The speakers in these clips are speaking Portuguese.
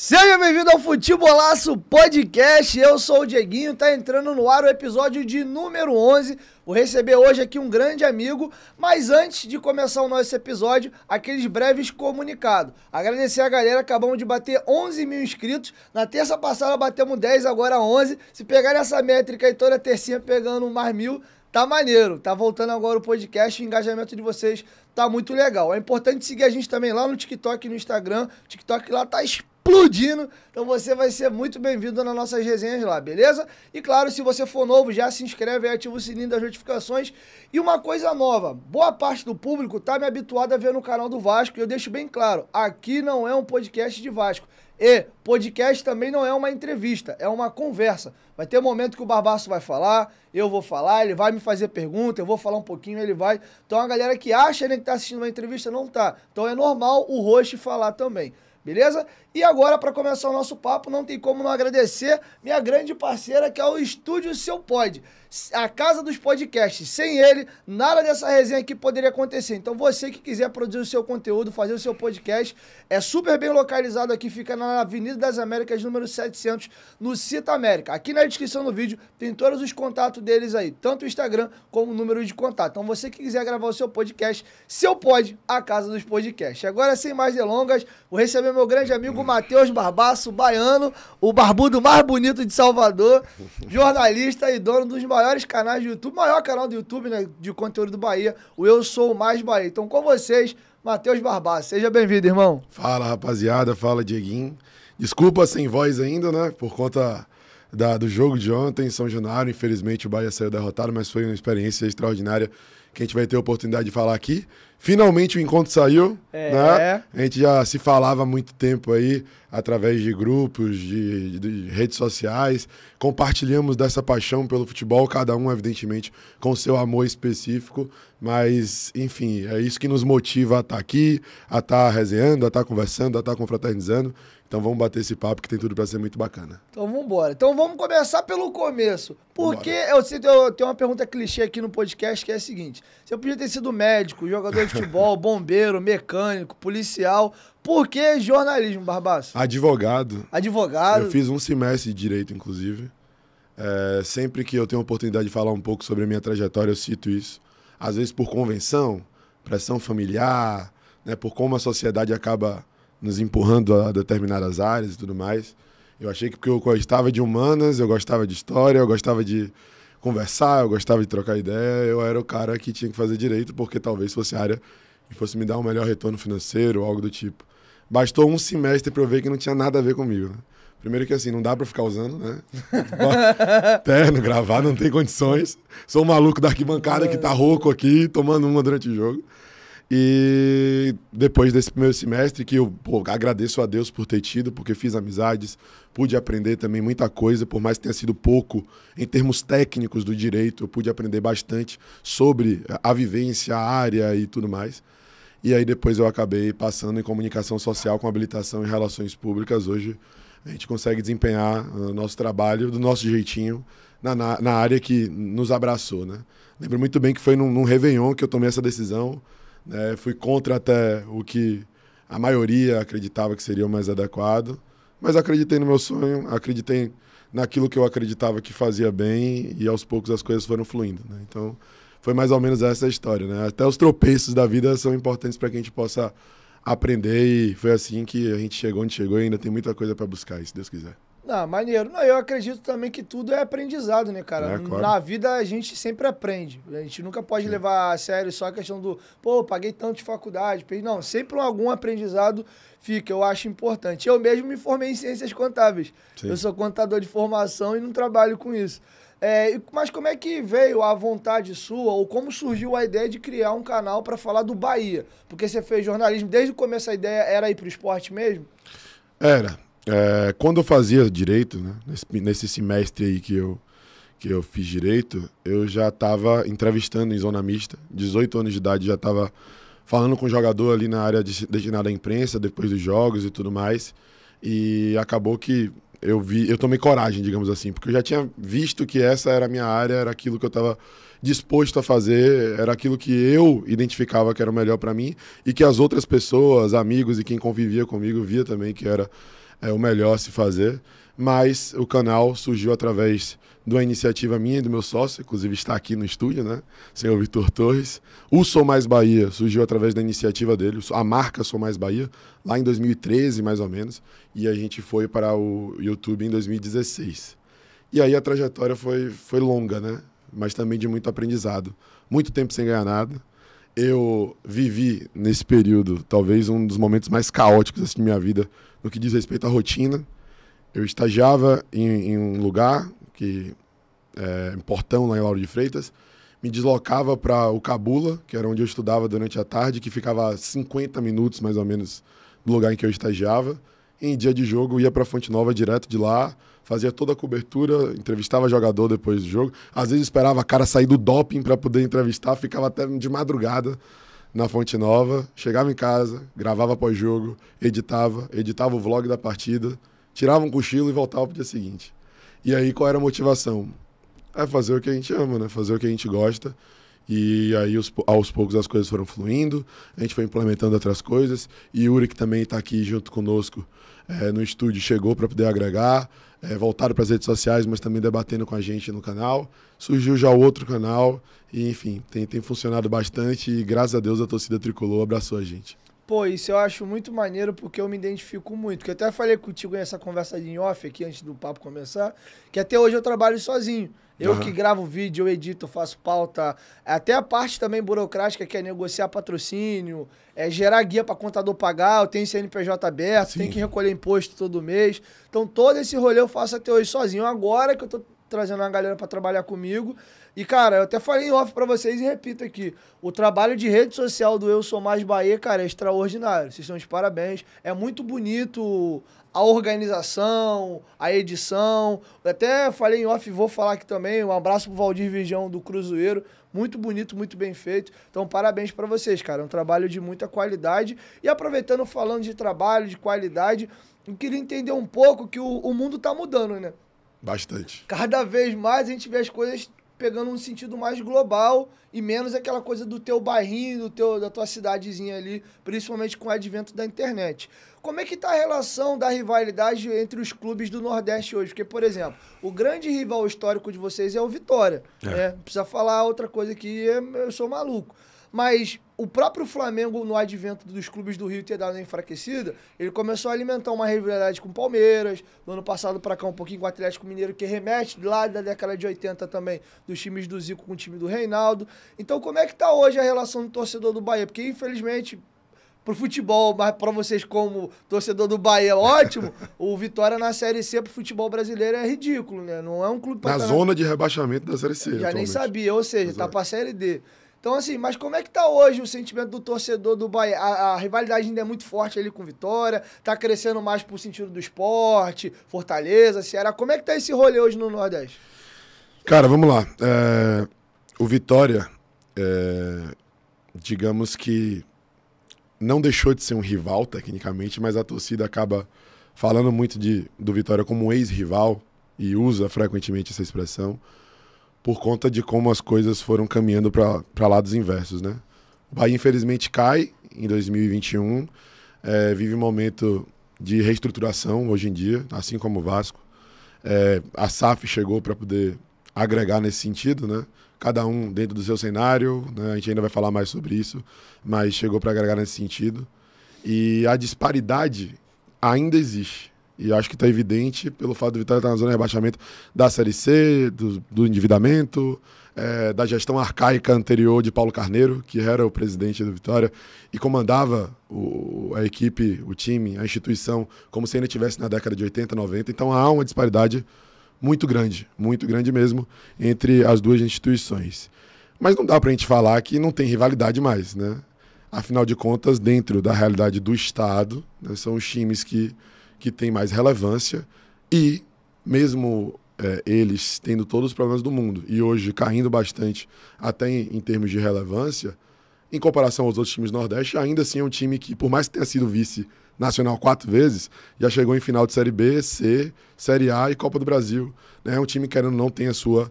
Seja bem-vindo ao Futebolaço Podcast. Eu sou o Dieguinho, tá entrando no ar o episódio de número 11. Vou receber hoje aqui um grande amigo, mas antes de começar o nosso episódio, aqueles breves comunicados. Agradecer a galera, acabamos de bater 11 mil inscritos. Na terça passada batemos 10, agora 11. Se pegar essa métrica e toda tercinha pegando mais mil, tá maneiro. Tá voltando agora o podcast, o engajamento de vocês tá muito legal. É importante seguir a gente também lá no TikTok e no Instagram. O TikTok lá tá explodindo explodindo. Então você vai ser muito bem-vindo nas nossas resenhas lá, beleza? E claro, se você for novo, já se inscreve e ativa o sininho das notificações. E uma coisa nova, boa parte do público tá me habituado a ver no canal do Vasco, e eu deixo bem claro, aqui não é um podcast de Vasco. E podcast também não é uma entrevista, é uma conversa. Vai ter momento que o Barbaço vai falar, eu vou falar, ele vai me fazer pergunta, eu vou falar um pouquinho, ele vai. Então a galera que acha né, que tá assistindo uma entrevista não tá. Então é normal o host falar também. Beleza? E agora, para começar o nosso papo, não tem como não agradecer minha grande parceira, que é o Estúdio Seu Pod, a casa dos podcasts. Sem ele, nada dessa resenha aqui poderia acontecer. Então, você que quiser produzir o seu conteúdo, fazer o seu podcast, é super bem localizado aqui, fica na Avenida das Américas, número 700, no Cita América. Aqui na descrição do vídeo tem todos os contatos deles aí, tanto o Instagram como o número de contato. Então, você que quiser gravar o seu podcast, Seu Pod, a casa dos podcasts. Agora, sem mais delongas, vou receber meu meu grande amigo Matheus Barbaço, baiano, o barbudo mais bonito de Salvador, jornalista e dono dos maiores canais do YouTube, maior canal do YouTube, né, de conteúdo do Bahia, o Eu Sou Mais Bahia. Então, com vocês, Matheus Barbaço. Seja bem-vindo, irmão. Fala, rapaziada. Fala, Dieguinho. Desculpa sem voz ainda, né? Por conta da, do jogo de ontem, em São Januário. Infelizmente, o Bahia saiu derrotado, mas foi uma experiência extraordinária que a gente vai ter a oportunidade de falar aqui. Finalmente o encontro saiu, é. né? A gente já se falava há muito tempo aí, através de grupos, de, de, redes sociais. Compartilhamos dessa paixão pelo futebol, cada um, evidentemente, com seu amor específico. Mas, enfim, é isso que nos motiva a estar tá aqui, a estar tá resenhando, a estar tá conversando, a estar confraternizando. Então vamos bater esse papo que tem tudo para ser muito bacana. Então vamos embora. Então vamos começar pelo começo. Porque eu, eu, tenho uma pergunta clichê aqui no podcast que é a seguinte: você podia ter sido médico, jogador de futebol, bombeiro, mecânico, policial. Por que jornalismo, Barbaço? Advogado. Advogado. Eu fiz um semestre de direito, inclusive. É, sempre que eu tenho a oportunidade de falar um pouco sobre a minha trajetória, eu cito isso às vezes por convenção, pressão familiar, né, por como a sociedade acaba nos empurrando a determinadas áreas e tudo mais. Eu achei que porque eu gostava de humanas, eu gostava de história, eu gostava de conversar, eu gostava de trocar ideia, eu era o cara que tinha que fazer direito, porque talvez fosse a área que fosse me dar um melhor retorno financeiro, algo do tipo. Bastou um semestre para eu ver que não tinha nada a ver comigo. Né? Primeiro que assim, não dá pra ficar usando, né? Terno, gravar, não tem condições. Sou um maluco da arquibancada que tá rouco aqui, tomando uma durante o jogo. E depois desse primeiro semestre, que eu pô, agradeço a Deus por ter tido, porque fiz amizades, pude aprender também muita coisa, por mais que tenha sido pouco em termos técnicos do direito, eu pude aprender bastante sobre a vivência, a área e tudo mais. E aí depois eu acabei passando em comunicação social com habilitação em relações públicas. Hoje a gente consegue desempenhar ah, o nosso trabalho do nosso jeitinho na, na, na área que nos abraçou, né? Lembro muito bem que foi num, num Réveillon que eu tomei essa decisão, né? fui contra até o que a maioria acreditava que seria o mais adequado, mas acreditei no meu sonho, acreditei naquilo que eu acreditava que fazia bem e aos poucos as coisas foram fluindo, né? Então, foi mais ou menos essa a história, né? Até os tropeços da vida são importantes para que a gente possa aprender e foi assim que a gente chegou onde chegou e ainda tem muita coisa para buscar, se Deus quiser. Não, ah, maneiro. Não, eu acredito também que tudo é aprendizado, né, cara? É, claro. Na vida a gente sempre aprende. A gente nunca pode Sim. levar a sério só a questão do, pô, paguei tanto de faculdade. Não, sempre algum aprendizado fica, eu acho importante. Eu mesmo me formei em ciências contábeis. Sim. Eu sou contador de formação e não trabalho com isso. É, mas como é que veio a vontade sua, ou como surgiu a ideia de criar um canal para falar do Bahia? Porque você fez jornalismo, desde o começo a ideia era ir para o esporte mesmo? Era. É, quando eu fazia direito, né, nesse, nesse, semestre aí que eu, que eu fiz direito, eu já estava entrevistando em zona mista, 18 anos de idade já estava falando com o jogador ali na área destinada à imprensa, depois dos jogos e tudo mais. E acabou que eu vi, eu tomei coragem, digamos assim, porque eu já tinha visto que essa era a minha área, era aquilo que eu estava disposto a fazer, era aquilo que eu identificava que era o melhor para mim e que as outras pessoas, amigos e quem convivia comigo via também que era é, o melhor a se fazer. Mas o canal surgiu através de uma iniciativa minha e do meu sócio, inclusive está aqui no estúdio, né? Senhor Vitor Torres. O Sou Mais Bahia surgiu através da iniciativa dele, a marca Sou Mais Bahia, lá em 2013, mais ou menos, e a gente foi para o YouTube em 2016. E aí a trajetória foi, foi longa, né? Mas também de muito aprendizado. Muito tempo sem ganhar nada. Eu vivi nesse período, talvez um dos momentos mais caóticos assim, da minha vida, no que diz respeito à rotina. Eu estagiava em, em um lugar, que é Portão, lá em Lauro de Freitas, me deslocava para o Cabula, que era onde eu estudava durante a tarde, que ficava 50 minutos mais ou menos do lugar em que eu estagiava. E em dia de jogo ia para Fonte Nova direto de lá, fazia toda a cobertura, entrevistava jogador depois do jogo. Às vezes esperava a cara sair do doping para poder entrevistar, ficava até de madrugada na Fonte Nova, chegava em casa, gravava pós-jogo, editava, editava o vlog da partida, tirava um cochilo e voltava para o dia seguinte. E aí, qual era a motivação? É fazer o que a gente ama, né? Fazer o que a gente gosta. E aí, aos poucos, as coisas foram fluindo, a gente foi implementando outras coisas. E Yuri, que também está aqui junto conosco é, no estúdio, chegou para poder agregar, é, voltaram para as redes sociais, mas também debatendo com a gente no canal. Surgiu já outro canal, e enfim, tem, tem funcionado bastante. E graças a Deus a torcida tricolor abraçou a gente. Pô, isso eu acho muito maneiro porque eu me identifico muito. Que eu até falei contigo nessa conversa de off aqui antes do papo começar, que até hoje eu trabalho sozinho. Eu uhum. que gravo vídeo, eu edito, eu faço pauta. Até a parte também burocrática, que é negociar patrocínio, é gerar guia para contador pagar, eu tenho CNPJ aberto, tem que recolher imposto todo mês. Então todo esse rolê eu faço até hoje sozinho. Agora que eu tô trazendo uma galera para trabalhar comigo, e, cara, eu até falei em off pra vocês e repito aqui. O trabalho de rede social do Eu Sou Mais Bahia, cara, é extraordinário. Vocês estão de parabéns. É muito bonito a organização, a edição. Eu até falei em off e vou falar aqui também. Um abraço pro Valdir Virgão do Cruzeiro. Muito bonito, muito bem feito. Então, parabéns para vocês, cara. É um trabalho de muita qualidade. E aproveitando, falando de trabalho, de qualidade, eu queria entender um pouco que o, o mundo tá mudando, né? Bastante. Cada vez mais a gente vê as coisas pegando um sentido mais global e menos aquela coisa do teu bairrinho, do teu, da tua cidadezinha ali, principalmente com o advento da internet. Como é que está a relação da rivalidade entre os clubes do Nordeste hoje? Porque, por exemplo, o grande rival histórico de vocês é o Vitória. É. Né? Precisa falar outra coisa que é, eu sou maluco. Mas o próprio Flamengo, no advento dos clubes do Rio ter dado uma enfraquecida, ele começou a alimentar uma rivalidade com o Palmeiras, no ano passado para cá um pouquinho com o Atlético Mineiro, que remete lá da década de 80 também, dos times do Zico com o time do Reinaldo. Então, como é que tá hoje a relação do torcedor do Bahia? Porque, infelizmente, pro futebol, mas para vocês como torcedor do Bahia, ótimo, o Vitória na Série C pro futebol brasileiro é ridículo, né? Não é um clube... Na zona de rebaixamento da Série C, Já nem sabia, ou seja, tá Exato. tá pra Série D. Então, assim, mas como é que tá hoje o sentimento do torcedor do Bahia? A, a rivalidade ainda é muito forte ali com Vitória, tá crescendo mais pro sentido do esporte, Fortaleza, Ceará. Como é que tá esse rolê hoje no Nordeste? Cara, vamos lá. É, o Vitória, é, digamos que não deixou de ser um rival, tecnicamente, mas a torcida acaba falando muito de, do Vitória como um ex-rival e usa frequentemente essa expressão por conta de como as coisas foram caminhando para lados inversos, né? O Bahia, infelizmente, cai em 2021, é, vive um momento de reestruturação hoje em dia, assim como o Vasco. É, a SAF chegou para poder agregar nesse sentido, né? Cada um dentro do seu cenário, né? a gente ainda vai falar mais sobre isso, mas chegou para agregar nesse sentido. E a disparidade ainda existe. E acho que está evidente pelo fato do Vitória estar tá na zona de rebaixamento da Série C, do, do endividamento, é, da gestão arcaica anterior de Paulo Carneiro, que era o presidente do Vitória e comandava o, a equipe, o time, a instituição, como se ainda estivesse na década de 80, 90. Então há uma disparidade muito grande, muito grande mesmo, entre as duas instituições. Mas não dá para a gente falar que não tem rivalidade mais, né? Afinal de contas, dentro da realidade do Estado, né, são os times que que tem mais relevância e mesmo é, eles tendo todos os problemas do mundo e hoje caindo bastante até em, em termos de relevância, em comparação aos outros times do Nordeste, ainda assim é um time que, por mais que tenha sido vice nacional quatro vezes, já chegou em final de Série B, C, Série A e Copa do Brasil. Né? É um time que, ainda não, tem a sua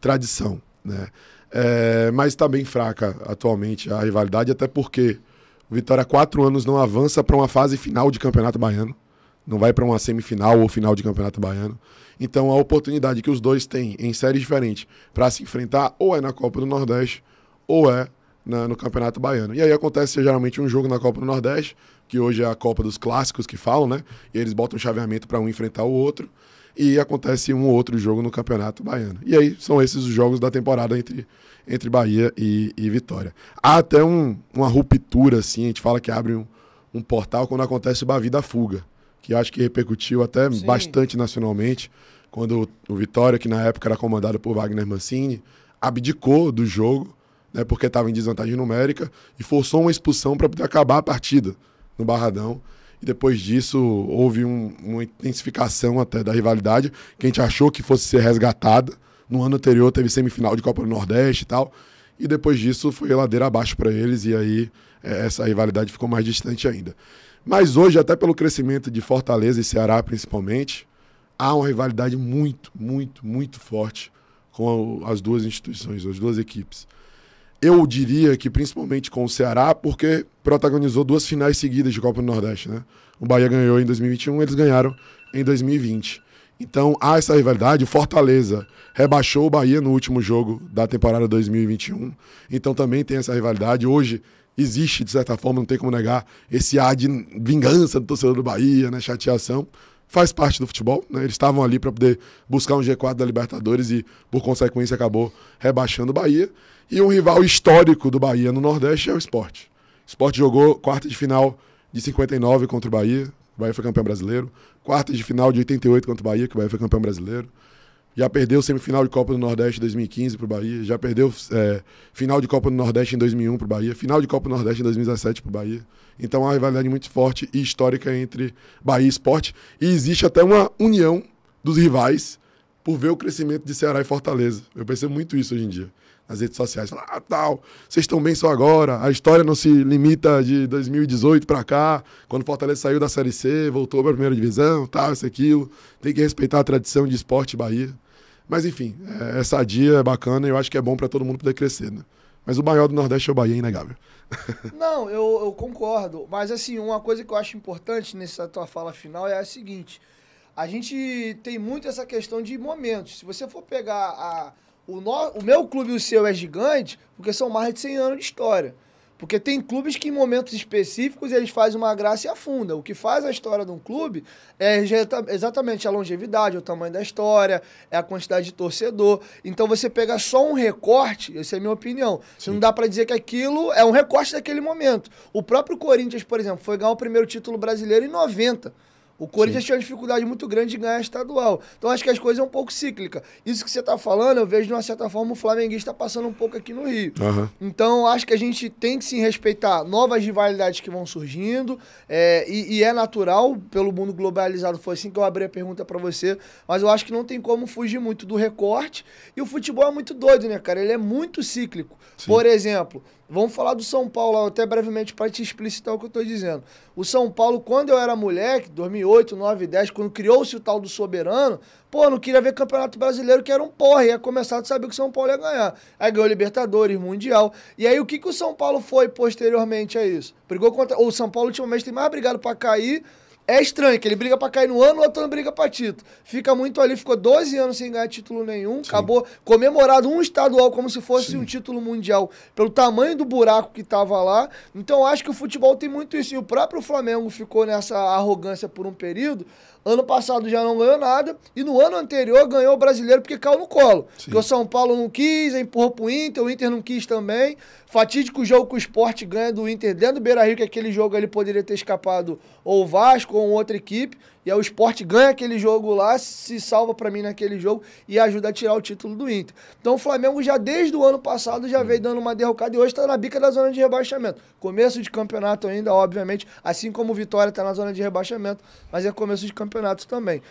tradição. Né? É, mas está bem fraca atualmente a rivalidade, até porque Vitória há quatro anos não avança para uma fase final de Campeonato Baiano não vai para uma semifinal ou final de Campeonato Baiano. Então a oportunidade que os dois têm em séries diferentes para se enfrentar ou é na Copa do Nordeste ou é na, no Campeonato Baiano. E aí acontece geralmente um jogo na Copa do Nordeste, que hoje é a Copa dos Clássicos que falam, né? E eles botam um chaveamento para um enfrentar o outro. E acontece um outro jogo no Campeonato Baiano. E aí são esses os jogos da temporada entre, entre Bahia e, e Vitória. Há até um, uma ruptura, assim, a gente fala que abre um, um portal quando acontece o Bavi da Fuga que acho que repercutiu até Sim. bastante nacionalmente, quando o Vitória, que na época era comandado por Wagner Mancini, abdicou do jogo, né, porque estava em desvantagem numérica, e forçou uma expulsão para poder acabar a partida no Barradão. E depois disso houve um, uma intensificação até da rivalidade, que a gente achou que fosse ser resgatada. No ano anterior teve semifinal de Copa do Nordeste e tal. E depois disso foi ladeira abaixo para eles, e aí é, essa rivalidade ficou mais distante ainda. Mas hoje, até pelo crescimento de Fortaleza e Ceará principalmente, há uma rivalidade muito, muito, muito forte com as duas instituições, as duas equipes. Eu diria que principalmente com o Ceará, porque protagonizou duas finais seguidas de Copa do Nordeste, né? O Bahia ganhou em 2021, eles ganharam em 2020. Então há essa rivalidade. O Fortaleza rebaixou o Bahia no último jogo da temporada 2021. Então também tem essa rivalidade. Hoje existe, de certa forma, não tem como negar, esse ar de vingança do torcedor do Bahia, né? Chateação. Faz parte do futebol, né? Eles estavam ali para poder buscar um G4 da Libertadores e, por consequência, acabou rebaixando o Bahia. E um rival histórico do Bahia no Nordeste é o esporte. O esporte jogou quarta de final de 59 contra o Bahia, o Bahia foi campeão brasileiro. quarta de final de 88 contra o Bahia, que o Bahia foi campeão brasileiro. Já perdeu semifinal de Copa do Nordeste em 2015 para o Bahia. Já perdeu é, final de Copa do Nordeste em 2001 para o Bahia. Final de Copa do Nordeste em 2017 para o Bahia. Então há uma rivalidade muito forte e histórica entre Bahia e esporte. E existe até uma união dos rivais por ver o crescimento de Ceará e Fortaleza. Eu pensei muito isso hoje em dia. Nas redes sociais. Falar, ah, tal, vocês estão bem só agora. A história não se limita de 2018 para cá, quando Fortaleza saiu da Série C, voltou para a primeira divisão, tal, isso, aquilo. Tem que respeitar a tradição de esporte Bahia. Mas enfim, é, essa dia é bacana e eu acho que é bom para todo mundo poder crescer, né? Mas o maior do Nordeste é o Bahia, é inegável. Não, eu, eu concordo. Mas assim, uma coisa que eu acho importante nessa tua fala final é a seguinte. A gente tem muito essa questão de momentos. Se você for pegar a, o, no, o meu clube e o seu é gigante, porque são mais de 100 anos de história. Porque tem clubes que em momentos específicos eles fazem uma graça e afunda. O que faz a história de um clube é exatamente a longevidade, o tamanho da história, é a quantidade de torcedor. Então você pega só um recorte, essa é a minha opinião. Sim. Não dá para dizer que aquilo é um recorte daquele momento. O próprio Corinthians, por exemplo, foi ganhar o primeiro título brasileiro em 90. O Corinthians Sim. tinha uma dificuldade muito grande de ganhar estadual. Então acho que as coisas é um pouco cíclica. Isso que você está falando, eu vejo de uma certa forma o flamenguista passando um pouco aqui no Rio. Uhum. Então acho que a gente tem que se respeitar novas rivalidades que vão surgindo. É, e, e, é natural, pelo mundo globalizado, foi assim que eu abri a pergunta para você. Mas eu acho que não tem como fugir muito do recorte. E o futebol é muito doido, né, cara? Ele é muito cíclico. Sim. Por exemplo, Vamos falar do São Paulo até brevemente para te explicitar o que eu estou dizendo. O São Paulo, quando eu era moleque, 2008, 9, 10, quando criou-se o tal do Soberano, pô, não queria ver Campeonato Brasileiro, que era um porra, ia começar a saber que o São Paulo ia ganhar. Aí ganhou Libertadores, Mundial. E aí o que, que o São Paulo foi posteriormente a isso? Brigou contra. o São Paulo ultimamente tem mais brigado para cair é estranho que ele briga pra cair no ano, o outro briga pra título. Fica muito ali, ficou 12 anos sem ganhar título nenhum, Sim. acabou comemorado um estadual como se fosse Sim. um título mundial, pelo tamanho do buraco que tava lá. Então acho que o futebol tem muito isso. E o próprio Flamengo ficou nessa arrogância por um período, Ano passado já não ganhou nada. E no ano anterior ganhou o brasileiro porque caiu no colo. Sim. Porque o São Paulo não quis, empurrou pro Inter, o Inter não quis também. Fatídico jogo que o esporte ganha do Inter dentro do Beira Rio, que aquele jogo ele poderia ter escapado ou o Vasco ou outra equipe. E aí o esporte ganha aquele jogo lá, se salva para mim naquele jogo e ajuda a tirar o título do Inter. Então o Flamengo já desde o ano passado já veio dando uma derrocada e hoje está na bica da zona de rebaixamento. Começo de campeonato ainda, obviamente, assim como o Vitória está na zona de rebaixamento, mas é começo de campeonato também.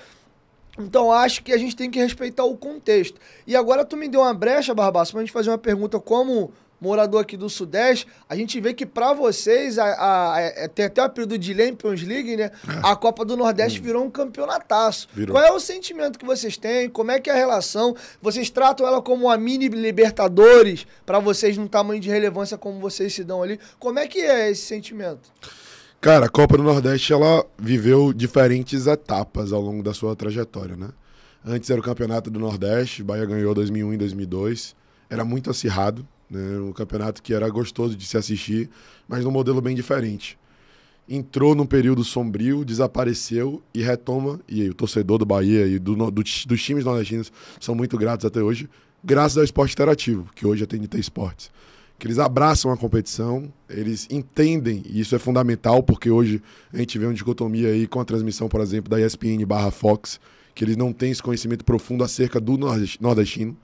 Então acho que a gente tem que respeitar o contexto. E agora tu me deu uma brecha, Barbaço, pra gente fazer uma pergunta como morador aqui do Sudeste, a gente vê que para vocês, a, a, a, é, tem até o período de Champions League, né? É. A Copa do Nordeste hum. virou um campeonataço. Virou. Qual é o sentimento que vocês têm? Como é que é a relação? Vocês tratam ela como uma mini Libertadores para vocês num tamanho de relevância como vocês se dão ali? Como é que é esse sentimento? Cara, a Copa do Nordeste ela viveu diferentes etapas ao longo da sua trajetória, né? Antes era o Campeonato do Nordeste, Bahia ganhou 2001 e 2002. Era muito acirrado. Né? Um campeonato que era gostoso de se assistir, mas num modelo bem diferente. Entrou num período sombrio, desapareceu e retoma. E aí, o torcedor do Bahia e do, do, dos times nordestinos são muito gratos até hoje, graças ao esporte interativo, que hoje atende ter Esportes. Que eles abraçam a competição, eles entendem, e isso é fundamental, porque hoje a gente vê uma dicotomia aí com a transmissão, por exemplo, da ESPN barra Fox, que eles não têm esse conhecimento profundo acerca do nordestino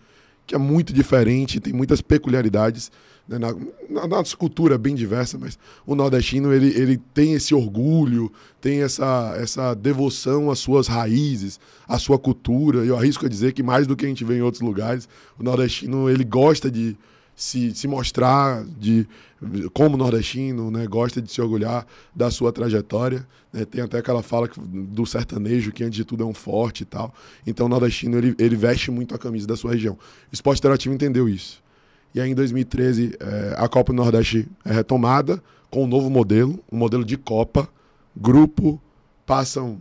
que é muito diferente, tem muitas peculiaridades. Né, na, na, nossa cultura é bem diversa, mas o nordestino ele, ele tem esse orgulho, tem essa, essa devoção às suas raízes, à sua cultura. Eu arrisco a dizer que mais do que a gente vê em outros lugares, o nordestino ele gosta de se, se mostrar de como nordestino, né? Gosta de se orgulhar da sua trajetória. Né? Tem até aquela fala do sertanejo que antes de tudo é um forte e tal. Então o nordestino ele, ele veste muito a camisa da sua região. O esporte interativo entendeu isso. E aí em 2013 é, eh, a Copa do Nordeste é retomada com um novo modelo, um modelo de Copa, grupo, passam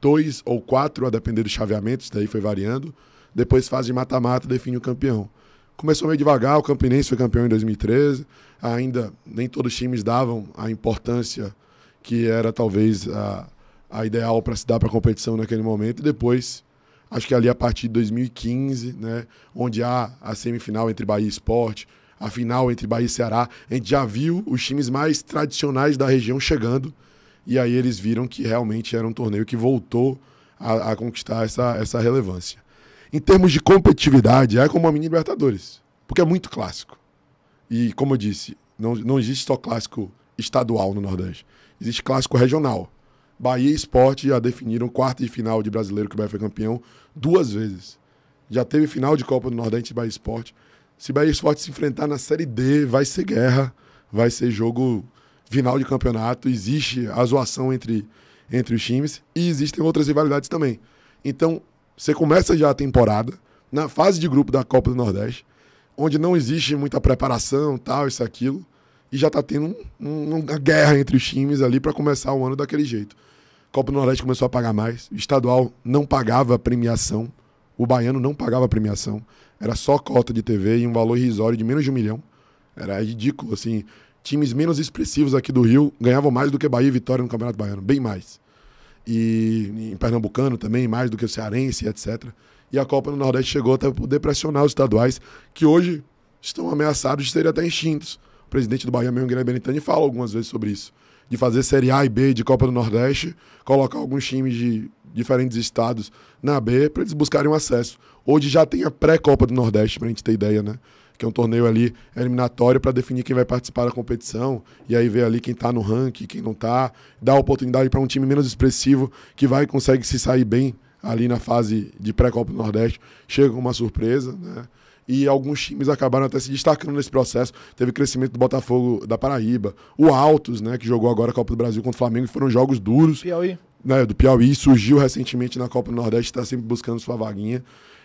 dois ou quatro, a depender dos chaveamentos daí foi variando. Depois fase de mata-mata, define o campeão começou meio devagar, o Campinense foi campeão em 2013, ainda nem todos os times davam a importância que era talvez a, a ideal para se dar para a competição naquele momento, e depois, acho que ali a partir de 2015, né, onde há a semifinal entre Bahia e Esporte, a final entre Bahia e Ceará, a gente já viu os times mais tradicionais da região chegando, e aí eles viram que realmente era um torneio que voltou a, a conquistar essa, essa relevância em termos de competitividade, é como a mini Libertadores. Porque é muito clássico. E, como eu disse, não, não existe só clássico estadual no Nordeste. Existe clássico regional. Bahia e Esporte já definiram quarta de final de brasileiro que o Bahia foi campeão duas vezes. Já teve final de Copa do Nordeste e Bahia Esporte. Se Bahia Esporte se enfrentar na Série D, vai ser guerra, vai ser jogo final de campeonato. Existe a zoação entre, entre os times e existem outras rivalidades também. Então, você começa já a temporada na fase de grupo da Copa do Nordeste, onde não existe muita preparação, tal, isso, aquilo, e já está tendo um, uma guerra entre os times ali para começar o ano daquele jeito. Copa do Nordeste começou a pagar mais, o estadual não pagava premiação, o baiano não pagava premiação, era só cota de TV e um valor irrisório de menos de um milhão. Era ridículo, assim. Times menos expressivos aqui do Rio ganhavam mais do que Bahia e Vitória no Campeonato Baiano, bem mais e em pernambucano também, mais do que o cearense, etc. E a Copa do Nordeste chegou até poder pressionar os estaduais, que hoje estão ameaçados de serem até extintos. O presidente do Bahia, mesmo Guilherme Benitani, fala algumas vezes sobre isso. De fazer Série A e B de Copa do Nordeste, colocar alguns times de diferentes estados na B para eles buscarem um acesso. Hoje já tem a pré-Copa do Nordeste, para a gente ter ideia, né? que é um torneio ali eliminatório para definir quem vai participar da competição e aí ver ali quem está no ranking, quem não está, dar oportunidade para um time menos expressivo que vai e consegue se sair bem ali na fase de pré-copa do Nordeste, chega com uma surpresa, né? e alguns times acabaram até se destacando nesse processo. Teve crescimento do Botafogo da Paraíba, o Altos, né, que jogou agora a Copa do Brasil contra o Flamengo, foram jogos duros. Piauí né, do Piauí, surgiu recentemente na Copa do Nordeste, está sempre buscando sua vaguinha.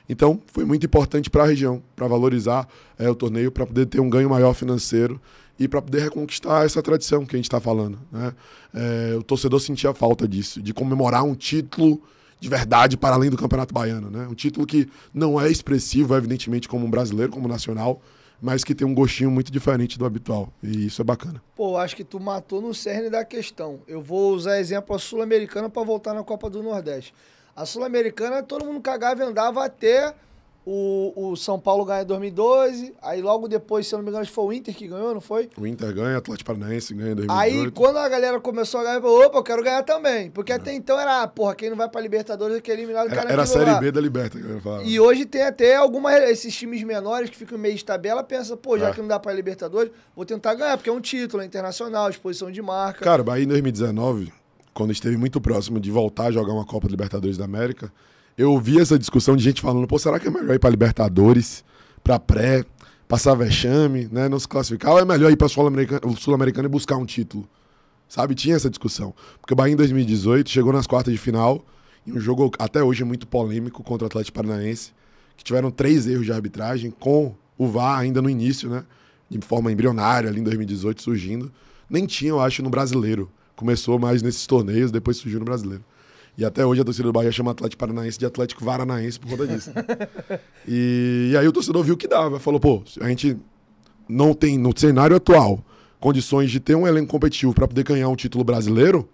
Então, foi muito importante para a região, para valorizar é, o torneio, para poder ter um ganho maior financeiro e para poder reconquistar essa tradição que a gente está falando. Né? É, o torcedor sentia falta disso, de comemorar um título de verdade para além do Campeonato Baiano. Né? Um título que não é expressivo, evidentemente, como um brasileiro, como um nacional, mas que tem um gostinho muito diferente do habitual. E isso é bacana. Pô, acho que tu matou no cerne da questão. Eu vou usar exemplo a Sul-Americana para voltar na Copa do Nordeste. A Sul-Americana, todo mundo cagava e andava até o, o, São Paulo ganha em 2012, aí logo depois, se eu não me engano, foi o Inter que ganhou, não foi? O Inter ganha, Atlético Paranaense ganha em 2012. Aí quando a galera começou a ganhar, falou, opa, eu quero ganhar também. Porque é. até então era, porra, quem não vai pra Libertadores é que é eliminado, o cara Era, era a Série B da Libertadores, que eu falo. E hoje tem até alguns esses times menores que ficam meio de tabela, pensa, pô, já é. que não dá pra Libertadores, vou tentar ganhar, porque é um título é internacional, exposição de marca. Cara, Bahia em 2019, quando esteve muito próximo de voltar a jogar uma Copa Libertadores da América eu ouvi essa discussão de gente falando, pô, será que é melhor ir para Libertadores, para pré, passar vexame, né, não se classificar, ou é melhor ir para Sul-Americano Sul e buscar um título? Sabe, tinha essa discussão. Porque o Bahia em 2018 chegou nas quartas de final em um jogo até hoje muito polêmico contra o Atlético Paranaense, que tiveram três erros de arbitragem com o VAR ainda no início, né, de forma embrionária ali em 2018 surgindo. Nem tinha, eu acho, no brasileiro. Começou mais nesses torneios, depois surgiu no brasileiro. E até hoje a torcida do Bahia chama Atlético Paranaense de Atlético Varanaense por conta disso. e, e, aí o torcedor viu que dava. Falou, pô, a gente não tem, no cenário atual, condições de ter um elenco competitivo para poder ganhar um título brasileiro.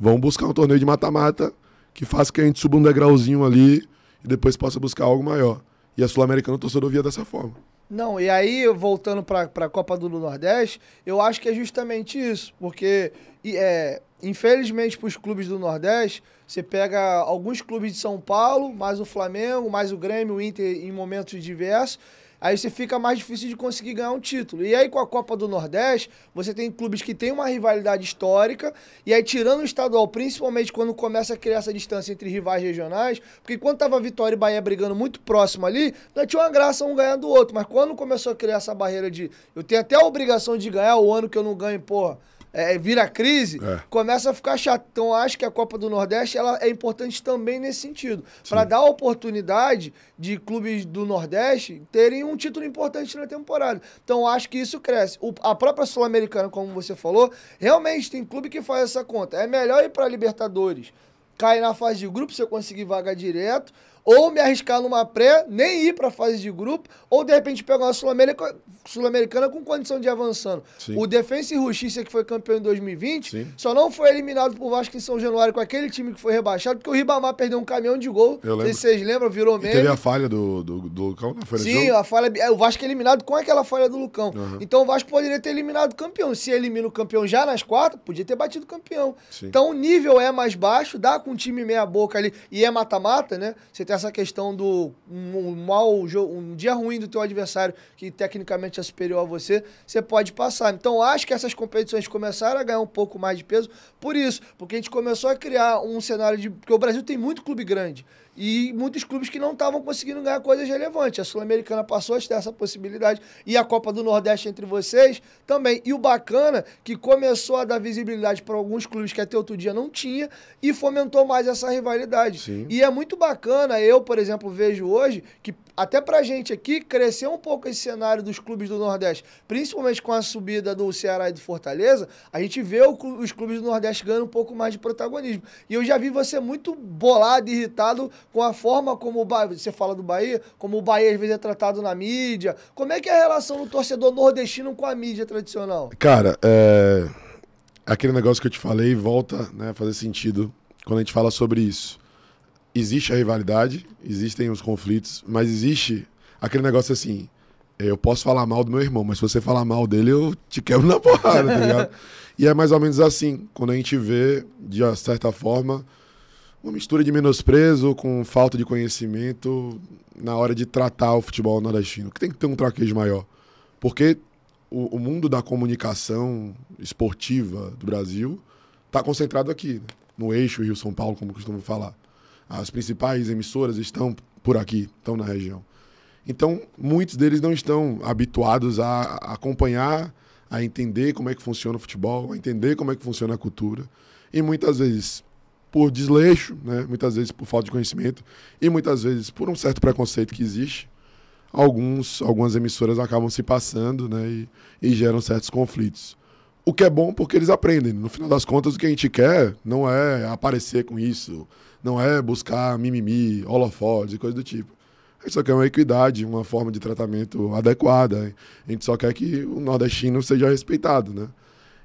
Vamos buscar um torneio de mata-mata que faça que a gente suba um degrauzinho ali e depois possa buscar algo maior. E a Sul-Americana o torcedor via dessa forma. Não, e aí, voltando para a Copa do Nordeste, eu acho que é justamente isso, porque é, Infelizmente, para os clubes do Nordeste, você pega alguns clubes de São Paulo, mais o Flamengo, mais o Grêmio, o Inter em momentos diversos. Aí você fica mais difícil de conseguir ganhar um título. E aí, com a Copa do Nordeste, você tem clubes que têm uma rivalidade histórica, e aí, tirando o estadual, principalmente quando começa a criar essa distância entre rivais regionais, porque quando tava Vitória e Bahia brigando muito próximo ali, não tinha uma graça um ganhar do outro. Mas quando começou a criar essa barreira de eu tenho até a obrigação de ganhar o ano que eu não ganho, porra é, vira crise, é. começa a ficar chato. Então, acho que a Copa do Nordeste ela é importante também nesse sentido, para dar a oportunidade de clubes do Nordeste terem um título importante na temporada. Então, acho que isso cresce. O, a própria Sul-Americana, como você falou, realmente tem clube que faz essa conta. É melhor ir para Libertadores, cair na fase de grupo, você conseguir vaga direto ou me arriscar numa pré, nem ir para a fase de grupo, ou de repente pegar uma Sul-Americana com condição de avançando. Sim. O Defensa e Justiça, que foi campeão em 2020, Sim. só não foi eliminado por Vasco em São Januário com aquele time que foi rebaixado, porque o Ribamar perdeu um caminhão de gol. sei se vocês lembram, virou mesmo E teve a falha do, do, do Lucão na Sim, a falha. É, o Vasco é eliminado com aquela falha do Lucão. Uhum. Então o Vasco poderia ter eliminado o campeão. Se elimina o campeão já nas quatro, podia ter batido o campeão. Sim. Então o nível é mais baixo, dá com um time meia-boca ali e é mata-mata, né? Você tem essa questão do um, um dia ruim do teu adversário, que tecnicamente é superior a você, você pode passar. Então, acho que essas competições começaram a ganhar um pouco mais de peso por isso, porque a gente começou a criar um cenário de. Porque o Brasil tem muito clube grande e muitos clubes que não estavam conseguindo ganhar coisas relevantes. A Sul-Americana passou a ter essa possibilidade e a Copa do Nordeste entre vocês também. E o bacana que começou a dar visibilidade para alguns clubes que até outro dia não tinha e fomentou mais essa rivalidade. Sim. E é muito bacana, eu, por exemplo, vejo hoje que até pra gente aqui cresceu um pouco esse cenário dos clubes do Nordeste, principalmente com a subida do Ceará e do Fortaleza, a gente vê os clubes do Nordeste ganhando um pouco mais de protagonismo. E eu já vi você muito bolado, irritado com a forma como o Bahia, você fala do Bahia, como o Bahia às vezes é tratado na mídia. Como é que é a relação do torcedor nordestino com a mídia tradicional? Cara, é... aquele negócio que eu te falei volta né, a fazer sentido quando a gente fala sobre isso. Existe a rivalidade, existem os conflitos, mas existe aquele negócio assim, é, eu posso falar mal do meu irmão, mas se você falar mal dele, eu te quebro na porrada, tá ligado? e é mais ou menos assim, quando a gente vê, de certa forma, uma mistura de menosprezo com falta de conhecimento na hora de tratar o futebol nordestino, que tem que ter um traquejo maior. Porque o, o mundo da comunicação esportiva do Brasil está concentrado aqui, né? no eixo Rio-São Paulo, como costumo falar. As principais emissoras estão por aqui, estão na região. Então, muitos deles não estão habituados a acompanhar, a entender como é que funciona o futebol, a entender como é que funciona a cultura. E muitas vezes por desleixo, né? muitas vezes por falta de conhecimento e muitas vezes por um certo preconceito que existe, alguns, algumas emissoras acabam se passando né? e, e geram certos conflitos. O que é bom porque eles aprendem. No final das contas, o que a gente quer não é aparecer com isso, não é buscar mimimi, holofotes e coisa do tipo. A gente só quer uma equidade, uma forma de tratamento adequada. A gente só quer que o nordestino seja respeitado, né?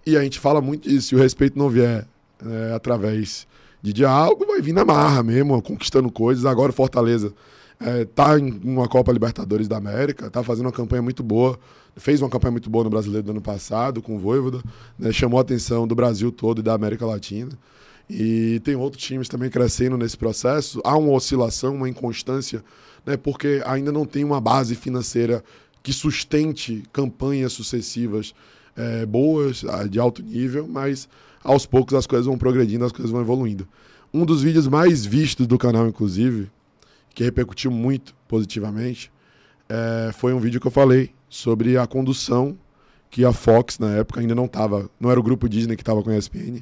E a gente fala muito disso. Se o respeito não vier é, através de diálogo, vai vir na marra mesmo, conquistando coisas. Agora o Fortaleza está é, em uma Copa Libertadores da América, está fazendo uma campanha muito boa, fez uma campanha muito boa no Brasileiro do ano passado, com o Voivoda, né, chamou a atenção do Brasil todo e da América Latina. E tem outros times também crescendo nesse processo. Há uma oscilação, uma inconstância, né, porque ainda não tem uma base financeira que sustente campanhas sucessivas é, boas, de alto nível, mas aos poucos as coisas vão progredindo, as coisas vão evoluindo. Um dos vídeos mais vistos do canal, inclusive, que repercutiu muito positivamente, é, foi um vídeo que eu falei sobre a condução que a Fox, na época, ainda não estava, não era o grupo Disney que estava com a ESPN,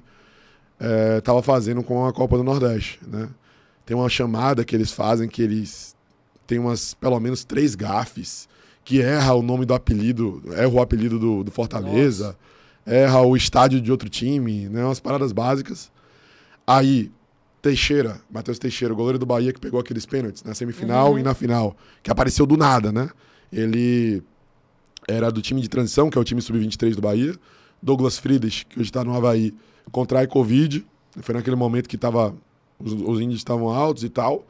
estava é, fazendo com a Copa do Nordeste. Né? Tem uma chamada que eles fazem que eles têm umas, pelo menos, três gafes, que erra o nome do apelido, erra o apelido do, do Fortaleza. Nossa erra o estádio de outro time, né? Umas paradas básicas. Aí, Teixeira, Matheus Teixeira, o goleiro do Bahia que pegou aqueles pênaltis na semifinal uhum. e na final, que apareceu do nada, né? Ele era do time de transição, que é o time sub-23 do Bahia. Douglas Frides, que hoje está no Havaí, contrai Covid. Foi naquele momento que tava, os, os índios estavam altos e tal.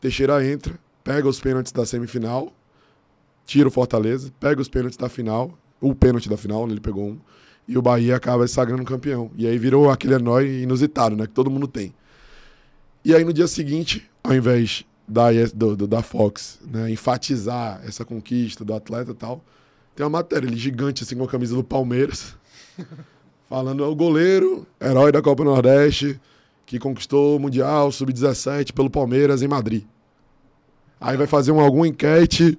Teixeira entra, pega os pênaltis da semifinal, tira o Fortaleza, pega os pênaltis da final, o pênalti da final, né, ele pegou um e o Bahia acaba se sagrando campeão. E aí virou aquele herói inusitado, né? Que todo mundo tem. E aí no dia seguinte, ao invés da, do, do, da Fox né, enfatizar essa conquista do atleta e tal, tem uma matéria ele gigante, assim, com a camisa do Palmeiras, falando: é o goleiro, herói da Copa Nordeste, que conquistou o Mundial Sub-17 pelo Palmeiras em Madrid. Aí vai fazer um, alguma enquete,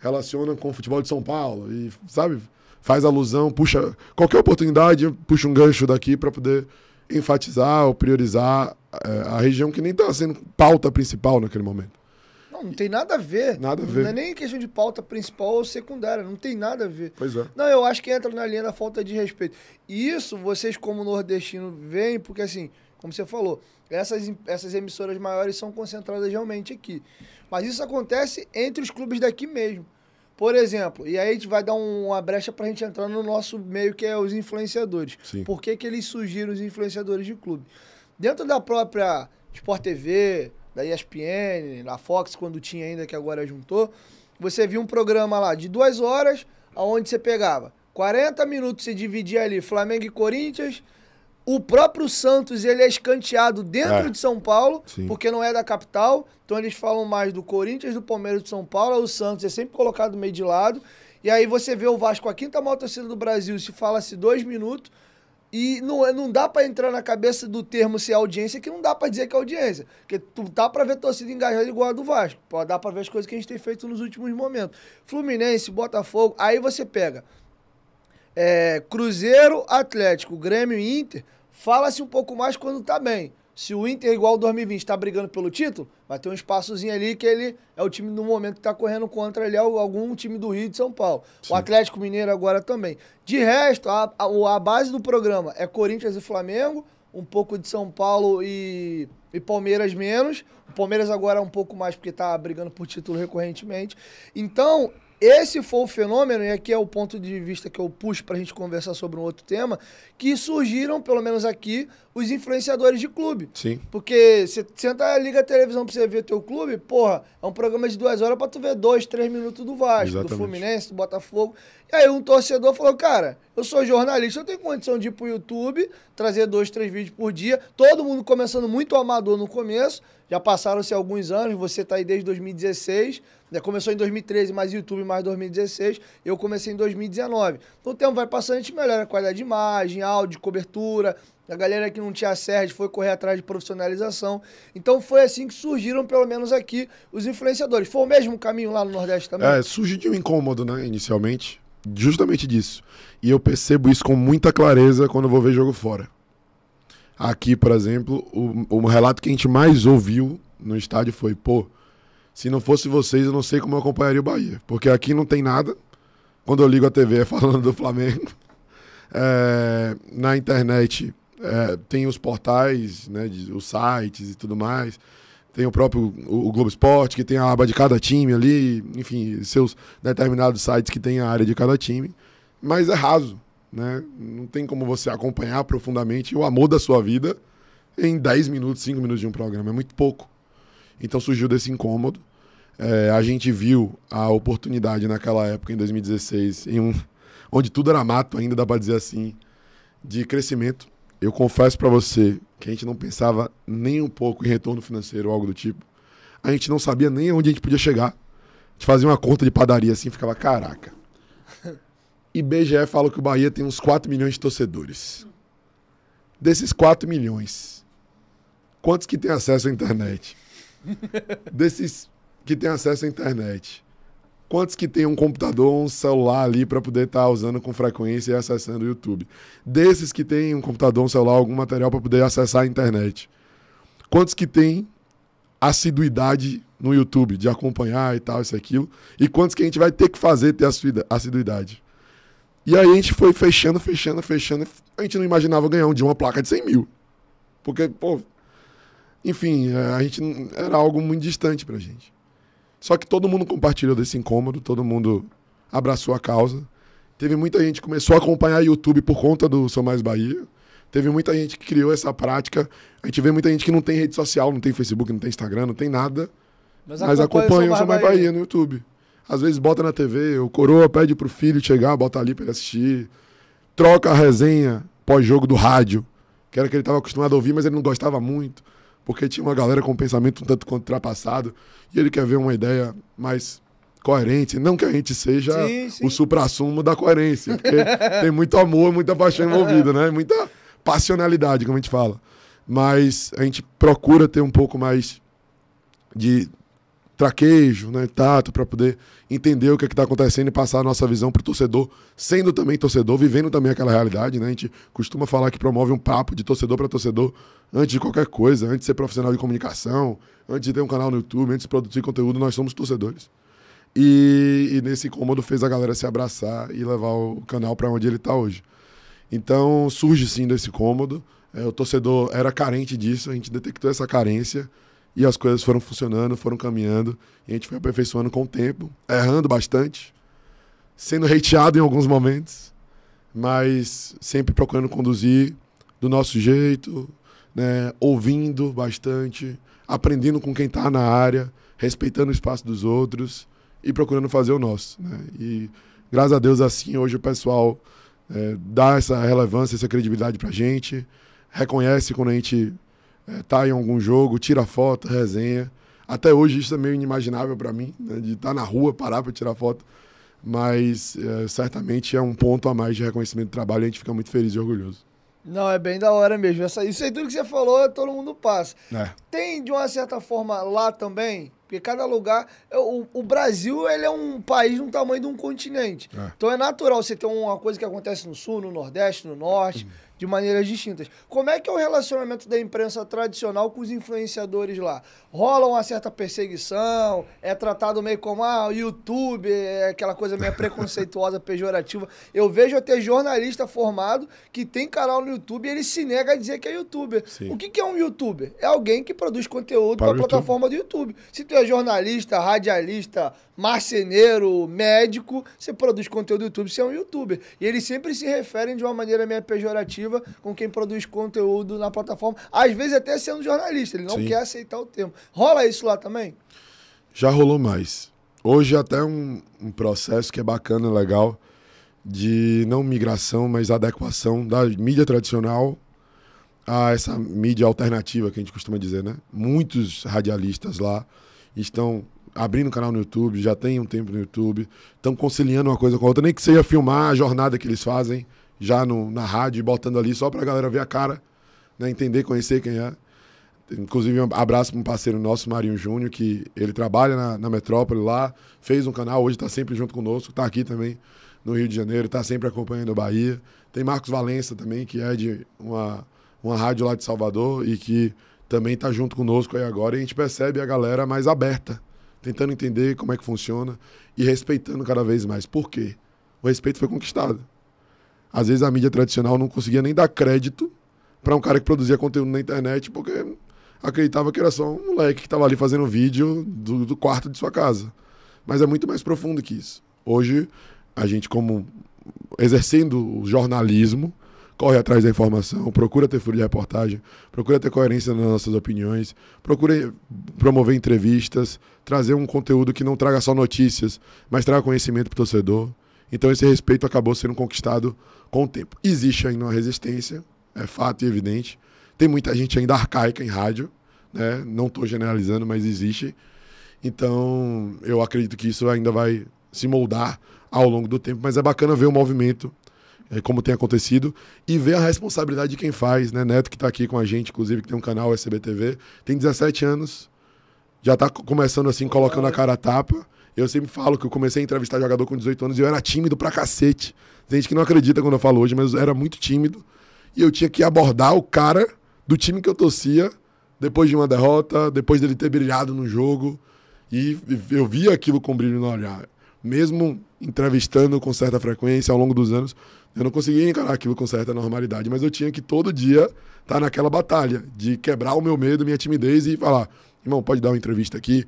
relaciona com o futebol de São Paulo, e sabe? faz alusão, puxa qualquer oportunidade, puxa um gancho daqui para poder enfatizar ou priorizar é, a região que nem está sendo pauta principal naquele momento. Não, não tem nada a ver. Nada a ver. Não é nem questão de pauta principal ou secundária, não tem nada a ver. Pois é. Não, eu acho que entra na linha da falta de respeito. E isso vocês, como nordestino, veem, porque assim, como você falou, essas, essas emissoras maiores são concentradas realmente aqui. Mas isso acontece entre os clubes daqui mesmo. Por exemplo, e aí a gente vai dar uma brecha para a gente entrar no nosso meio que é os influenciadores. Sim. Por que, que eles surgiram os influenciadores de clube? Dentro da própria Sport TV, da ESPN, da Fox, quando tinha ainda, que agora juntou, você via um programa lá de duas horas, aonde você pegava 40 minutos, se dividia ali Flamengo e Corinthians, o próprio Santos, ele é escanteado dentro é. de São Paulo, Sim. porque não é da capital. Então eles falam mais do Corinthians, do Palmeiras, de São Paulo. O Santos é sempre colocado meio de lado. E aí você vê o Vasco, a quinta maior torcida do Brasil, se fala-se dois minutos. E não, é, não dá para entrar na cabeça do termo ser audiência, que não dá para dizer que é audiência. Porque tu dá para ver torcida engajada igual a do Vasco. Pô, dá para ver as coisas que a gente tem feito nos últimos momentos. Fluminense, Botafogo, aí você pega é, Cruzeiro, Atlético, Grêmio e Inter. Fala-se um pouco mais quando tá bem. Se o Inter, igual 2020, está brigando pelo título, vai ter um espaçozinho ali que ele é o time no momento que está correndo contra ele, é algum time do Rio de São Paulo. Sim. O Atlético Mineiro agora também. De resto, a, a, a, base do programa é Corinthians e Flamengo, um pouco de São Paulo e, e Palmeiras menos. O Palmeiras agora é um pouco mais porque está brigando por título recorrentemente. Então, esse foi o fenômeno, e aqui é o ponto de vista que eu puxo para a gente conversar sobre um outro tema, que surgiram, pelo menos aqui, os influenciadores de clube. Sim. Porque você senta, liga a televisão para você ver teu clube, porra, é um programa de duas horas para tu ver dois, três minutos do Vasco, Exatamente. do Fluminense, do Botafogo. E aí um torcedor falou, cara, eu sou jornalista, eu tenho condição de ir pro YouTube, trazer dois, três vídeos por dia. Todo mundo começando muito amador no começo, já passaram-se alguns anos, você tá aí desde 2016 né, começou em 2013, mais YouTube, mais 2016. Eu comecei em 2019. Então o tempo vai passando, a gente melhora a qualidade de imagem, áudio, cobertura. A galera que não tinha sede foi correr atrás de profissionalização. Então foi assim que surgiram, pelo menos aqui, os influenciadores. Foi o mesmo caminho lá no Nordeste também? É, surgiu de um incômodo, né, inicialmente. Justamente disso. E eu percebo isso com muita clareza quando eu vou ver jogo fora. Aqui, por exemplo, o, o relato que a gente mais ouviu no estádio foi, pô, se não fosse vocês, eu não sei como eu acompanharia o Bahia. Porque aqui não tem nada. Quando eu ligo a TV é falando do Flamengo. É, na internet é, tem os portais, né, de, os sites e tudo mais. Tem o próprio o, o Globo Esporte, que tem a aba de cada time ali. Enfim, seus determinados sites que tem a área de cada time. Mas é raso. Né? Não tem como você acompanhar profundamente o amor da sua vida em 10 minutos, 5 minutos de um programa. É muito pouco. Então surgiu desse incômodo. É, a gente viu a oportunidade naquela época, em 2016, em um, onde tudo era mato, ainda dá para dizer assim, de crescimento. Eu confesso para você que a gente não pensava nem um pouco em retorno financeiro ou algo do tipo. A gente não sabia nem onde a gente podia chegar. A gente fazia uma conta de padaria assim, ficava caraca. E BGE fala que o Bahia tem uns 4 milhões de torcedores. Desses 4 milhões, quantos que tem acesso à internet? Desses que tem acesso à internet? Quantos que tem um computador ou um celular ali para poder estar tá usando com frequência e acessando o YouTube? Desses que tem um computador, um celular, algum material para poder acessar a internet? Quantos que tem assiduidade no YouTube, de acompanhar e tal, isso aquilo? E quantos que a gente vai ter que fazer ter assiduidade? E aí a gente foi fechando, fechando, fechando. A gente não imaginava ganhar um uma placa de 100 mil. Porque, pô, enfim, é, a gente era algo muito distante pra gente. Só que todo mundo compartilhou desse incômodo, todo mundo abraçou a causa. Teve muita gente que começou a acompanhar YouTube por conta do Sou Mais Bahia. Teve muita gente que criou essa prática. A gente vê muita gente que não tem rede social, não tem Facebook, não tem Instagram, não tem nada. Mas, mas acompanha o Sou Mais Bahia. Bahia no YouTube. Às vezes bota na TV, o coroa pede pro filho chegar, bota ali pra ele assistir. Troca a resenha pós-jogo do rádio, que era que ele estava acostumado a ouvir, mas ele não gostava muito porque tinha uma galera com um pensamento um tanto quanto ultrapassado, e ele quer ver uma ideia mais coerente. Não que a gente seja sim, sim. o supra-sumo da coerência, porque tem muito amor, muita paixão envolvida, né? Muita passionalidade, como a gente fala. Mas a gente procura ter um pouco mais de traquejo, né, tato, para poder entender o que é está acontecendo e passar a nossa visão para o torcedor, sendo também torcedor, vivendo também aquela realidade. Né? A gente costuma falar que promove um papo de torcedor para torcedor antes de qualquer coisa, antes de ser profissional de comunicação, antes de ter um canal no YouTube, antes de produzir conteúdo, nós somos torcedores. E, e nesse cômodo fez a galera se abraçar e levar o canal para onde ele está hoje. Então surge sim desse cômodo. É, o torcedor era carente disso, a gente detectou essa carência e as coisas foram funcionando, foram caminhando. E a gente foi aperfeiçoando com o tempo, errando bastante, sendo hateado em alguns momentos, mas sempre procurando conduzir do nosso jeito, né? ouvindo bastante, aprendendo com quem está na área, respeitando o espaço dos outros e procurando fazer o nosso. Né? E graças a Deus, assim, hoje o pessoal é, dá essa relevância, essa credibilidade para a gente, reconhece quando a gente é, tá em algum jogo, tira foto, resenha. Até hoje isso é meio inimaginável para mim, né, de estar tá na rua, parar para tirar foto. Mas é, certamente é um ponto a mais de reconhecimento do trabalho e a gente fica muito feliz e orgulhoso. Não, é bem da hora mesmo. Essa, isso aí tudo que você falou, todo mundo passa. É. Tem, de uma certa forma, lá também, porque cada lugar... O, o Brasil, ele é um país do tamanho de um continente. É. Então é natural você ter uma coisa que acontece no Sul, no Nordeste, no Norte... Hum de maneiras distintas. Como é que é o relacionamento da imprensa tradicional com os influenciadores lá? Rola uma certa perseguição? É tratado meio como, ah, YouTube, é aquela coisa meio preconceituosa, pejorativa. Eu vejo até jornalista formado que tem canal no YouTube e ele se nega a dizer que é youtuber. Sim. O que, que é um youtuber? É alguém que produz conteúdo para a plataforma do YouTube. Se tu é jornalista, radialista, marceneiro, médico, você produz conteúdo do YouTube, você é um youtuber. E eles sempre se referem de uma maneira meio pejorativa com quem produz conteúdo na plataforma, às vezes até sendo jornalista, ele não Sim. quer aceitar o termo. Rola isso lá também? Já rolou mais. Hoje é até um, um processo que é bacana, legal, de não migração, mas adequação da mídia tradicional a essa mídia alternativa que a gente costuma dizer, né? Muitos radialistas lá estão abrindo canal no YouTube, já tem um tempo no YouTube, estão conciliando uma coisa com a outra, nem que seja filmar a jornada que eles fazem, já no, na rádio, botando ali só para a galera ver a cara, né, entender, conhecer quem é. Inclusive, um abraço para um parceiro nosso, Marinho Júnior, que ele trabalha na, na metrópole lá, fez um canal, hoje está sempre junto conosco, está aqui também no Rio de Janeiro, está sempre acompanhando a Bahia. Tem Marcos Valença também, que é de uma, uma rádio lá de Salvador e que também está junto conosco aí agora. E a gente percebe a galera mais aberta, tentando entender como é que funciona e respeitando cada vez mais. Por quê? O respeito foi conquistado às vezes a mídia tradicional não conseguia nem dar crédito para um cara que produzia conteúdo na internet, porque acreditava que era só um moleque que estava tá ali fazendo vídeo do, do quarto de sua casa. Mas é muito mais profundo que isso. Hoje, a gente, como exercendo o jornalismo, corre atrás da informação, procura ter furo de reportagem, procura ter coerência nas nossas opiniões, procura promover entrevistas, trazer um conteúdo que não traga só notícias, mas traga conhecimento para o torcedor. Então esse respeito acabou sendo conquistado com o tempo. Existe ainda uma resistência, é fato e evidente. Tem muita gente ainda arcaica em rádio, né? Não estou generalizando, mas existe. Então, eu acredito que isso ainda vai se moldar ao longo do tempo, mas é bacana ver o movimento é, como tem acontecido e ver a responsabilidade de quem faz, né? Neto que está aqui com a gente, inclusive que tem um canal SBTV, tem 17 anos, já está começando assim colocando a cara a tapa eu sempre falo que eu comecei a entrevistar jogador com 18 anos e eu era tímido pra cacete. Tem gente que não acredita quando eu falo hoje, mas eu era muito tímido. E eu tinha que abordar o cara do time que eu torcia depois de uma derrota, depois dele ter brilhado no jogo. E eu via aquilo com brilho no olhar. Mesmo entrevistando com certa frequência ao longo dos anos, eu não conseguia encarar aquilo com certa normalidade, mas eu tinha que todo dia estar tá naquela batalha de quebrar o meu medo, minha timidez e falar: irmão, pode dar uma entrevista aqui,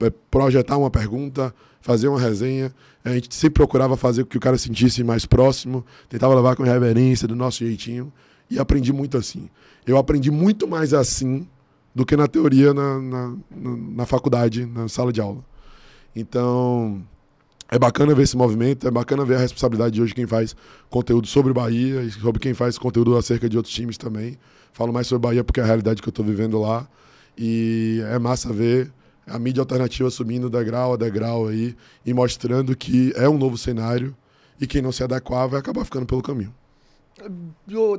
é, projetar uma pergunta, fazer uma resenha. A gente sempre procurava fazer com que o cara sentisse mais próximo, tentava levar com reverência, do nosso jeitinho. E aprendi muito assim. Eu aprendi muito mais assim do que na teoria na, na, na faculdade, na sala de aula. Então, é bacana ver esse movimento, é bacana ver a responsabilidade de hoje quem faz conteúdo sobre Bahia e sobre quem faz conteúdo acerca de outros times também. Falo mais sobre Bahia porque é a realidade que eu estou vivendo lá. E é massa ver a mídia alternativa subindo degrau a degrau aí e mostrando que é um novo cenário e quem não se adequar vai acabar ficando pelo caminho.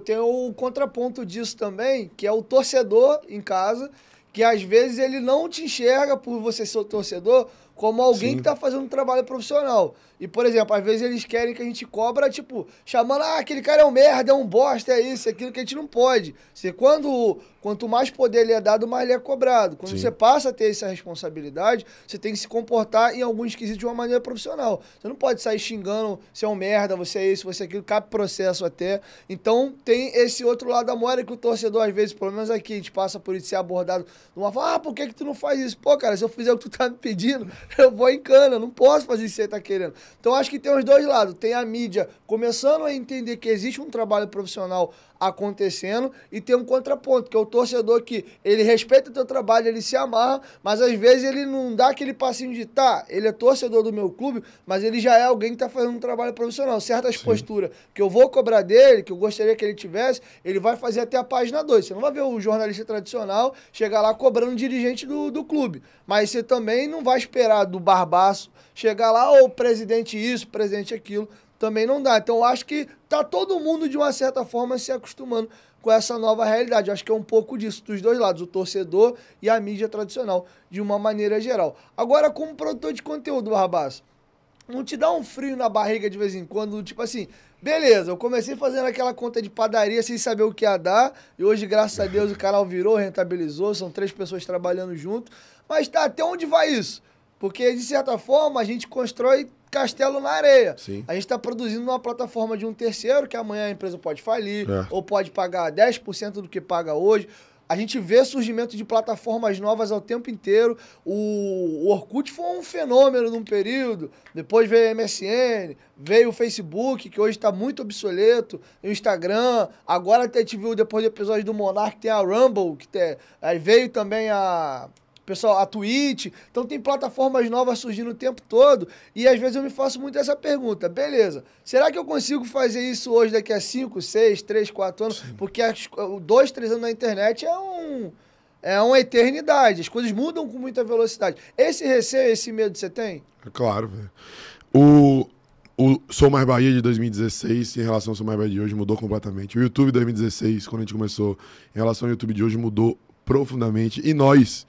Tem o contraponto disso também, que é o torcedor em casa, que às vezes ele não te enxerga por você ser o torcedor como alguém Sim. que está fazendo um trabalho profissional. E, por exemplo, às vezes eles querem que a gente cobra, tipo, chamando, ah, aquele cara é um merda, é um bosta, é isso, é aquilo que a gente não pode. Se quando Quanto mais poder lhe é dado, mais lhe é cobrado. Quando Sim. você passa a ter essa responsabilidade, você tem que se comportar em alguns quesitos de uma maneira profissional. Você não pode sair xingando, você é um merda, você é isso, você é aquilo, cabe processo até. Então tem esse outro lado da moeda que o torcedor, às vezes, pelo menos aqui, a gente passa por isso ser abordado de uma forma, ah, por que, que tu não faz isso? Pô, cara, se eu fizer o que tu tá me pedindo, eu vou em cana, não posso fazer isso que você tá querendo. Então acho que tem os dois lados. Tem a mídia começando a entender que existe um trabalho profissional acontecendo e tem um contraponto, que é o torcedor que ele respeita o teu trabalho, ele se amarra, mas às vezes ele não dá aquele passinho de tá, ele é torcedor do meu clube, mas ele já é alguém que tá fazendo um trabalho profissional. Certas Sim. posturas que eu vou cobrar dele, que eu gostaria que ele tivesse, ele vai fazer até a página 2. Você não vai ver o jornalista tradicional chegar lá cobrando o dirigente do, do clube, mas você também não vai esperar do barbaço chegar lá, ou oh, presidente isso, presidente aquilo também não dá. Então eu acho que tá todo mundo, de uma certa forma, se acostumando com essa nova realidade. Eu acho que é um pouco disso, dos dois lados, o torcedor e a mídia tradicional, de uma maneira geral. Agora, como produtor de conteúdo, Barbaço, não te dá um frio na barriga de vez em quando, tipo assim, beleza, eu comecei fazendo aquela conta de padaria sem saber o que ia dar, e hoje, graças a Deus, o canal virou, rentabilizou, são três pessoas trabalhando junto, mas tá, até onde vai isso? Porque, de certa forma, a gente constrói Castelo na areia. Sim. A gente está produzindo numa plataforma de um terceiro, que amanhã a empresa pode falir, é. ou pode pagar 10% do que paga hoje. A gente vê surgimento de plataformas novas ao tempo inteiro. O, Orkut foi um fenômeno num período. Depois veio a MSN, veio o Facebook, que hoje está muito obsoleto, o Instagram. Agora até te viu depois do episódio do Monark, tem a Rumble, que tem, aí veio também a pessoal, a Twitch. Então tem plataformas novas surgindo o tempo todo. E às vezes eu me faço muito essa pergunta. Beleza, será que eu consigo fazer isso hoje daqui a 5, 6, 3, 4 anos? Sim. Porque 2, 3 anos na internet é um... É uma eternidade, as coisas mudam com muita velocidade. Esse receio, esse medo que você tem? claro, velho. O, o Sou Mais Bahia de 2016 em relação ao Sou Mais Bahia de hoje mudou completamente. O YouTube 2016, quando a gente começou, em relação ao YouTube de hoje, mudou profundamente. E nós,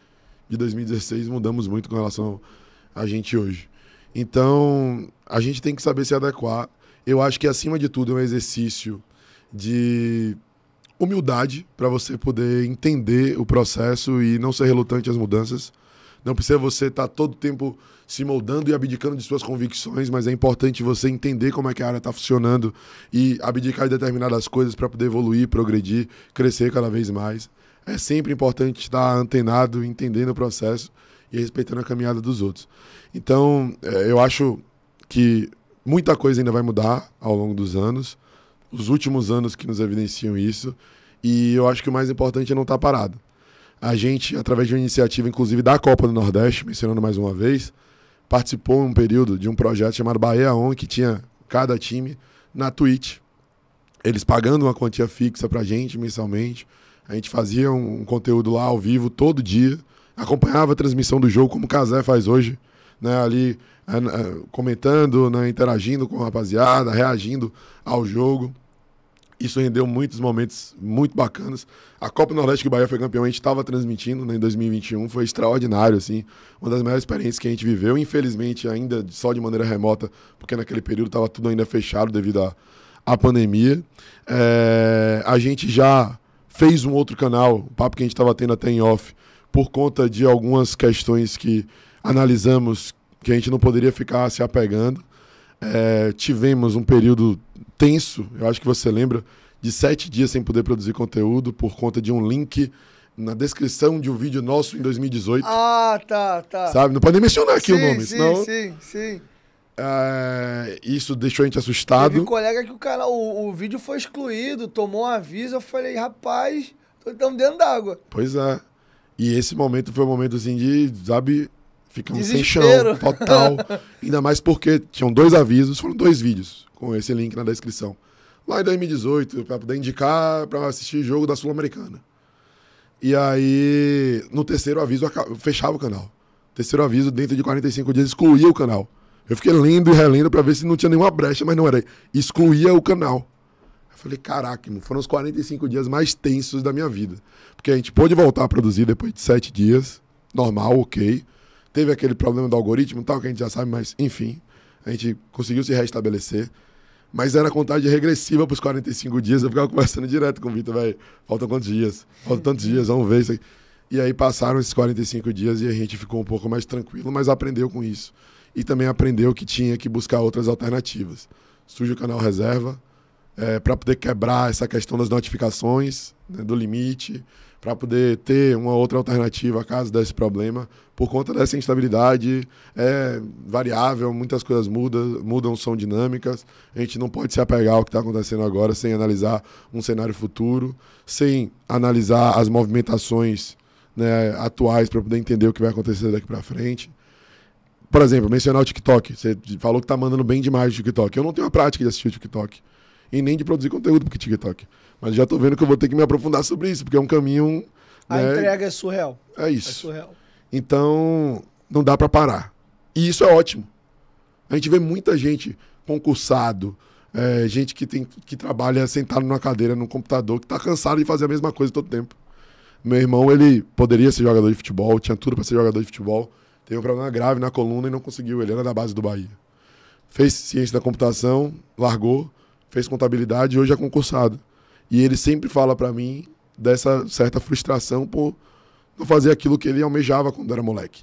de 2016 mudamos muito com relação a gente hoje. Então, a gente tem que saber se adequar. Eu acho que, acima de tudo, é um exercício de humildade para você poder entender o processo e não ser relutante às mudanças. Não precisa você estar tá todo o tempo se moldando e abdicando de suas convicções, mas é importante você entender como é que a área está funcionando e abdicar de determinadas coisas para poder evoluir, progredir, crescer cada vez mais é sempre importante estar antenado, entendendo o processo e respeitando a caminhada dos outros. Então, é, eu acho que muita coisa ainda vai mudar ao longo dos anos, os últimos anos que nos evidenciam isso, e eu acho que o mais importante é não estar tá parado. A gente, através de uma iniciativa, inclusive da Copa do Nordeste, mencionando mais uma vez, participou um período de um projeto chamado Bahia On, que tinha cada time na Twitch. Eles pagando uma quantia fixa para a gente mensalmente a gente fazia um, conteúdo lá ao vivo todo dia, acompanhava a transmissão do jogo, como o Casé faz hoje, né? Ali é, é, comentando, né? interagindo com a rapaziada, reagindo ao jogo. Isso rendeu muitos momentos muito bacanas. A Copa Nordeste que o Bahia foi campeão, a gente estava transmitindo né, em 2021, foi extraordinário, assim. Uma das melhores experiências que a gente viveu, infelizmente, ainda só de maneira remota, porque naquele período estava tudo ainda fechado devido à, à pandemia. É, a gente já fez um outro canal, o papo que a gente estava tendo até em off, por conta de algumas questões que analisamos que a gente não poderia ficar se apegando. É, tivemos um período tenso, eu acho que você lembra, de sete dias sem poder produzir conteúdo por conta de um link na descrição de um vídeo nosso em 2018. Ah, tá, tá. Sabe? Não pode nem mencionar aqui sim, o nome, sim, senão... Sim, sim, sim. É, isso deixou a gente assustado. Teve colega que o canal, o, o vídeo foi excluído, tomou um aviso, eu falei, rapaz, estamos dentro d'água. Pois é. E esse momento foi um momento assim de, sabe, ficamos Desespero. sem chão, total. Ainda mais porque tinham dois avisos, foram dois vídeos, com esse link na descrição. Lá em 2018, para poder indicar para assistir jogo da Sul-Americana. E aí, no terceiro aviso, fechava o canal. Terceiro aviso, dentro de 45 dias, excluía o canal. Eu fiquei lendo e relendo para ver se não tinha nenhuma brecha, mas não era. Excluía o canal. Eu falei, caraca, foram os 45 dias mais tensos da minha vida. Porque a gente pôde voltar a produzir depois de sete dias, normal, ok. Teve aquele problema do algoritmo e tal, que a gente já sabe, mas enfim, a gente conseguiu se restabelecer. Mas era contagem regressiva para os 45 dias. Eu ficava conversando direto com o Vitor, velho. Faltam quantos dias? Faltam tantos dias, vamos ver isso aí. E aí passaram esses 45 dias e a gente ficou um pouco mais tranquilo, mas aprendeu com isso e também aprendeu que tinha que buscar outras alternativas. Surge o canal reserva é, para poder quebrar essa questão das notificações, né, do limite, para poder ter uma outra alternativa caso desse problema. Por conta dessa instabilidade, é variável, muitas coisas mudam, mudam, são dinâmicas. A gente não pode se apegar ao que está acontecendo agora sem analisar um cenário futuro, sem analisar as movimentações né, atuais para poder entender o que vai acontecer daqui para frente por exemplo, mencionar o TikTok. Você falou que tá mandando bem demais o TikTok. Eu não tenho a prática de assistir o TikTok. E nem de produzir conteúdo pro TikTok. Mas já tô vendo que eu vou ter que me aprofundar sobre isso, porque é um caminho. A né? entrega é surreal. É, é isso. É surreal. Então, não dá para parar. E isso é ótimo. A gente vê muita gente concursado, é, gente que, tem, que trabalha sentado numa cadeira, num computador, que tá cansado de fazer a mesma coisa todo tempo. Meu irmão, ele poderia ser jogador de futebol, tinha tudo para ser jogador de futebol teve um problema grave na coluna e não conseguiu. Ele era da base do Bahia. Fez ciência da computação, largou, fez contabilidade e hoje é concursado. E ele sempre fala para mim dessa certa frustração por não fazer aquilo que ele almejava quando era moleque.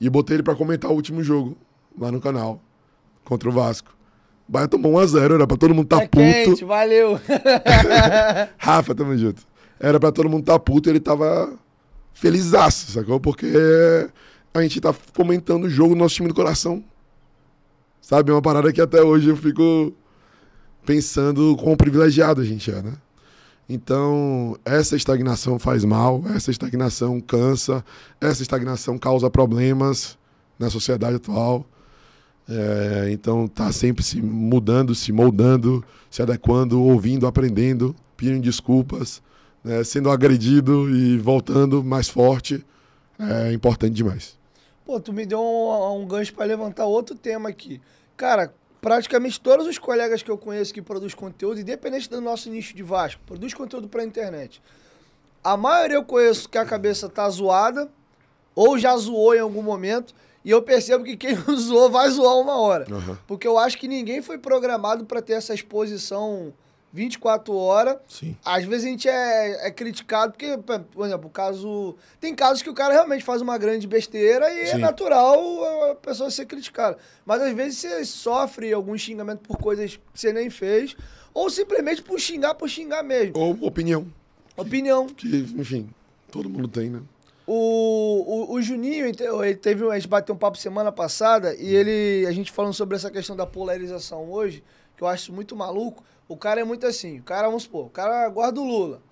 E botei ele para comentar o último jogo lá no canal contra o Vasco. O Bahia tomou 1x0, era pra todo mundo tá é puto. Quente, valeu! Rafa, tamo junto. Era pra todo mundo tá puto e ele tava felizaço, sacou? Porque a gente tá comentando o jogo do nosso time do coração. Sabe? É uma parada que até hoje eu fico pensando quão privilegiado a gente é, né? Então, essa estagnação faz mal, essa estagnação cansa, essa estagnação causa problemas na sociedade atual. É, então, tá sempre se mudando, se moldando, se adequando, ouvindo, aprendendo, pedindo desculpas, né? sendo agredido e voltando mais forte. É importante demais. Pô, tu me deu um, um gancho para levantar outro tema aqui. Cara, praticamente todos os colegas que eu conheço que produzem conteúdo, independente do nosso nicho de Vasco, produz conteúdo pra internet. A maioria eu conheço que a cabeça tá zoada, ou já zoou em algum momento, e eu percebo que quem zoou vai zoar uma hora. Uhum. Porque eu acho que ninguém foi programado para ter essa exposição 24 horas. Sim. Às vezes a gente é, é, criticado, porque, por exemplo, caso. Tem casos que o cara realmente faz uma grande besteira e é Sim. é natural a pessoa ser criticada. Mas às vezes você sofre algum xingamento por coisas que você nem fez, ou simplesmente por xingar, por xingar mesmo. Ou opinião. Opinião. Que, que enfim, todo mundo tem, né? O, o, o, Juninho, ele teve, a gente bateu um papo semana passada e ele, a gente falando sobre essa questão da polarização hoje, que eu acho muito maluco. O cara é muito assim. O cara, vamos supor, o cara guarda o Lula.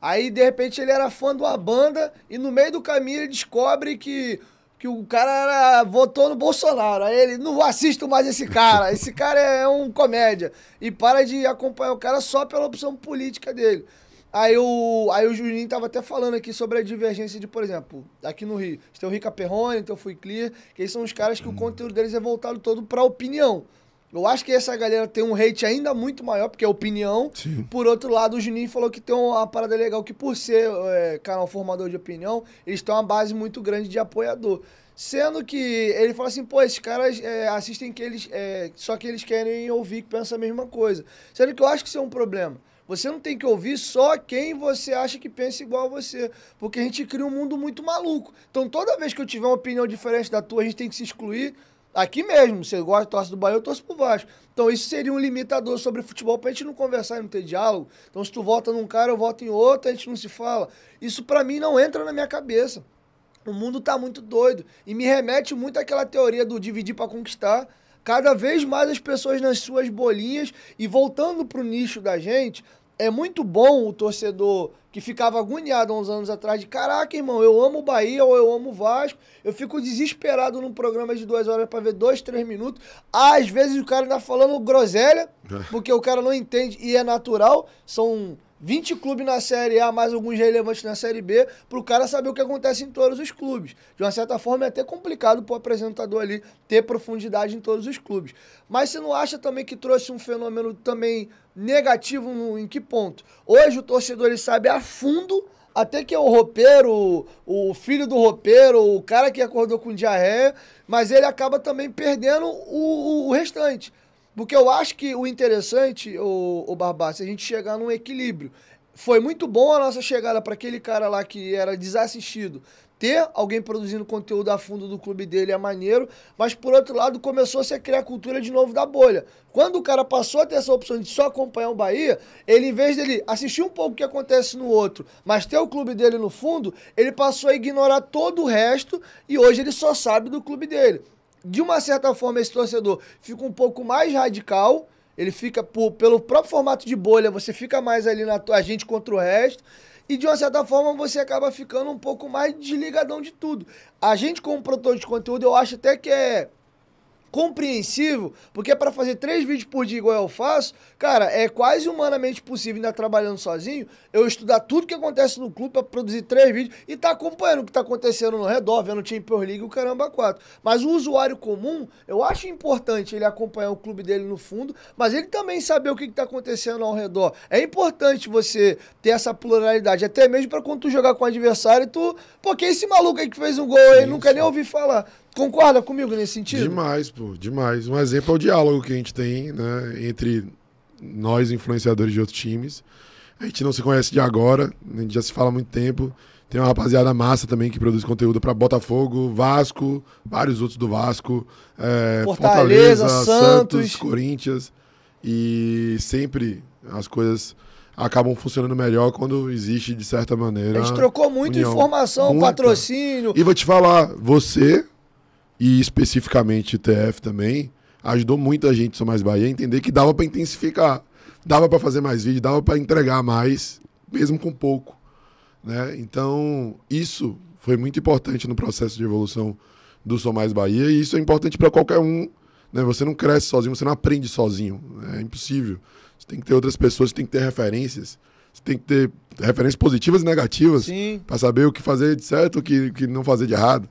Aí, de repente, ele era fã de uma banda e no meio do caminho ele descobre que, que o cara era, votou no Bolsonaro. Aí ele, não assisto mais esse cara, esse cara é, um comédia. E para de acompanhar o cara só pela opção política dele. Aí o, aí o Juninho tava até falando aqui sobre a divergência de, por exemplo, aqui no Rio. Tem o Rica Perrone, tem o Fui Clear, que eles são os caras que o hum. conteúdo deles é voltado todo pra opinião. Eu acho que essa galera tem um hate ainda muito maior, porque é opinião. Sim. Por outro lado, o Juninho falou que tem uma parada legal, que por ser é, canal formador de opinião, eles têm uma base muito grande de apoiador. Sendo que ele fala assim, pô, esses caras é, assistem que eles. É, só que eles querem ouvir que pensa a mesma coisa. Sendo que eu acho que isso é um problema. Você não tem que ouvir só quem você acha que pensa igual a você. Porque a gente cria um mundo muito maluco. Então toda vez que eu tiver uma opinião diferente da tua, a gente tem que se excluir. Aqui mesmo, você gosta, torce do Bahia, eu torço pro Vasco. Então isso seria um limitador sobre futebol pra gente não conversar e não ter diálogo. Então se tu vota num cara, eu voto em outro, a gente não se fala. Isso para mim não entra na minha cabeça. O mundo tá muito doido e me remete muito àquela teoria do dividir para conquistar. Cada vez mais as pessoas nas suas bolinhas e voltando pro nicho da gente, é muito bom o torcedor que ficava agoniado uns anos atrás de caraca, irmão, eu amo o Bahia ou eu amo o Vasco. Eu fico desesperado num programa de duas horas para ver dois, três minutos. Às vezes o cara tá falando groselha, é. porque o cara não entende e é natural. São 20 clubes na Série A, mais alguns relevantes na Série B, para o cara saber o que acontece em todos os clubes. De uma certa forma, é até complicado para o apresentador ali ter profundidade em todos os clubes. Mas você não acha também que trouxe um fenômeno também negativo no, em que ponto? Hoje o torcedor ele sabe a fundo até que é o ropeiro, o filho do ropeiro, o cara que acordou com diarreia, mas ele acaba também perdendo o, o, o restante. Porque eu acho que o interessante, o, o é a gente chegar num equilíbrio. Foi muito bom a nossa chegada para aquele cara lá que era desassistido. Ter alguém produzindo conteúdo a fundo do clube dele é maneiro, mas por outro lado começou -se a se criar a cultura de novo da bolha. Quando o cara passou a ter essa opção de só acompanhar o Bahia, ele em vez dele assistir um pouco o que acontece no outro, mas ter o clube dele no fundo, ele passou a ignorar todo o resto e hoje ele só sabe do clube dele de uma certa forma, esse torcedor fica um pouco mais radical. Ele fica, por, pelo próprio formato de bolha, você fica mais ali na tua, gente contra o resto. E de uma certa forma você acaba ficando um pouco mais desligadão de tudo. A gente, como produtor de conteúdo, eu acho até que é compreensivo, porque para fazer três vídeos por dia igual eu faço, cara, é quase humanamente possível, ainda trabalhando sozinho, eu estudar tudo que acontece no clube para produzir três vídeos e tá acompanhando o que tá acontecendo no redor, vendo o Champions League e o caramba quatro. Mas o usuário comum, eu acho importante ele acompanhar o clube dele no fundo, mas ele também saber o que, que tá acontecendo ao redor. É importante você ter essa pluralidade, até mesmo para quando tu jogar com o adversário, tu, pô, que é esse maluco aí que fez um gol, ele nunca nem ouvi falar. Concorda comigo nesse sentido? Demais, pô, demais. Um exemplo é o diálogo que a gente tem, né, entre nós influenciadores de outros times. A gente não se conhece de agora, a gente já se fala há muito tempo. Tem uma rapaziada massa também que produz conteúdo para Botafogo, Vasco, vários outros do Vasco, é, Fortaleza, Fortaleza, Santos, Santos, Corinthians. E sempre as coisas acabam funcionando melhor quando existe, de certa maneira. A gente trocou muita informação, muita. patrocínio. E vou te falar, você e especificamente TF também, ajudou muito a gente do Sou Mais Bahia a entender que dava para intensificar, dava para fazer mais vídeo, dava para entregar mais, mesmo com pouco. Né? Então, isso foi muito importante no processo de evolução do Sou Mais Bahia e isso é importante para qualquer um. Né? Você não cresce sozinho, você não aprende sozinho. Né? É impossível. Você tem que ter outras pessoas, você tem que ter referências. Você tem que ter referências positivas e negativas para saber o que fazer de certo e o que, o que não fazer de errado.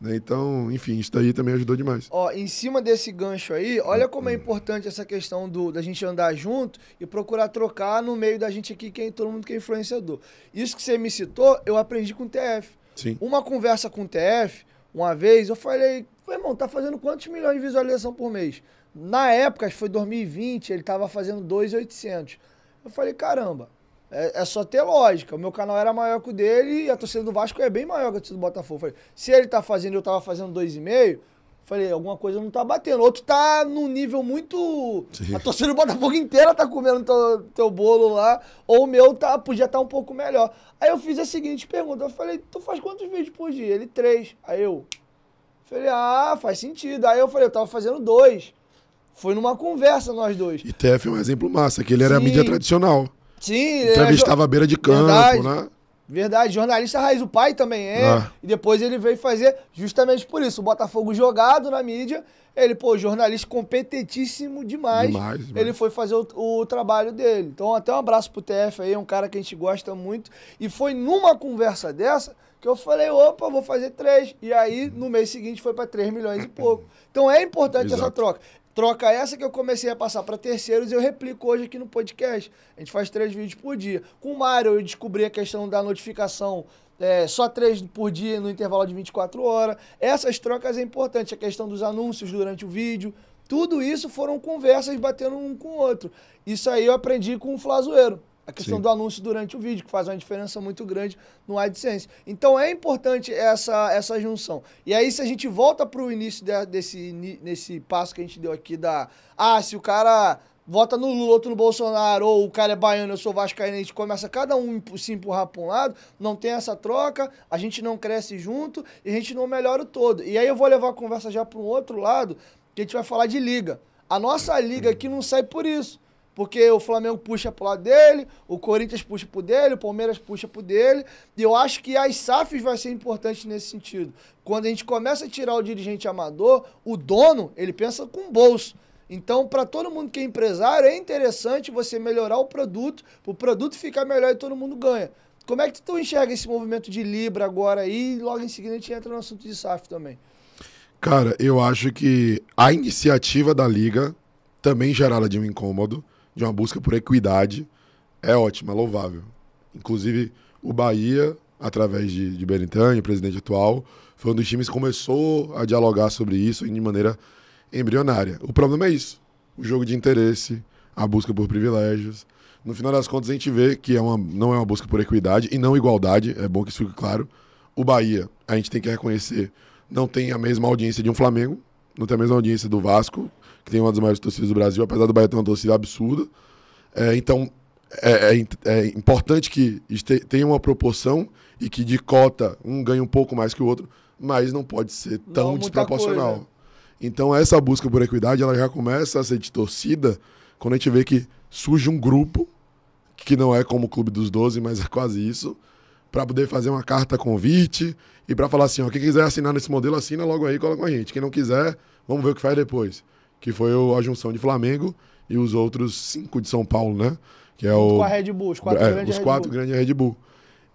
Né? Então, enfim, isso daí também ajudou demais. Ó, em cima desse gancho aí, olha como é importante essa questão do da gente andar junto e procurar trocar no meio da gente aqui quem todo mundo que é influenciador. Isso que você me citou, eu aprendi com o TF. Sim. Uma conversa com o TF, uma vez, eu falei, irmão, tá fazendo quantos milhões de visualização por mês? Na época, acho que foi 2020, ele tava fazendo 2,800. Eu falei, caramba, é, é, só ter lógica. O meu canal era maior que o dele e a torcida do Vasco é bem maior que a torcida do Botafogo. Falei, se ele tá fazendo, eu tava fazendo dois e meio, falei, alguma coisa não tá batendo. Outro tá num nível muito. Sim. A torcida do Botafogo inteira tá comendo teu, teu bolo lá, ou o meu tá, podia estar tá um pouco melhor. Aí eu fiz a seguinte pergunta, eu falei, tu faz quantos vídeos por dia? Ele, três. Aí eu. Falei, ah, faz sentido. Aí eu falei, eu tava fazendo dois. Foi numa conversa nós dois. E TF é um exemplo massa, que ele era Sim. mídia tradicional. Sim, é, Entrevistava à beira de campo, verdade, né? Verdade, jornalista Raiz, o pai também é. Ah. E depois ele veio fazer justamente por isso. O Botafogo jogado na mídia. Ele, pô, jornalista competentíssimo demais. demais ele demais. foi fazer o, o, trabalho dele. Então, até um abraço pro TF aí, um cara que a gente gosta muito. E foi numa conversa dessa que eu falei, opa, vou fazer três. E aí, no mês seguinte, foi para três milhões e pouco. Então, é importante Exato. essa troca. Troca essa que eu comecei a passar para terceiros e eu replico hoje aqui no podcast. A gente faz três vídeos por dia. Com o Mário, eu descobri a questão da notificação é, só três por dia no intervalo de 24 horas. Essas trocas é importante, a questão dos anúncios durante o vídeo. Tudo isso foram conversas batendo um com o outro. Isso aí eu aprendi com o Flazoeiro. A questão Sim. do anúncio durante o vídeo, que faz uma diferença muito grande no AdSense. Então é importante essa, essa junção. E aí, se a gente volta para o início de, desse nesse passo que a gente deu aqui da. Ah, se o cara vota no Lula, outro no Bolsonaro, ou o cara é baiano, eu sou vascaíno, a gente começa cada um se empurrar para um lado, não tem essa troca, a gente não cresce junto e a gente não melhora o todo. E aí eu vou levar a conversa já para um outro lado, que a gente vai falar de liga. A nossa liga aqui não sai por isso. Porque o Flamengo puxa pro lado dele, o Corinthians puxa pro dele, o Palmeiras puxa pro dele. E eu acho que as SAFs vai ser importante nesse sentido. Quando a gente começa a tirar o dirigente amador, o dono, ele pensa com o bolso. Então, para todo mundo que é empresário, é interessante você melhorar o produto, o produto ficar melhor e todo mundo ganha. Como é que tu enxerga esse movimento de Libra agora e logo em seguida a gente entra no assunto de SAF também? Cara, eu acho que a iniciativa da Liga também gerada de um incômodo de uma busca por equidade é ótima, é louvável. Inclusive, o Bahia, através de, de o presidente atual, foi um dos times que começou a dialogar sobre isso de maneira embrionária. O problema é isso: o jogo de interesse, a busca por privilégios. No final das contas, a gente vê que é uma, não é uma busca por equidade e não igualdade, é bom que isso fique claro. O Bahia, a gente tem que reconhecer, não tem a mesma audiência de um Flamengo, não tem a mesma audiência do Vasco, que tem uma das maiores torcidas do Brasil, apesar do Bahia ter uma torcida absurda. É, então, é, é, é, importante que tenha uma proporção e que de cota um ganhe um pouco mais que o outro, mas não pode ser tão não, desproporcional. Então, essa busca por equidade ela já começa a ser de torcida quando a gente vê que surge um grupo, que não é como o Clube dos 12, mas é quase isso, para poder fazer uma carta convite e para falar assim: ó, quem quiser assinar nesse modelo, assina logo aí, coloca com a gente. Quem não quiser, vamos ver o que faz depois que foi a junção de Flamengo e os outros cinco de São Paulo, né? Que é o, com a Red Bull, os quatro, é, grandes, os Red quatro grandes Red Bull.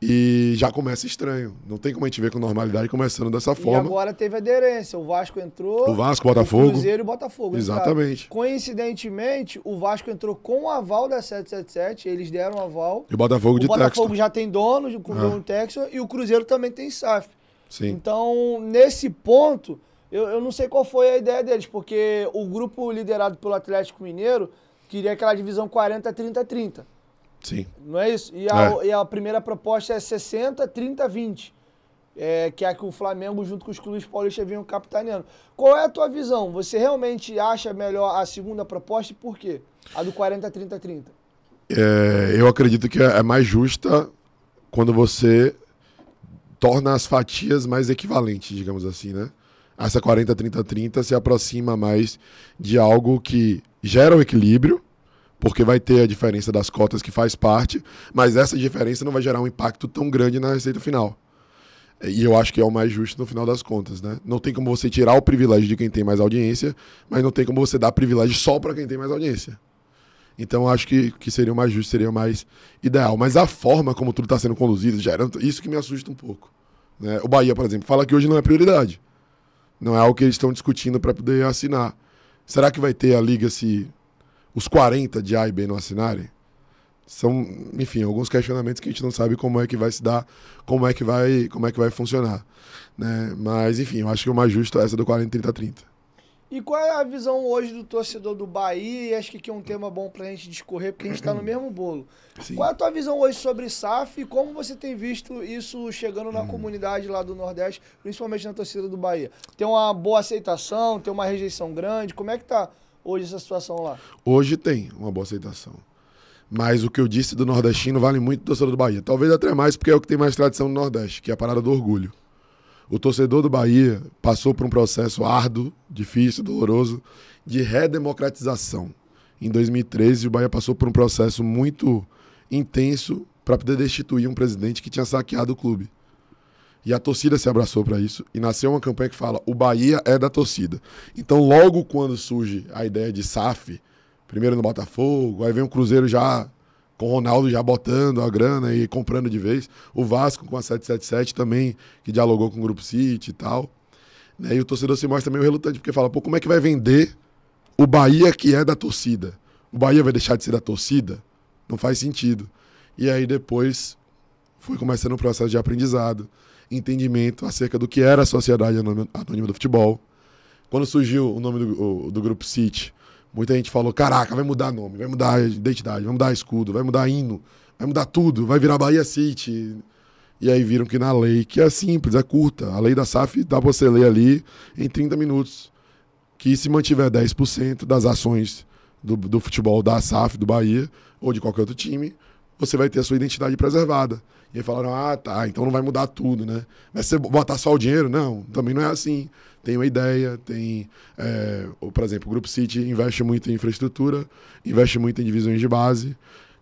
E já começa estranho. Não tem como a gente ver com normalidade começando dessa forma. E agora teve aderência. O Vasco entrou. O Vasco, Botafogo. O Cruzeiro e o Botafogo. Exatamente. Cara, coincidentemente, o Vasco entrou com o aval da 777. Eles deram aval. E o Botafogo de Texas. O Botafogo Texto. já tem dono, o Cruzeiro ah. Texas. E o Cruzeiro também tem SAF. Sim. Então, nesse ponto, eu, eu não sei qual foi a ideia deles, porque o grupo liderado pelo Atlético Mineiro queria aquela divisão 40-30-30. Sim. Não é isso? E a, é. e a primeira proposta é 60-30-20. É, que é a que o Flamengo, junto com os clubes paulistas, vinham capitaneando. Qual é a tua visão? Você realmente acha melhor a segunda proposta e por quê? A do 40-30-30? É, eu acredito que é, é mais justa quando você torna as fatias mais equivalentes, digamos assim, né? essa 40-30-30 se aproxima mais de algo que gera o equilíbrio, porque vai ter a diferença das cotas que faz parte, mas essa diferença não vai gerar um impacto tão grande na receita final. É, e eu acho que é o mais justo no final das contas, né? Não tem como você tirar o privilégio de quem tem mais audiência, mas não tem como você dar privilégio só para quem tem mais audiência. Então acho que, que seria o mais justo, seria o mais ideal. Mas a forma como tudo está sendo conduzido, gerando, isso que me assusta um pouco. Né? O Bahia, por exemplo, fala que hoje não é prioridade. Não é algo que eles estão discutindo para poder assinar. Será que vai ter a liga se os 40 de A e B não assinarem? São, enfim, alguns questionamentos que a gente não sabe como é que vai se dar, como é que vai, como é que vai funcionar, né? Mas enfim, eu acho que o mais justo é essa do 40 30 30. E qual é a visão hoje do torcedor do Bahia? E acho que aqui é um tema bom para a gente discorrer, porque a gente está no mesmo bolo. Sim. Qual é a tua visão hoje sobre SAF e como você tem visto isso chegando na hum. comunidade lá do Nordeste, principalmente na torcida do Bahia? Tem uma boa aceitação, tem uma rejeição grande? Como é que tá hoje essa situação lá? Hoje tem uma boa aceitação. Mas o que eu disse do nordestino vale muito do torcedor do Bahia. Talvez até mais, porque é o que tem mais tradição no Nordeste, que é a parada do orgulho. O torcedor do Bahia passou por um processo árduo, difícil, doloroso, de redemocratização. Em 2013, o Bahia passou por um processo muito intenso para poder destituir um presidente que tinha saqueado o clube. E a torcida se abraçou para isso e nasceu uma campanha que fala: o Bahia é da torcida. Então, logo quando surge a ideia de SAF, primeiro no Botafogo, aí vem o Cruzeiro já com o Ronaldo já botando a grana e comprando de vez. O Vasco com a 777 também, que dialogou com o Grupo City e tal. Né, e o torcedor se mostra meio relutante, porque fala, pô, como é que vai vender o Bahia que é da torcida? O Bahia vai deixar de ser da torcida? Não faz sentido. E aí depois foi começando um processo de aprendizado, entendimento acerca do que era a Sociedade Anônima do Futebol. Quando surgiu o nome do, do Grupo City, Muita gente falou: caraca, vai mudar nome, vai mudar identidade, vai mudar escudo, vai mudar hino, vai mudar tudo, vai virar Bahia City. E aí viram que na lei, que é simples, é curta, a lei da SAF dá pra você ler ali em 30 minutos. Que se mantiver 10% das ações do, do futebol da SAF, do Bahia, ou de qualquer outro time, você vai ter a sua identidade preservada. E aí falaram, ah, tá, então não vai mudar tudo, né? Mas você botar só o dinheiro, não, também não é assim tem uma ideia, tem. É, ou, por exemplo, o Grupo City investe muito em infraestrutura, investe muito em divisões de base,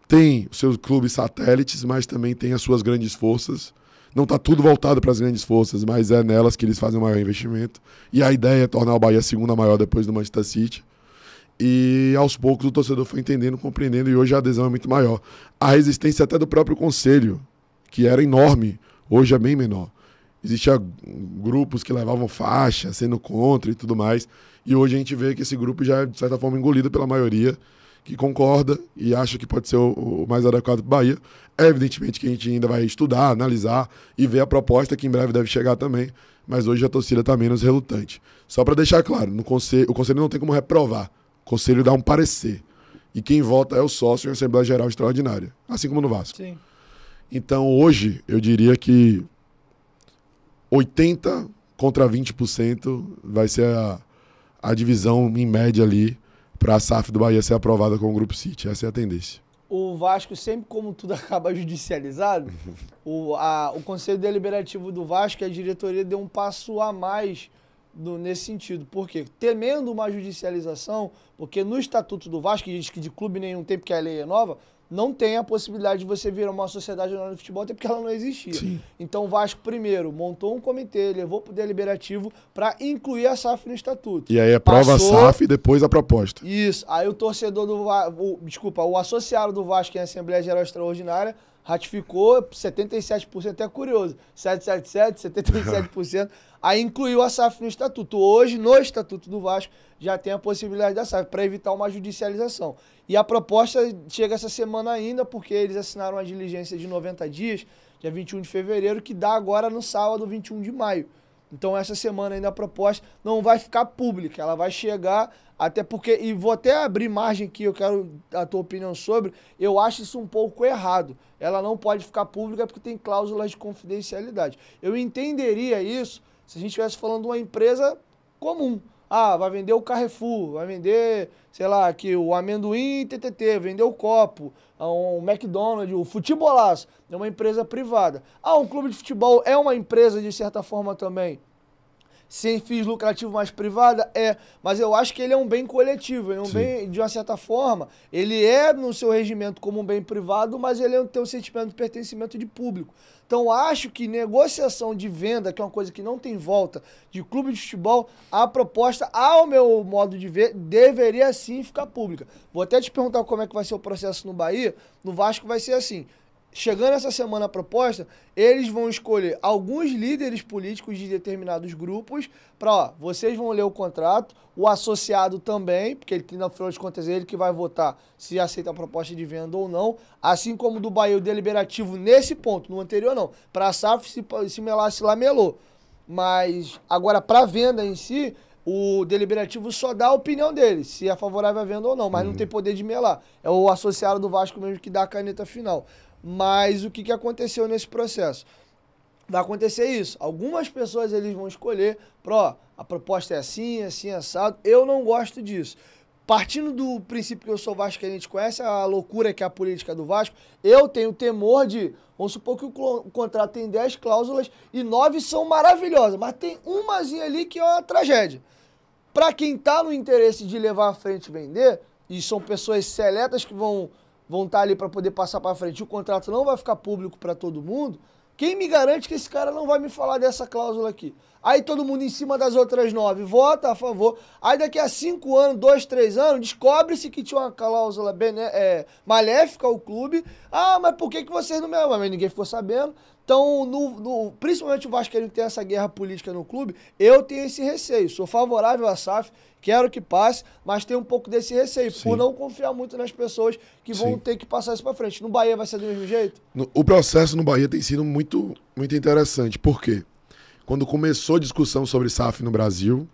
tem os seus clubes satélites, mas também tem as suas grandes forças. Não está tudo voltado para as grandes forças, mas é nelas que eles fazem o maior investimento. E a ideia é tornar o Bahia a segunda maior depois do Manchester City. E aos poucos o torcedor foi entendendo, compreendendo, e hoje a adesão é muito maior. A resistência até do próprio conselho, que era enorme, hoje é bem menor. Existia grupos que levavam faixa, sendo contra e tudo mais. E hoje a gente vê que esse grupo já é, de certa forma, engolido pela maioria que concorda e acha que pode ser o, o mais adequado para o Bahia. É evidentemente que a gente ainda vai estudar, analisar e ver a proposta que em breve deve chegar também, mas hoje a torcida está menos relutante. Só para deixar claro, no conselho, o conselho não tem como reprovar, o conselho dá um parecer. E quem vota é o sócio em Assembleia Geral Extraordinária, assim como no Vasco. Sim. Então hoje eu diria que 80 contra 20% vai ser a, a divisão em média ali para a SAF do Bahia ser aprovada com o Grupo City. Essa é a tendência. O Vasco, sempre como tudo acaba judicializado, o, a, o Conselho Deliberativo do Vasco e a diretoria deu um passo a mais nesse sentido. Por quê? Temendo uma judicialização, porque no Estatuto do Vasco, que diz que de clube nenhum tem, porque a lei é nova, não tem a possibilidade de você virar uma sociedade anônima de futebol, até porque ela não existia. Sim. Então o Vasco, primeiro, montou um comitê, levou para o deliberativo para incluir a SAF no estatuto. E aí aprova é Passou... a SAF e depois a proposta. Isso. Aí o torcedor do Vasco, desculpa, o associado do Vasco em Assembleia Geral Extraordinária Ratificou 77%, até curioso. 777, 77%. aí incluiu a SAF no estatuto. Hoje, no estatuto do Vasco, já tem a possibilidade da SAF, para evitar uma judicialização. E a proposta chega essa semana ainda, porque eles assinaram a diligência de 90 dias, dia 21 de fevereiro, que dá agora no sábado, 21 de maio. Então essa semana ainda a proposta não vai ficar pública, ela vai chegar até porque e vou até abrir margem aqui, eu quero a tua opinião sobre, eu acho isso um pouco errado. Ela não pode ficar pública porque tem cláusulas de confidencialidade. Eu entenderia isso se a gente estivesse falando de uma empresa comum. Ah, vai vender o Carrefour, vai vender, sei lá, aqui o amendoim TTT, vender o copo, ah, um McDonald's, o Futebolas, é uma empresa privada. Ah, um clube de futebol é uma empresa de certa forma também sem fins lucrativos mais privada? É. Mas eu acho que ele é um bem coletivo, ele é um Sim. bem, de uma certa forma, ele é no seu regimento como um bem privado, mas ele é tem um sentimento de pertencimento de público. Então acho que negociação de venda, que é uma coisa que não tem volta, de clube de futebol, a proposta, ao meu modo de ver, deveria sim ficar pública. Vou até te perguntar como é que vai ser o processo no Bahia. No Vasco vai ser assim chegando essa semana a proposta, eles vão escolher alguns líderes políticos de determinados grupos para, vocês vão ler o contrato, o associado também, porque ele tem, na final de contas, ele que vai votar se aceita a proposta de venda ou não, assim como do Bahia o Deliberativo nesse ponto, no anterior não. Para a SAF, se, se melar, se lamelou. Mas, agora, para venda em si, o deliberativo só dá a opinião dele, se é favorável à venda ou não, mas uhum. não tem poder de melar. É o associado do Vasco mesmo que dá a caneta final. Mas o que, que aconteceu nesse processo? Vai acontecer isso. Algumas pessoas eles vão escolher, pro a proposta é assim, assim, assado. Eu não gosto disso. Partindo do princípio que eu sou Vasco, que a gente conhece a loucura que é a política do Vasco, eu tenho temor de. Vamos supor que o contrato tem 10 cláusulas e 9 são maravilhosas, mas tem uma ali que é uma tragédia. Para quem está no interesse de levar à frente e vender, e são pessoas seletas que vão vão estar ali para poder passar para frente, o contrato não vai ficar público para todo mundo, quem me garante que esse cara não vai me falar dessa cláusula aqui? Aí todo mundo em cima das outras nove vota a favor. Aí daqui a cinco anos, dois, três anos, descobre-se que tinha uma cláusula é, maléfica ao clube. Ah, mas por que, que vocês não me amam? Mas ninguém ficou sabendo. Então, no, no, principalmente o Vasqueiro que tem essa guerra política no clube, eu tenho esse receio. Sou favorável à SAF, quero que passe, mas tenho um pouco desse receio, Sim. por não confiar muito nas pessoas que vão Sim. ter que passar isso para frente. No Bahia vai ser do mesmo jeito? No, o processo no Bahia tem sido muito, muito interessante. Por quê? quando começou a discussão sobre SAF no Brasil,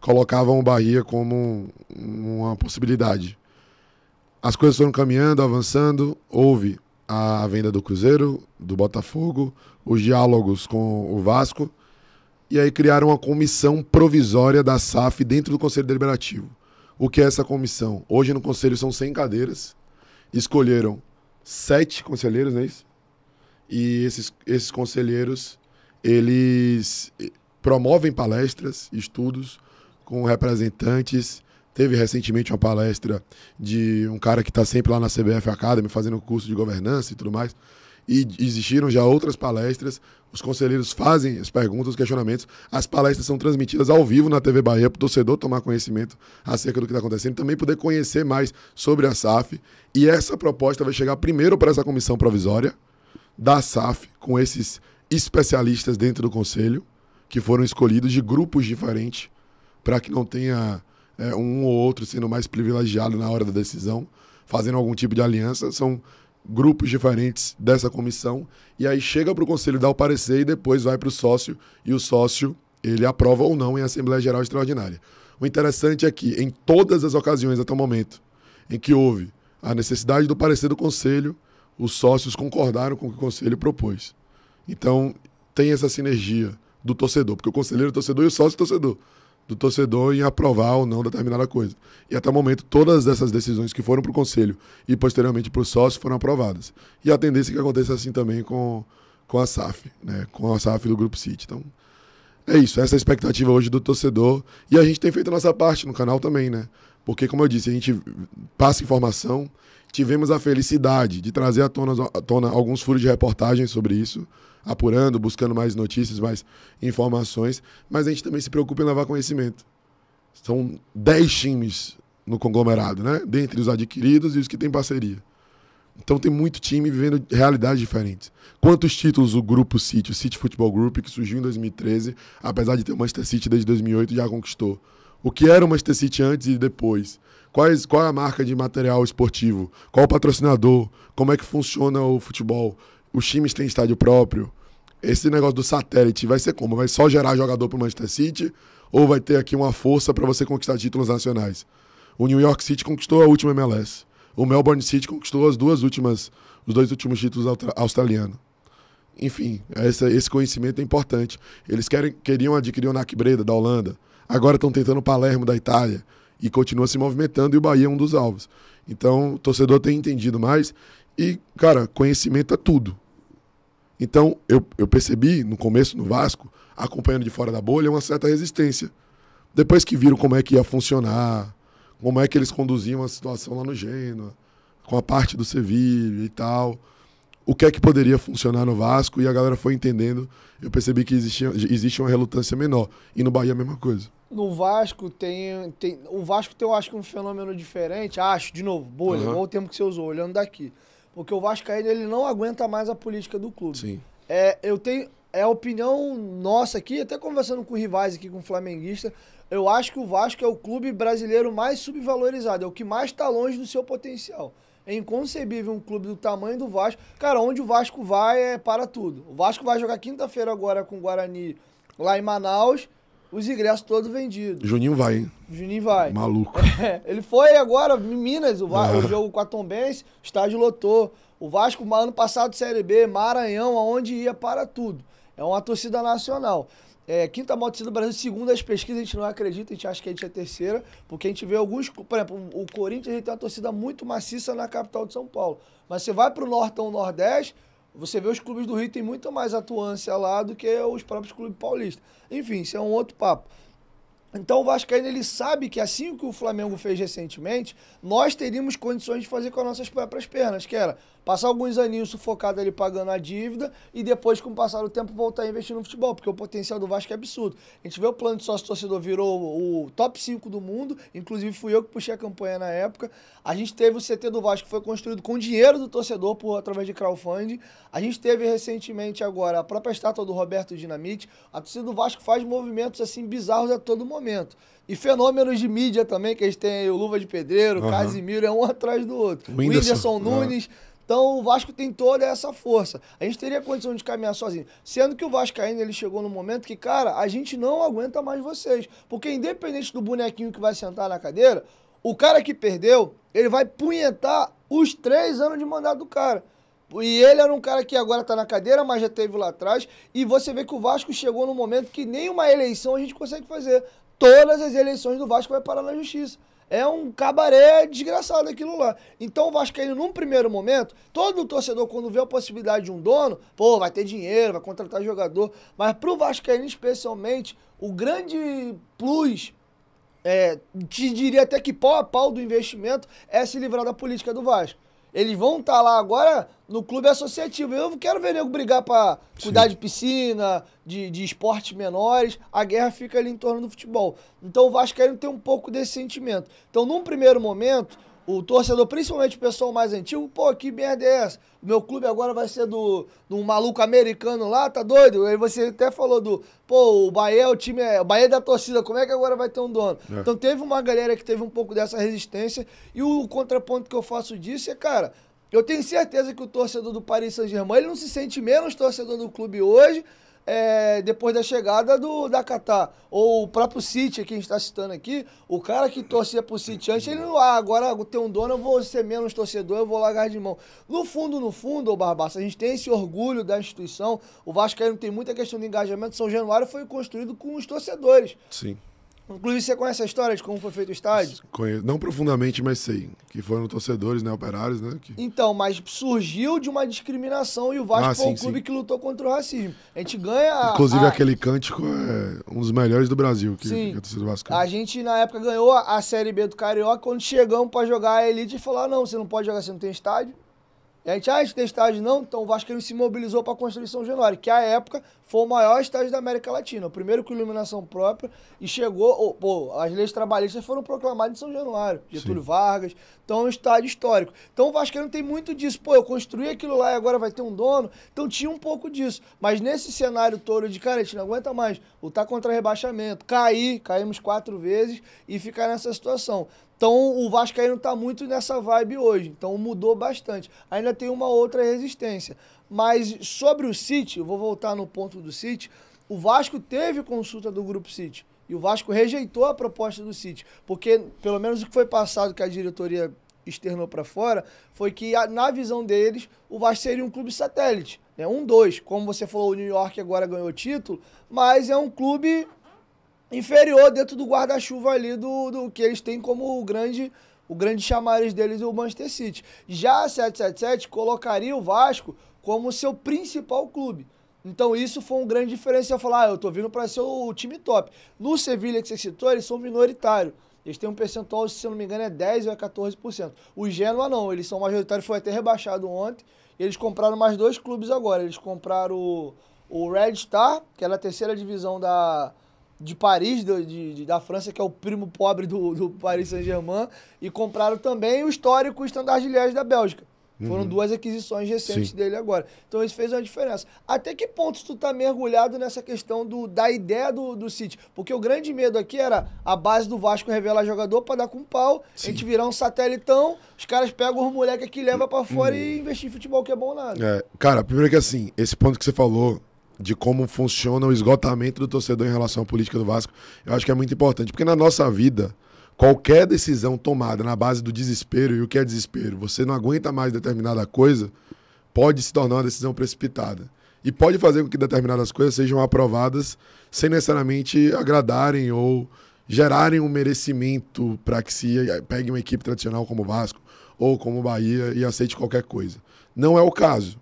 colocavam o Bahia como uma possibilidade. As coisas foram caminhando, avançando, houve a venda do Cruzeiro, do Botafogo, os diálogos com o Vasco, e aí criaram uma comissão provisória da SAF dentro do Conselho Deliberativo. O que é essa comissão? Hoje no Conselho são 100 cadeiras, escolheram sete conselheiros, não é isso? E esses, esses conselheiros eles eh, promovem palestras, estudos com representantes. Teve recentemente uma palestra de um cara que está sempre lá na CBF Academy fazendo curso de governança e tudo mais. E existiram já outras palestras. Os conselheiros fazem as perguntas, os questionamentos. As palestras são transmitidas ao vivo na TV Bahia para o torcedor tomar conhecimento acerca do que está acontecendo, também poder conhecer mais sobre a SAF. E essa proposta vai chegar primeiro para essa comissão provisória da SAF, com esses especialistas dentro do conselho que foram escolhidos de grupos diferentes para que não tenha é, um ou outro sendo mais privilegiado na hora da decisão, fazendo algum tipo de aliança. São grupos diferentes dessa comissão e aí chega para o conselho dar o parecer e depois vai para o sócio e o sócio ele aprova ou não em Assembleia Geral Extraordinária. O interessante é que em todas as ocasiões até o momento em que houve a necessidade do parecer do conselho, os sócios concordaram com o que o conselho propôs. Então, tem essa sinergia do torcedor, porque o conselheiro é o torcedor e o sócio é o torcedor. Do torcedor em aprovar ou não determinada coisa. E até o momento, todas essas decisões que foram para o conselho e posteriormente para o sócio foram aprovadas. E a tendência é que aconteça assim também com, com a SAF, né? com a SAF do Grupo City. Então, é isso, essa é a expectativa hoje do torcedor. E a gente tem feito a nossa parte no canal também, né? Porque, como eu disse, a gente passa informação. Tivemos a felicidade de trazer à tona, à tona alguns furos de reportagem sobre isso apurando, buscando mais notícias, mais informações, mas a gente também se preocupa em levar conhecimento. São 10 times no conglomerado, né? Dentre os adquiridos e os que têm parceria. Então tem muito time vivendo realidades diferentes. Quantos títulos o grupo City, o City Football Group, que surgiu em 2013, apesar de ter o Manchester City desde 2008, já conquistou? O que era o Manchester City antes e depois? Quais, qual é a marca de material esportivo? Qual o patrocinador? Como é que funciona o futebol? Os times têm estádio próprio? esse negócio do satélite vai ser como? Vai só gerar jogador para o Manchester City ou vai ter aqui uma força para você conquistar títulos nacionais? O New York City conquistou a última MLS. O Melbourne City conquistou as duas últimas, os dois últimos títulos australianos. Enfim, essa, esse conhecimento é importante. Eles querem, queriam adquirir o NAC Breda da Holanda. Agora estão tentando o Palermo da Itália e continua se movimentando e o Bahia é um dos alvos. Então, o torcedor tem entendido mais e, cara, conhecimento é tudo. Então, eu, eu percebi no começo, no Vasco, acompanhando de fora da bolha, uma certa resistência. Depois que viram como é que ia funcionar, como é que eles conduziam a situação lá no Gênua, com a parte do Sevilha e tal, o que é que poderia funcionar no Vasco, e a galera foi entendendo, eu percebi que existia, existe uma relutância menor. E no Bahia a mesma coisa. No Vasco tem, tem. O Vasco tem, eu acho um fenômeno diferente, ah, acho, de novo, bolha, uhum. ou o termo que você usou, olhando daqui. Porque o Vascaíno ele não aguenta mais a política do clube. Sim. É, eu tenho é a opinião nossa aqui, até conversando com rivais aqui, com flamenguista, eu acho que o Vasco é o clube brasileiro mais subvalorizado, é o que mais está longe do seu potencial. É inconcebível um clube do tamanho do Vasco. Cara, onde o Vasco vai é para tudo. O Vasco vai jogar quinta-feira agora com o Guarani lá em Manaus os ingressos todos vendidos. Juninho vai, hein? Juninho vai. Maluco. É, ele foi agora em Minas, o, é. o jogo com a Tombense, o estádio lotou. O Vasco, ano passado, Série B, Maranhão, aonde ia para tudo. É uma torcida nacional. É, quinta maior torcida do Brasil, segundo as pesquisas, a gente não acredita, a gente acha que a gente é terceira, porque a gente vê alguns. Por exemplo, o Corinthians a gente tem uma torcida muito maciça na capital de São Paulo. Mas você vai para o norte ou nordeste, você vê os clubes do Rio tem muito mais atuância lá do que os próprios clubes paulistas. Enfim, isso é um outro papo. Então o Vascaíno ele sabe que assim que o Flamengo fez recentemente, nós teríamos condições de fazer com as nossas próprias pernas, que era Passar alguns aninhos sufocado ali pagando a dívida e depois, com o passar do tempo, voltar a investir no futebol, porque o potencial do Vasco é absurdo. A gente vê o plano de sócio-torcedor virou o top 5 do mundo, inclusive fui eu que puxei a campanha na época. A gente teve o CT do Vasco que foi construído com dinheiro do torcedor por, através de crowdfunding. A gente teve recentemente agora a própria estátua do Roberto Dinamite. A torcida do Vasco faz movimentos assim bizarros a todo momento. E fenômenos de mídia também, que a gente tem o Luva de Pedreiro, uhum. Casimiro, é um atrás do outro. O Whindersson, o Whindersson Nunes. Uhum. Então o Vasco tem toda essa força. A gente teria condição de caminhar sozinho. Sendo que o Vasco ainda ele chegou no momento que, cara, a gente não aguenta mais vocês. Porque independente do bonequinho que vai sentar na cadeira, o cara que perdeu, ele vai punhetar os três anos de mandato do cara. E ele era um cara que agora tá na cadeira, mas já teve lá atrás. E você vê que o Vasco chegou num momento que nenhuma eleição a gente consegue fazer. Todas as eleições do Vasco vai parar na justiça. É um cabaré desgraçado aquilo lá. Então o Vascaíno, num primeiro momento, todo torcedor, quando vê a possibilidade de um dono, pô, vai ter dinheiro, vai contratar jogador. Mas pro Vascaíno, especialmente, o grande plus, é, te diria até que pau a pau do investimento, é se livrar da política do Vasco. Eles vão estar tá lá agora no clube associativo. Eu quero ver nego brigar para cuidar de piscina, de, de esportes menores. A guerra fica ali em torno do futebol. Então o ainda tem um pouco desse sentimento. Então, num primeiro momento, o torcedor, principalmente o pessoal mais antigo, pô, que merda é essa? O meu clube agora vai ser do, do maluco americano lá, tá doido? Aí você até falou do, pô, o Bahia é o time, é, o Bahia é da torcida, como é que agora vai ter um dono? É. Então teve uma galera que teve um pouco dessa resistência e o contraponto que eu faço disso é, cara, eu tenho certeza que o torcedor do Paris Saint-Germain, ele não se sente menos torcedor do clube hoje é, depois da chegada do, da Qatar Ou o próprio City, que a gente está citando aqui, o cara que torcia pro City antes, ele não, ah, agora tem um dono, eu vou ser menos torcedor, eu vou largar de mão. No fundo, no fundo, ô Barbaça, a gente tem esse orgulho da instituição, o Vasco aí não tem muita questão de engajamento, São Januário foi construído com os torcedores. Sim. Inclusive, você conhece a história de como foi feito o estádio? Conheço. Não profundamente, mas sei. Que foram torcedores, né? Operários, né? Que... Então, mas surgiu de uma discriminação e o Vasco ah, foi sim, um clube que lutou contra o racismo. A gente ganha. Inclusive, a... aquele cântico é um dos melhores do Brasil, que, sim. que é torcedor Vasco. A gente, na época, ganhou a Série B do Carioca. Quando chegamos para jogar a Elite, falaram: ah, não, você não pode jogar, você não tem estádio. E a gente, ah, a gente tem estádio não, então o Vasco se mobilizou para a construção de Januário, que a época foi o maior estádio da América Latina, o primeiro com iluminação própria, e chegou, oh, pô, as leis trabalhistas foram proclamadas em São Januário, Getúlio Sim. Vargas, então é um estádio histórico. Então o Vasqueiro tem muito disso, pô, eu construí aquilo lá e agora vai ter um dono, então tinha um pouco disso, mas nesse cenário todo de, cara, a gente não aguenta mais lutar contra rebaixamento, cair, caímos quatro vezes e ficar nessa situação. Então o Vascaíno está muito nessa vibe hoje. Então mudou bastante. Ainda tem uma outra resistência. Mas sobre o City, eu vou voltar no ponto do City. O Vasco teve consulta do Grupo City. E o Vasco rejeitou a proposta do City. Porque, pelo menos o que foi passado que a diretoria externou para fora, foi que, na visão deles, o Vasco seria um clube satélite. Né? Um, dois. Como você falou, o New York agora ganhou o título, mas é um clube inferior dentro do guarda-chuva ali do, do que eles têm como o grande o grande chamariz deles o Manchester City. Já a 777 colocaria o Vasco como seu principal clube. Então isso foi um grande diferencial. Falar, ah, eu tô vindo para ser o time top. No Sevilha que você citou, eles são minoritários. Eles têm um percentual, se eu não me engano, é 10% ou é 14%. O Genoa não, eles são majoritários, foi até rebaixado ontem. Eles compraram mais dois clubes agora. Eles compraram o, o Red Star, que é a terceira divisão da, de Paris, do, de, de, da França, que é o primo pobre do, do Paris Saint-Germain, e compraram também o histórico Standard Liège da Bélgica. Foram uhum. duas aquisições recentes Sim. dele agora. Então isso fez uma diferença. Até que ponto tu tá mergulhado nessa questão do, da ideia do, do City? Porque o grande medo aqui era a base do Vasco revelar jogador para dar com pau, Sim. a gente virar um satelitão, os caras pegam os moleques que leva para fora uhum. e investir em futebol que é bom nada. É, cara, primeiro que assim, esse ponto que você falou de como funciona o esgotamento do torcedor em relação à política do Vasco, eu acho que é muito importante. Porque na nossa vida, qualquer decisão tomada na base do desespero, e o que é desespero? Você não aguenta mais determinada coisa, pode se tornar uma decisão precipitada. E pode fazer com que determinadas coisas sejam aprovadas sem necessariamente agradarem ou gerarem um merecimento para que se pegue uma equipe tradicional como Vasco ou como Bahia e aceite qualquer coisa. Não é o caso.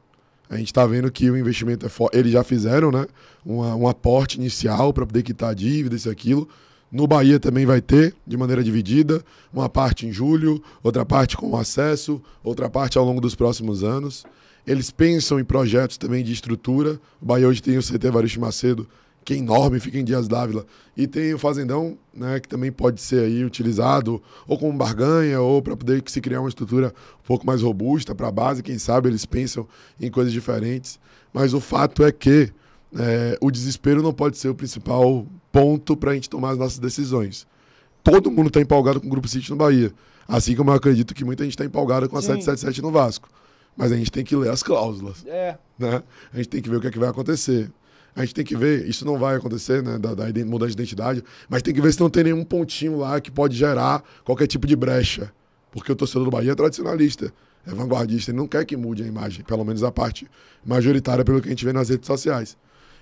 A gente está vendo que o investimento é forte. Eles já fizeram né, um aporte inicial para poder quitar a dívida, isso e aquilo no Bahia também vai ter, de maneira dividida, uma parte em julho, outra parte com acesso, outra parte ao longo dos próximos anos. Eles pensam em projetos também de estrutura. O Bahia hoje tem o CT Varisto Macedo, que é enorme, fica em Dias Dávila. E tem o Fazendão, né, que também pode ser aí utilizado ou como barganha ou para poder se criar uma estrutura um pouco mais robusta para a base. Quem sabe eles pensam em coisas diferentes. Mas o fato é que é, o desespero não pode ser o principal ponto para a gente tomar as nossas decisões. Todo mundo está empolgado com o Grupo City no Bahia. Assim como eu acredito que muita gente está empolgada com a Sim. 777 no Vasco. Mas a gente tem que ler as cláusulas. É. Né? A gente tem que ver o que, é que vai acontecer. A gente tem que ver, isso não vai acontecer, né? Da, da, mudar de identidade, mas tem que ver se não tem nenhum pontinho lá que pode gerar qualquer tipo de brecha. Porque o torcedor do Bahia é tradicionalista, é vanguardista, ele não quer que mude a imagem, pelo menos a parte majoritária pelo que a gente vê nas redes sociais.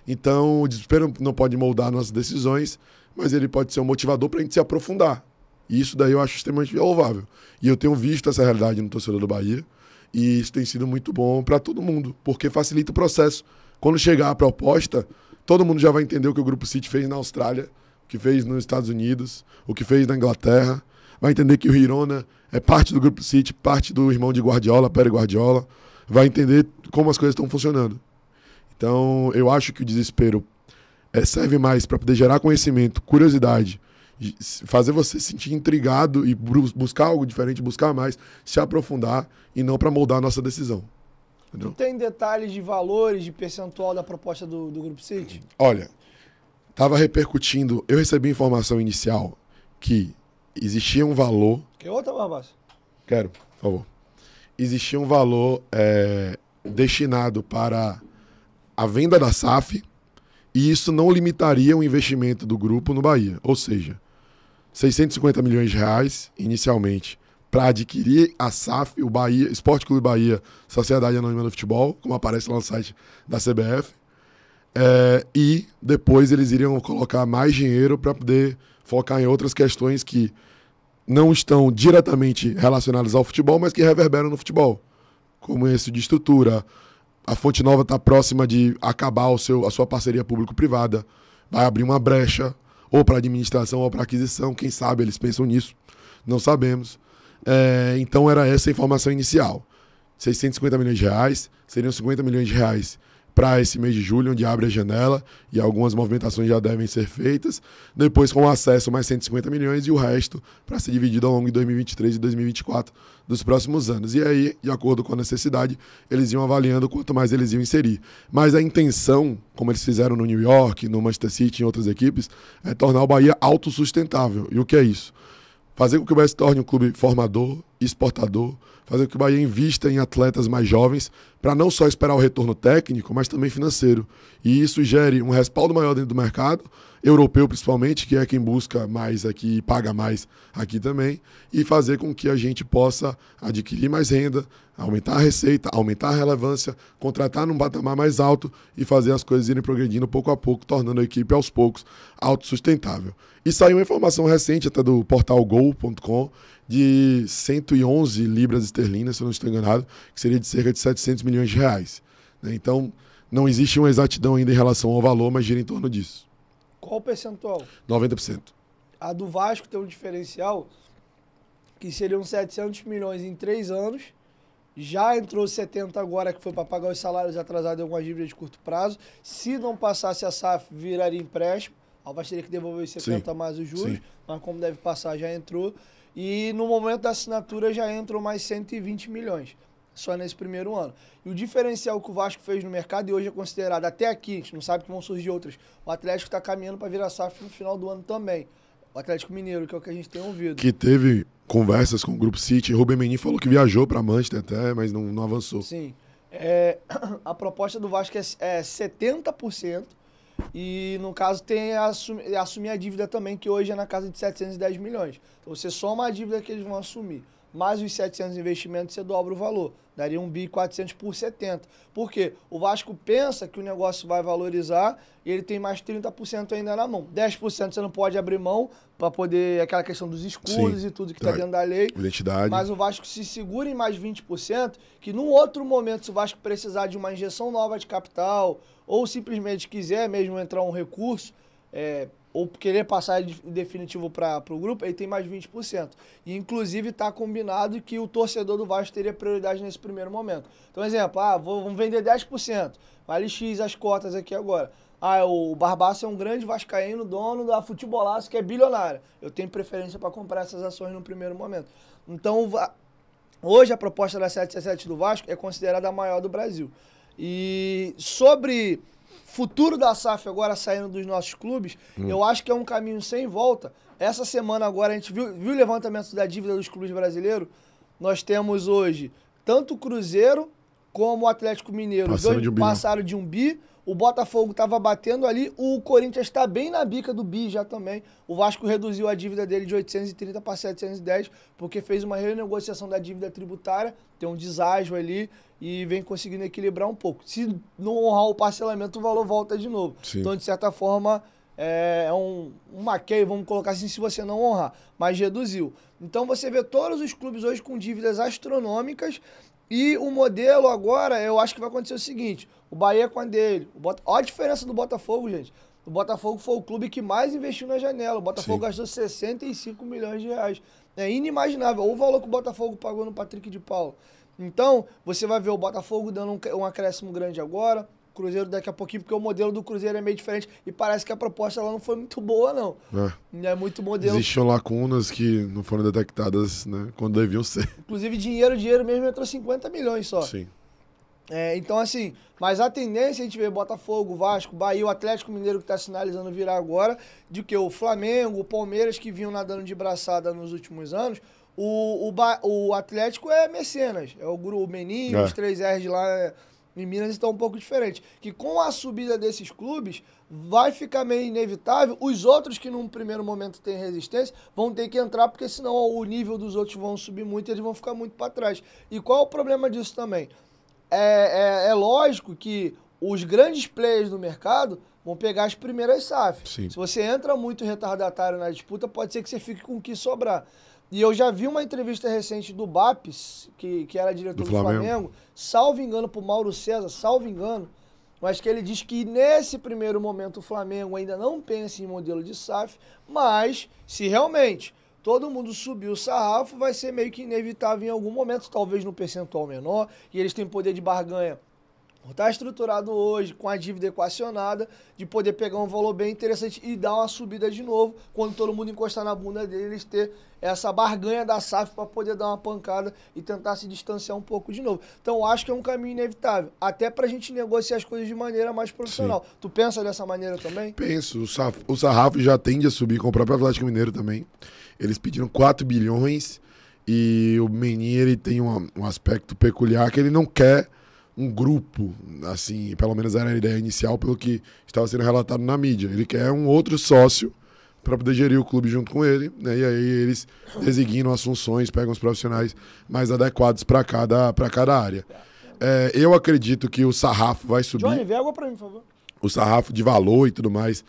Então, o desespero não pode moldar nossas decisões, mas ele pode ser um motivador para a gente se aprofundar. E isso daí eu acho extremamente louvável. E eu tenho visto essa realidade no torcedor do Bahia, e isso tem sido muito bom para todo mundo, porque facilita o processo. Quando chegar a proposta, todo mundo já vai entender o que o Grupo City fez na Austrália, o que fez nos Estados Unidos, o que fez na Inglaterra. Vai entender que o Hirona é parte do Grupo City, parte do irmão de Guardiola, Pere Guardiola. Vai entender como as coisas estão funcionando. Então, eu acho que o desespero é, serve mais para poder gerar conhecimento, curiosidade, fazer você se sentir intrigado e buscar algo diferente, buscar mais, se aprofundar e não para moldar a nossa decisão. Entendeu? Tu tem detalhes de valores, de percentual da proposta do, do Grupo City? Olha, estava repercutindo, eu recebi informação inicial que existia um valor... Quer outra, Barbaça? Quero, por favor. Existia um valor é, destinado para a venda da SAF e isso não limitaria o investimento do grupo no Bahia. Ou seja, 650 milhões de reais inicialmente para adquirir a SAF, o Bahia, Esporte Clube Bahia, Sociedade Anônima do Futebol, como aparece lá no site da CBF. É, e depois eles iriam colocar mais dinheiro para poder focar em outras questões que não estão diretamente relacionadas ao futebol, mas que reverberam no futebol, como esse de estrutura, a Fonte Nova está próxima de acabar o seu, a sua parceria público-privada. Vai abrir uma brecha, ou para administração ou para aquisição. Quem sabe eles pensam nisso. Não sabemos. É, então era essa a informação inicial. 650 milhões de reais, seriam 50 milhões de reais para esse mês de julho, onde abre a janela e algumas movimentações já devem ser feitas. Depois, com acesso, mais 150 milhões e o resto para ser dividido ao longo de 2023 e 2024 dos próximos anos. E aí, de acordo com a necessidade, eles iam avaliando quanto mais eles iam inserir. Mas a intenção, como eles fizeram no New York, no Manchester City e em outras equipes, é tornar o Bahia autossustentável. E o que é isso? fazer com que o Bahia se torne um clube formador, exportador, fazer com que o Bahia invista em atletas mais jovens, para não só esperar o retorno técnico, mas também financeiro. E isso gere um respaldo maior dentro do mercado, europeu principalmente, que é quem busca mais aqui e paga mais aqui também, e fazer com que a gente possa adquirir mais renda, aumentar a receita, aumentar a relevância, contratar num patamar mais alto e fazer as coisas irem progredindo pouco a pouco, tornando a equipe aos poucos autossustentável. E saiu uma informação recente até do portal gol.com de 111 libras esterlinas, se eu não estou enganado, que seria de cerca de 700 milhões de reais. Né? Então, não existe uma exatidão ainda em relação ao valor, mas gira em torno disso. Qual o percentual? 90%. A do Vasco tem um diferencial que seriam 700 milhões em três anos já entrou 70 agora, que foi para pagar os salários atrasados e algumas dívidas de curto prazo. Se não passasse a SAF, viraria empréstimo. Alvas teria que devolver os 70 Sim. mais os juros, Sim. mas como deve passar, já entrou. E no momento da assinatura já entram mais 120 milhões, só nesse primeiro ano. E o diferencial que o Vasco fez no mercado, e hoje é considerado até aqui, a gente não sabe que vão surgir outras. O Atlético está caminhando para virar SAF no final do ano também. O Atlético Mineiro, que é o que a gente tem ouvido. Que teve conversas com o Grupo City. Rubem Menin falou que viajou para Manchester até, mas não, não avançou. Sim. É, a proposta do Vasco é, é 70%. E, no caso, tem a assumir, a dívida também, que hoje é na casa de 710 milhões. Então, você soma a dívida que eles vão assumir mais os 700 investimentos, você dobra o valor. Daria um bi 400 por 70. Por quê? O Vasco pensa que o negócio vai valorizar e ele tem mais 30% ainda na mão. 10% você não pode abrir mão para poder aquela questão dos escudos Sim, e tudo que está tá dentro da lei. Identidade. Mas o Vasco se segura em mais 20%, que num outro momento, se o Vasco precisar de uma injeção nova de capital ou simplesmente quiser mesmo entrar um recurso, é, ou querer passar definitivo para o grupo, ele tem mais 20%. E, inclusive, está combinado que o torcedor do Vasco teria prioridade nesse primeiro momento. Então, exemplo, ah, vou, vamos vender 10%, vale X as cotas aqui agora. Ah, o Barbaça é um grande vascaíno, dono da Futebolaço, que é bilionária. Eu tenho preferência para comprar essas ações no primeiro momento. Então, hoje a proposta da 777 do Vasco é considerada a maior do Brasil. E sobre futuro da SAF agora saindo dos nossos clubes, hum. eu acho que é um caminho sem volta. Essa semana agora a gente viu, viu o levantamento da dívida dos clubes brasileiros. Nós temos hoje tanto o Cruzeiro como o Atlético Mineiro. Passaram Dois de um né? passaram de um bi. O Botafogo estava batendo ali, o Corinthians está bem na bica do bi já também. O Vasco reduziu a dívida dele de 830 para 710, porque fez uma renegociação da dívida tributária, tem um deságio ali, e vem conseguindo equilibrar um pouco. Se não honrar o parcelamento, o valor volta de novo. Sim. Então, de certa forma, é, é um, um vamos colocar assim, se você não honrar, mas reduziu. Então você vê todos os clubes hoje com dívidas astronômicas e o modelo agora, eu acho que vai acontecer o seguinte, o Bahia com a dele, o olha a diferença do Botafogo, gente. O Botafogo foi o clube que mais investiu na janela, o Botafogo Sim. gastou 65 milhões de reais. É inimaginável, o valor que o Botafogo pagou no Patrick de Paulo. Então, você vai ver o Botafogo dando um, um acréscimo grande agora, Cruzeiro daqui a pouquinho, porque o modelo do Cruzeiro é meio diferente e parece que a proposta lá não foi muito boa, não. É, é muito modelo. Existiam lacunas que não foram detectadas né, quando deviam ser. Inclusive, dinheiro, dinheiro mesmo entrou 50 milhões só. Sim. É, então, assim, mas a tendência a gente vê Botafogo, Vasco, Bahia, o Atlético Mineiro que está sinalizando virar agora, de que o Flamengo, o Palmeiras que vinham nadando de braçada nos últimos anos, o, o, o Atlético é Mecenas, é o Guru Menin, é. os três rs lá é, em Minas estão um pouco diferentes. Que com a subida desses clubes, vai ficar meio inevitável. Os outros que num primeiro momento têm resistência vão ter que entrar, porque senão o nível dos outros vão subir muito e eles vão ficar muito para trás. E qual é o problema disso também? É, é, é, lógico que os grandes players do mercado vão pegar as primeiras SAF. Sim. Se você entra muito retardatário na disputa, pode ser que você fique com o que sobrar. E eu já vi uma entrevista recente do Bapes, que, que era diretor do, do Flamengo. Flamengo, salvo engano, pro Mauro César, salvo engano, mas que ele diz que nesse primeiro momento o Flamengo ainda não pensa em modelo de SAF, mas se realmente todo mundo subir o sarrafo, vai ser meio que inevitável em algum momento, talvez no percentual menor, e eles têm poder de barganha está estruturado hoje, com a dívida equacionada, de poder pegar um valor bem interessante e dar uma subida de novo, quando todo mundo encostar na bunda dele, eles ter essa barganha da SAF para poder dar uma pancada e tentar se distanciar um pouco de novo. Então, acho que é um caminho inevitável, até para a gente negociar as coisas de maneira mais profissional. Sim. Tu pensa dessa maneira também? Penso. O, saf... o Sarrafo já tende a subir, com o próprio Atlético Mineiro também. Eles pediram 4 bilhões e o Menin ele tem um, um aspecto peculiar que ele não quer um grupo, assim, pelo menos era a ideia inicial, pelo que estava sendo relatado na mídia. Ele quer um outro sócio para poder gerir o clube junto com ele, né? E aí eles designam as funções, pegam os profissionais mais adequados para cada, cada área. É, eu acredito que o sarrafo vai subir. Johnny, vê água para mim, por favor. O sarrafo de valor e tudo mais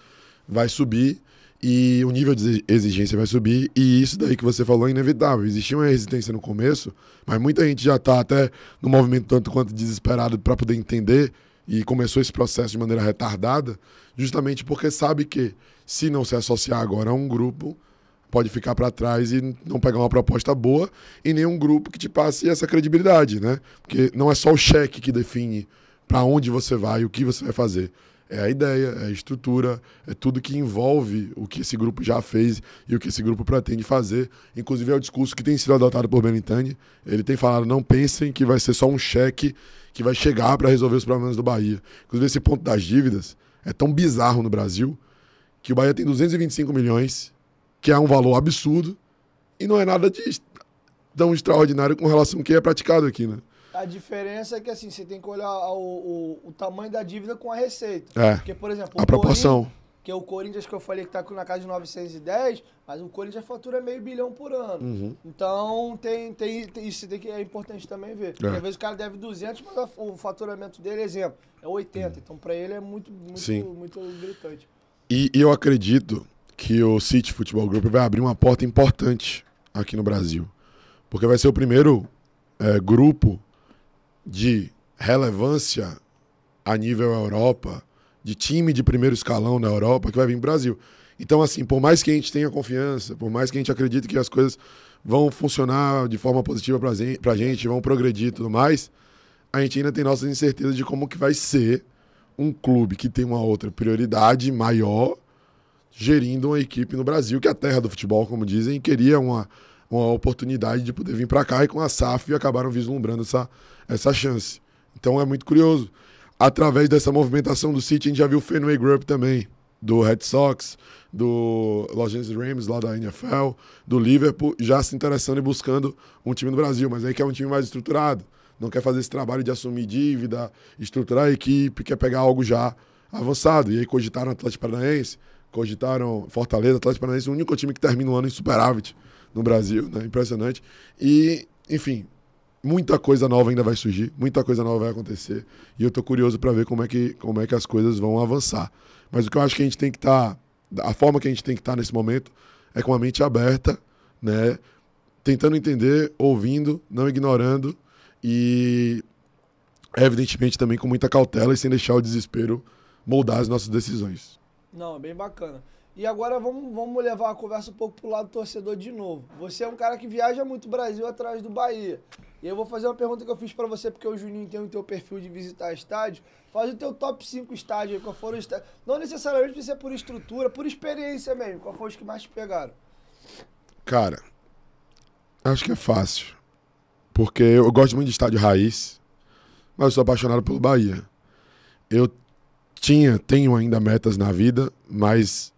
vai subir e o nível de exigência vai subir, e isso daí que você falou é inevitável. Existia uma resistência no começo, mas muita gente já está até no movimento tanto quanto desesperado para poder entender, e começou esse processo de maneira retardada, justamente porque sabe que se não se associar agora a um grupo, pode ficar para trás e não pegar uma proposta boa e nenhum grupo que te passe essa credibilidade, né? Porque não é só o cheque que define para onde você vai, o que você vai fazer. É a ideia, é a estrutura, é tudo que envolve o que esse grupo já fez e o que esse grupo pretende fazer. Inclusive é o discurso que tem sido adotado por Benintani. Ele tem falado, não pensem que vai ser só um cheque que vai chegar para resolver os problemas do Bahia. Inclusive esse ponto das dívidas é tão bizarro no Brasil que o Bahia tem 225 milhões, que é um valor absurdo, e não é nada de tão extraordinário com relação ao que é praticado aqui, né? A diferença é que assim, você tem que olhar o, o, o tamanho da dívida com a receita. É. Porque, por exemplo, a proporção. Que é o Corinthians que eu falei que está na casa de 910, mas o Corinthians fatura meio bilhão por ano. Uhum. Então, tem, tem, tem, isso tem que, é importante também ver. É. às vezes o cara deve 200, mas o faturamento dele, exemplo, é 80. Uhum. Então, para ele é muito, muito, muito gritante. E, e eu acredito que o City Futebol Group vai abrir uma porta importante aqui no Brasil. Porque vai ser o primeiro é, grupo de relevância a nível Europa, de time de primeiro escalão na Europa, que vai vir para o Brasil. Então, assim, por mais que a gente tenha confiança, por mais que a gente acredite que as coisas vão funcionar de forma positiva para a gente, vão progredir e tudo mais, a gente ainda tem nossas incertezas de como que vai ser um clube que tem uma outra prioridade maior gerindo uma equipe no Brasil, que é a terra do futebol, como dizem, queria uma uma oportunidade de poder vir para cá e com a SAF e acabaram vislumbrando essa, essa chance. Então é muito curioso. Através dessa movimentação do City, a gente já viu o Fenway Group também, do Red Sox, do Los Angeles Rams lá da NFL, do Liverpool, já se interessando e buscando um time no Brasil, mas aí quer é um time mais estruturado, não quer fazer esse trabalho de assumir dívida, estruturar a equipe, quer pegar algo já avançado. E aí cogitaram Atlético Paranaense, cogitaram Fortaleza, Atlético Paranaense, é o único time que termina o ano em superávit no Brasil, né? Impressionante. E, enfim, muita coisa nova ainda vai surgir, muita coisa nova vai acontecer. E eu tô curioso para ver como é, que, como é que as coisas vão avançar. Mas o que eu acho que a gente tem que estar. Tá, a forma que a gente tem que estar tá nesse momento é com a mente aberta, né? Tentando entender, ouvindo, não ignorando e, evidentemente, também com muita cautela e sem deixar o desespero moldar as nossas decisões. Não, é bem bacana. E agora vamos, vamos levar a conversa um pouco pro lado torcedor de novo. Você é um cara que viaja muito Brasil atrás do Bahia. E eu vou fazer uma pergunta que eu fiz para você, porque o Juninho tem o teu perfil de visitar estádio. Faz o teu top 5 estádio, qual foram os estádios. Não necessariamente precisa ser por estrutura, por experiência mesmo. Qual foram os que mais te pegaram? Cara, acho que é fácil. Porque eu gosto muito de estádio raiz, mas eu sou apaixonado pelo Bahia. Eu tinha, tenho ainda metas na vida, mas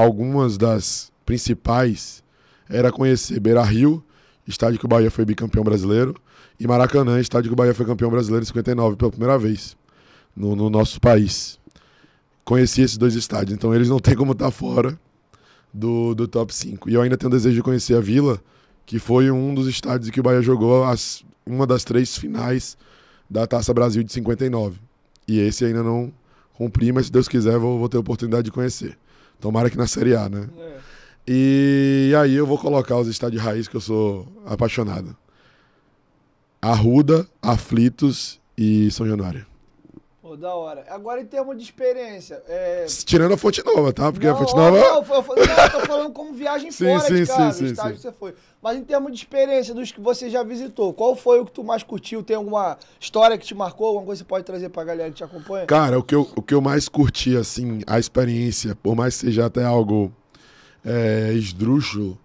algumas das principais era conhecer Beira Rio, estádio que o Bahia foi bicampeão brasileiro, e Maracanã, estádio que o Bahia foi campeão brasileiro em 59 pela primeira vez no, no nosso país. Conheci esses dois estádios, então eles não têm como estar tá fora do, do top 5. E eu ainda tenho desejo de conhecer a Vila, que foi um dos estádios que o Bahia jogou as, uma das três finais da Taça Brasil de 59. E esse ainda não cumpri, mas se Deus quiser vou, vou ter a oportunidade de conhecer. Tomara que na Série A, né? É. E aí eu vou colocar os estádios de raiz que eu sou apaixonado. Arruda, Aflitos e São Januário. Pô, da hora. Agora, em termos de experiência. É... Tirando a Fonte Nova, tá? Porque não, a Fonte Nova. Não, eu, eu, não, eu tô falando como viagem sim, fora sim, de casa. Sim, sim, sim. que você foi. Mas em termos de experiência dos que você já visitou, qual foi o que tu mais curtiu? Tem alguma história que te marcou? Alguma coisa que você pode trazer pra galera que te acompanha? Cara, o que eu, o que eu mais curti, assim, a experiência, por mais que seja até algo é, esdrúxulo,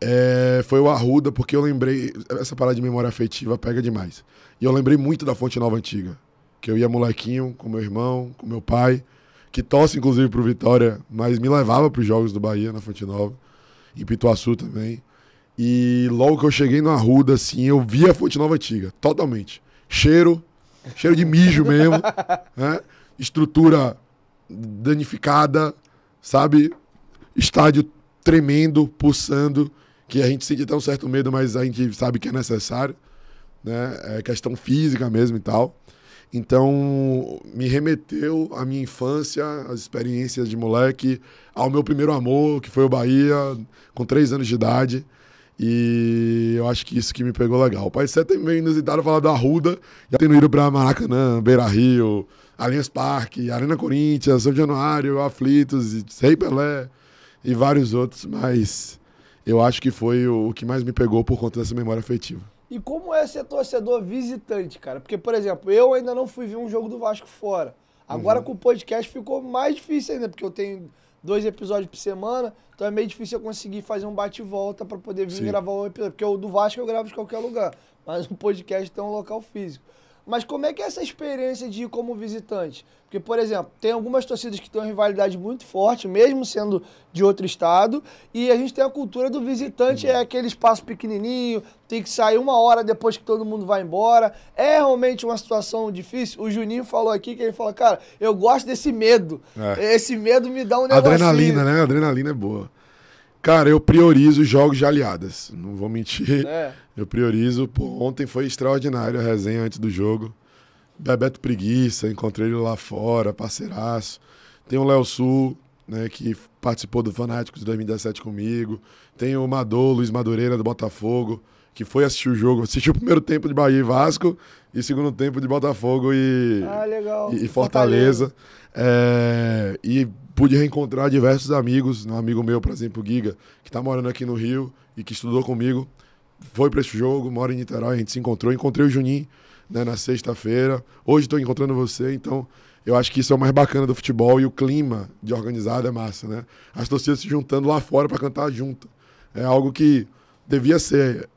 é, foi o Arruda, porque eu lembrei. Essa parada de memória afetiva pega demais. E eu lembrei muito da Fonte Nova Antiga. Que eu ia molequinho com meu irmão, com meu pai, que torce inclusive pro Vitória, mas me levava pros jogos do Bahia na Fonte Nova. Em Pituaçu também. E logo que eu cheguei no Arruda, assim, eu vi a Fonte Nova Antiga, totalmente. Cheiro, cheiro de mijo mesmo, né? Estrutura danificada, sabe? Estádio tremendo, pulsando, que a gente sente até um certo medo, mas a gente sabe que é necessário, né? É questão física mesmo e tal. Então, me remeteu à minha infância, às experiências de moleque, ao meu primeiro amor, que foi o Bahia, com três anos de idade. E eu acho que isso que me pegou legal. O País é meio inusitado falar da Arruda, já tendo ido para Maracanã, Beira Rio, Allianz Parque, Arena Corinthians, São Januário, Aflitos, Rei Pelé e vários outros, mas eu acho que foi o que mais me pegou por conta dessa memória afetiva. E como é ser torcedor visitante, cara? Porque, por exemplo, eu ainda não fui ver um jogo do Vasco fora. Agora uhum. com o podcast ficou mais difícil ainda, porque eu tenho dois episódios por semana, então é meio difícil eu conseguir fazer um bate-volta para poder vir Sim. gravar o um episódio. Porque o do Vasco eu gravo de qualquer lugar, mas o podcast tem um local físico. Mas como é que é essa experiência de ir como visitante? Porque, por exemplo, tem algumas torcidas que têm uma rivalidade muito forte, mesmo sendo de outro estado, e a gente tem a cultura do visitante, é aquele espaço pequenininho, tem que sair uma hora depois que todo mundo vai embora. É realmente uma situação difícil. O Juninho falou aqui que ele falou, cara, eu gosto desse medo. É. Esse medo me dá um negocinho. Adrenalina, né? adrenalina é boa. Cara, eu priorizo jogos de aliadas. Não vou mentir. É. Eu priorizo. Pô, ontem foi extraordinário a resenha antes do jogo. Bebeto Preguiça, encontrei ele lá fora, parceiraço. Tem o Léo Sul, né, que participou do Fanáticos de 2017 comigo. Tem o Madô, Luiz Madureira do Botafogo, que foi assistir o jogo, assistiu o primeiro tempo de Bahia e Vasco e segundo tempo de Botafogo e, ah, e, e, Fortaleza. Fortaleza. É, e pude reencontrar diversos amigos. Um amigo meu, por exemplo, Giga, que está morando aqui no Rio e que estudou comigo, foi para esse jogo, mora em Niterói, a gente se encontrou. Encontrei o Juninho né, na sexta-feira. Hoje estou encontrando você, então eu acho que isso é o mais bacana do futebol e o clima de organizado é massa, né? As torcidas se juntando lá fora para cantar junto. É algo que devia ser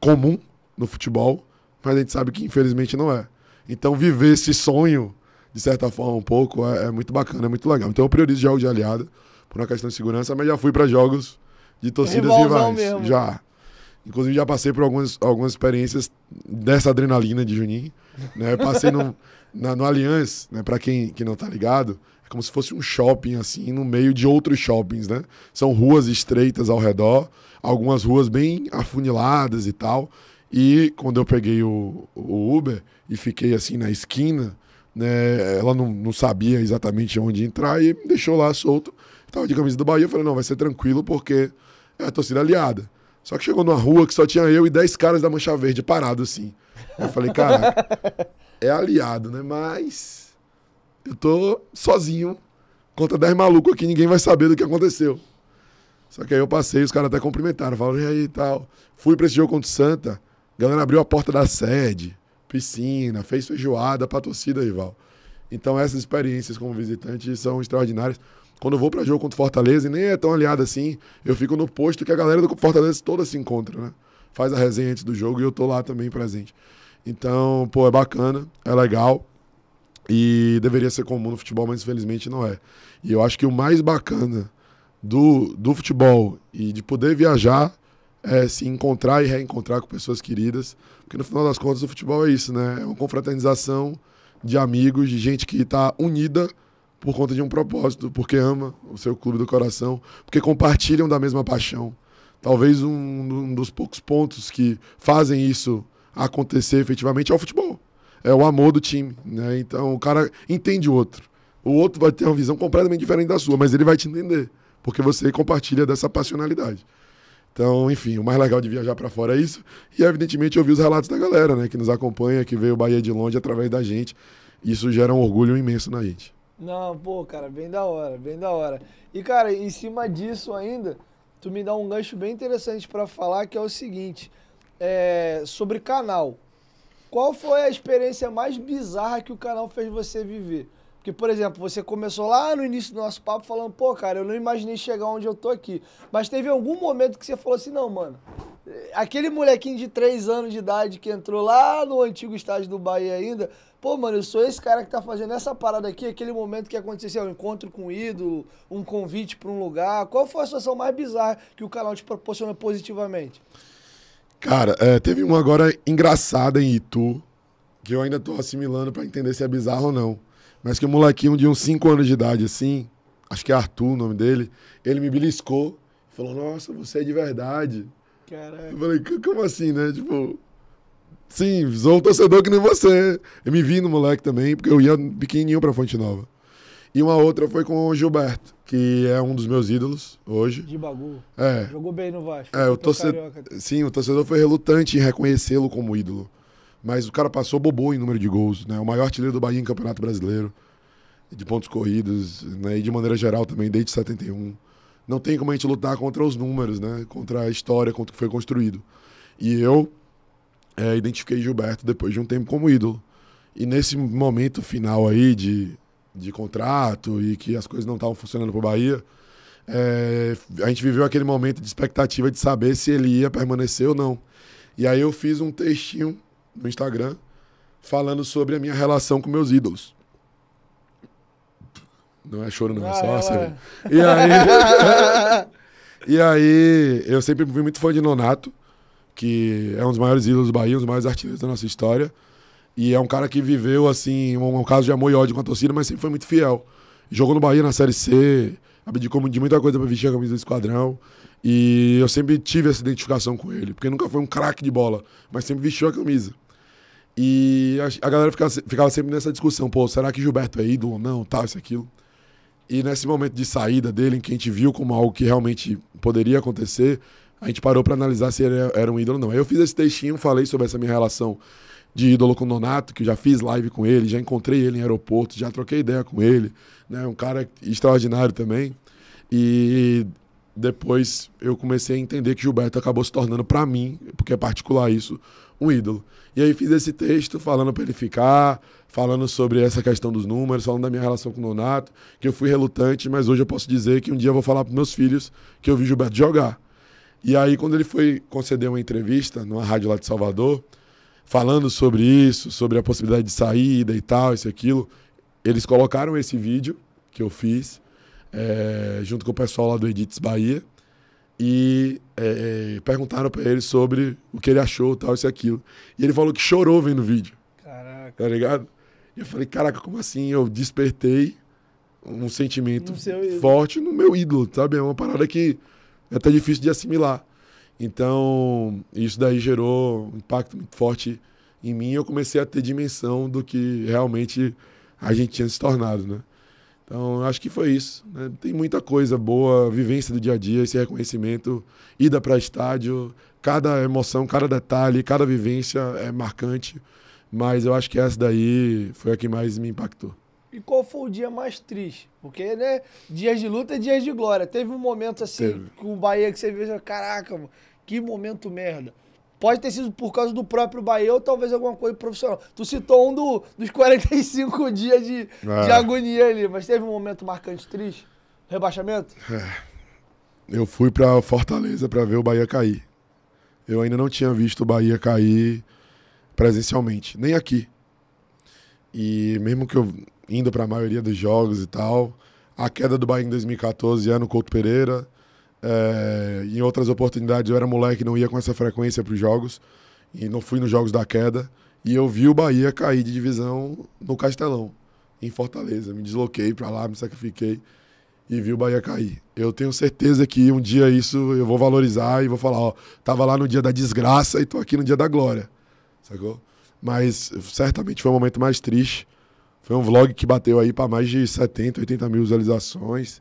comum no futebol, mas a gente sabe que infelizmente não é. Então viver esse sonho de certa forma, um pouco, é, é, muito bacana, é muito legal. Então eu priorizo jogos de aliado por uma questão de segurança, mas já fui para jogos de torcidas rivais. Mesmo. Já. Inclusive já passei por algumas, algumas experiências dessa adrenalina de Juninho. Né? Passei no, na, no Allianz, né? para quem, quem não tá ligado, é como se fosse um shopping, assim, no meio de outros shoppings, né? São ruas estreitas ao redor, algumas ruas bem afuniladas e tal. E quando eu peguei o, o Uber e fiquei assim na esquina, né, ela não, não sabia exatamente onde entrar e me deixou lá solto. Estava de camisa do Bahia, eu falei, não, vai ser tranquilo porque é a torcida aliada. Só que chegou numa rua que só tinha eu e 10 caras da Mancha Verde parado assim. Eu falei, cara, é aliado, né? Mas eu tô sozinho contra 10 malucos aqui, ninguém vai saber do que aconteceu. Só que aí eu passei, os caras até cumprimentaram, falaram, e aí e tal. Fui pra esse jogo contra o Santa, a galera abriu a porta da sede piscina, fez feijoada para a torcida rival. Então essas experiências como visitante são extraordinárias. Quando eu vou para jogo contra o Fortaleza, e nem é tão aliado assim, eu fico no posto que a galera do Fortaleza toda se encontra, né? Faz a resenha antes do jogo e eu tô lá também presente. Então, pô, é bacana, é legal e deveria ser comum no futebol, mas infelizmente não é. E eu acho que o mais bacana do, do futebol e de poder viajar é se encontrar e reencontrar com pessoas queridas, porque no final das contas o futebol é isso, né? É uma confraternização de amigos, de gente que está unida por conta de um propósito, porque ama o seu clube do coração, porque compartilham da mesma paixão. Talvez um, um dos poucos pontos que fazem isso acontecer efetivamente é o futebol. É o amor do time, né? Então o cara entende o outro. O outro vai ter uma visão completamente diferente da sua, mas ele vai te entender, porque você compartilha dessa passionalidade. Então, enfim, o mais legal de viajar para fora é isso. E, evidentemente, ouvir os relatos da galera, né? Que nos acompanha, que veio Bahia de longe através da gente. Isso gera um orgulho imenso na gente. Não, pô, cara, bem da hora, bem da hora. E, cara, em cima disso ainda, tu me dá um gancho bem interessante para falar, que é o seguinte, é, sobre canal. Qual foi a experiência mais bizarra que o canal fez você viver? Porque, por exemplo, você começou lá no início do nosso papo falando, pô, cara, eu não imaginei chegar onde eu tô aqui. Mas teve algum momento que você falou assim, não, mano, aquele molequinho de 3 anos de idade que entrou lá no antigo estádio do Bahia ainda, pô, mano, eu sou esse cara que tá fazendo essa parada aqui, aquele momento que aconteceu, um encontro com um ídolo, um convite para um lugar. Qual foi a situação mais bizarra que o canal te proporcionou positivamente? Cara, é, teve uma agora engraçada em Itu, que eu ainda tô assimilando para entender se é bizarro ou não mas que um molequinho de uns 5 anos de idade, assim, acho que é Arthur o nome dele, ele me beliscou e falou: Nossa, você é de verdade. Caralho. Eu falei: Como assim, né? Tipo, sim, sou um torcedor que nem você. Eu me vi no moleque também, porque eu ia pequenininho pra Fonte Nova. E uma outra foi com o Gilberto, que é um dos meus ídolos hoje. De bagulho. É. Jogou bem no Vasco. É, o torcedor. Sim, o torcedor foi relutante em reconhecê-lo como ídolo. Mas o cara passou bobou em número de gols, né? O maior artilheiro do Bahia em Campeonato Brasileiro, de pontos corridos, né? E de maneira geral também, desde 71. Não tem como a gente lutar contra os números, né? Contra a história, contra o que foi construído. E eu é, identifiquei Gilberto depois de um tempo como ídolo. E nesse momento final aí de, de contrato e que as coisas não estavam funcionando para o Bahia, é, a gente viveu aquele momento de expectativa de saber se ele ia permanecer ou não. E aí eu fiz um textinho no Instagram falando sobre a minha relação com meus ídolos. Não é choro, não, é ah, só é, E aí. e aí, eu sempre fui muito fã de Nonato, que é um dos maiores ídolos do Bahia, um dos maiores artistas da nossa história. E é um cara que viveu, assim, um, um caso de amor e ódio com a torcida, mas sempre foi muito fiel. Jogou no Bahia na Série C, abdicou de muita coisa pra vestir a camisa do esquadrão. E eu sempre tive essa identificação com ele, porque nunca foi um craque de bola, mas sempre vestiu a camisa. E a, a galera ficava, ficava, sempre nessa discussão, pô, será que Gilberto é ídolo ou não, tal, isso, aquilo. E nesse momento de saída dele, em que a gente viu como algo que realmente poderia acontecer, a gente parou para analisar se ele é, era um ídolo ou não. Aí eu fiz esse textinho, falei sobre essa minha relação de ídolo com o Nonato, que eu já fiz live com ele, já encontrei ele em aeroporto, já troquei ideia com ele, né? Um cara extraordinário também. E depois eu comecei a entender que Gilberto acabou se tornando, para mim, porque é particular isso, um ídolo. E aí fiz esse texto falando para ele ficar, falando sobre essa questão dos números, falando da minha relação com o Nonato, que eu fui relutante, mas hoje eu posso dizer que um dia eu vou falar para meus filhos que eu vi Gilberto jogar. E aí, quando ele foi conceder uma entrevista numa rádio lá de Salvador, falando sobre isso, sobre a possibilidade de saída e tal, isso e aquilo, eles colocaram esse vídeo que eu fiz é, junto com o pessoal lá do Edits Bahia, e é, é perguntaram para ele sobre o que ele achou, tal, isso e aquilo. E ele falou que chorou vendo o vídeo. Caraca. Tá ligado? E eu falei, caraca, como assim? Eu despertei um sentimento no forte no meu ídolo, sabe? É uma parada que é até difícil de assimilar. Então, isso daí gerou um impacto muito forte em mim. Eu comecei a ter dimensão do que realmente a gente tinha se tornado, né? Então, acho que foi isso. Né? Tem muita coisa boa, vivência do dia a dia, esse reconhecimento, ida para estádio, cada emoção, cada detalhe, cada vivência é marcante. Mas eu acho que essa daí foi a que mais me impactou. E qual foi o dia mais triste? Porque, né, dias de luta e dias de glória. Teve um momento assim, Teve. com o Bahia que você viu, caraca, mano, que momento merda. Pode ter sido por causa do próprio Bahia ou talvez alguma coisa profissional. Tu citou um do, dos 45 dias de, é. de agonia ali, mas teve um momento marcante triste? Rebaixamento? É. Eu fui para Fortaleza para ver o Bahia cair. Eu ainda não tinha visto o Bahia cair presencialmente, nem aqui. E mesmo que eu indo para a maioria dos jogos e tal, a queda do Bahia em 2014 é no Couto Pereira. É, em outras oportunidades eu era moleque, não ia com essa frequência para os jogos e não fui nos jogos da queda e eu vi o Bahia cair de divisão no Castelão, em Fortaleza. Me desloquei para lá, me sacrifiquei e vi o Bahia cair. Eu tenho certeza que um dia isso eu vou valorizar e vou falar, ó, tava lá no dia da desgraça e tô aqui no dia da glória. Sacou? Mas certamente foi o um momento mais triste. Foi um vlog que bateu aí para mais de 70, 80 mil visualizações.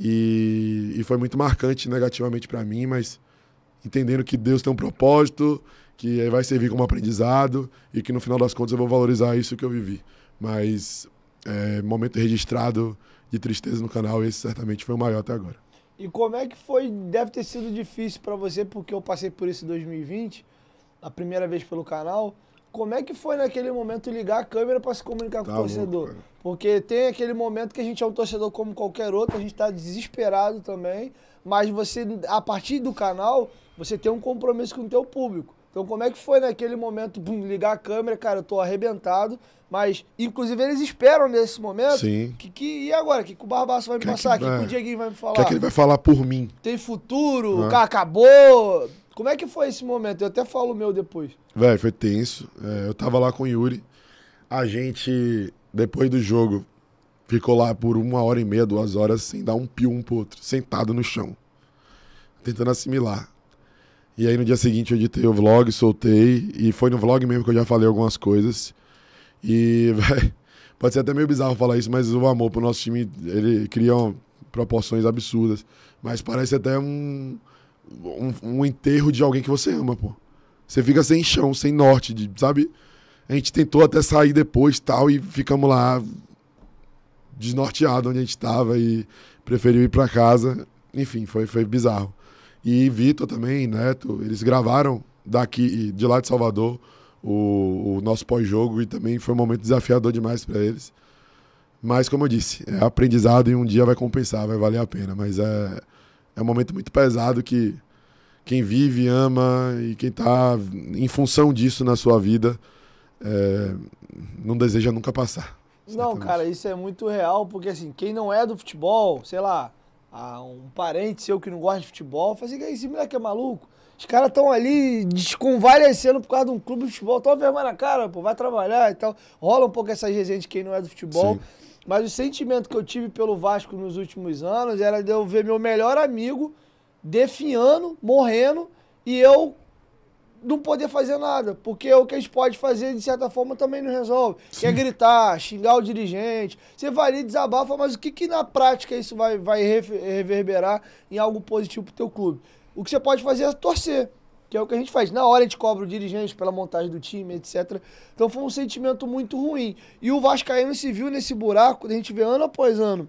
E, e foi muito marcante negativamente para mim, mas entendendo que Deus tem um propósito, que vai servir como aprendizado e que no final das contas eu vou valorizar isso que eu vivi. Mas é, momento registrado de tristeza no canal, esse certamente foi o maior até agora. E como é que foi? Deve ter sido difícil para você, porque eu passei por isso em 2020, a primeira vez pelo canal como é que foi naquele momento ligar a câmera para se comunicar com tá o torcedor? Louco, Porque tem aquele momento que a gente é um torcedor como qualquer outro, a gente está desesperado também, mas você, a partir do canal, você tem um compromisso com o teu público. Então, como é que foi naquele momento, bum, ligar a câmera, cara, eu tô arrebentado, mas, inclusive, eles esperam nesse momento. Sim. Que, que e agora? que, que o Barbaço vai me que é passar? O que, que, o Dieguinho vai me falar? O que, é que ele vai falar por mim? Tem futuro? cara Acabou? Como é que foi esse momento? Eu até falo o meu depois. Velho, foi tenso. É, eu tava lá com o Yuri. A gente, depois do jogo, ficou lá por uma hora e meia, duas horas, sem dar um pio um pro outro, sentado no chão, tentando assimilar. E aí no dia seguinte eu editei o vlog, soltei, e foi no vlog mesmo que eu já falei algumas coisas. E, velho, pode ser até meio bizarro falar isso, mas o amor pro nosso time, ele cria proporções absurdas. Mas parece até um, um, um, enterro de alguém que você ama, pô. Você fica sem chão, sem norte, de, sabe? A gente tentou até sair depois tal, e ficamos lá desnorteado onde a gente estava e preferiu ir para casa. Enfim, foi, foi bizarro. E Vitor também, Neto, eles gravaram daqui, de lá de Salvador, o, o nosso pós-jogo e também foi um momento desafiador demais para eles. Mas, como eu disse, é aprendizado e um dia vai compensar, vai valer a pena. Mas é é um momento muito pesado que quem vive, ama e quem está em função disso na sua vida é, não deseja nunca passar. Não, cara, isso é muito real, porque assim, quem não é do futebol, sei lá, ah, um parente seu que não gosta de futebol, fala assim, esse moleque é maluco. Os caras estão ali desconvalecendo por causa de um clube de futebol, toma vergonha na cara, pô, vai trabalhar e tal. Rola um pouco essas resenhas de quem não é do futebol. Sim. Mas o sentimento que eu tive pelo Vasco nos últimos anos era de eu ver meu melhor amigo definhando, morrendo, e eu não poder fazer nada. Porque o que a gente pode fazer, de certa forma, também não resolve. É Sim. Quer gritar, xingar o dirigente. Você vai ali, desabafa, mas o que, que na prática isso vai, vai reverberar em algo positivo pro teu clube? O que você pode fazer é torcer que é o que a gente faz. Na hora a gente cobra o dirigente pela montagem do time, etc. Então foi um sentimento muito ruim. E o Vascaíno se viu nesse buraco, a gente vê ano após ano.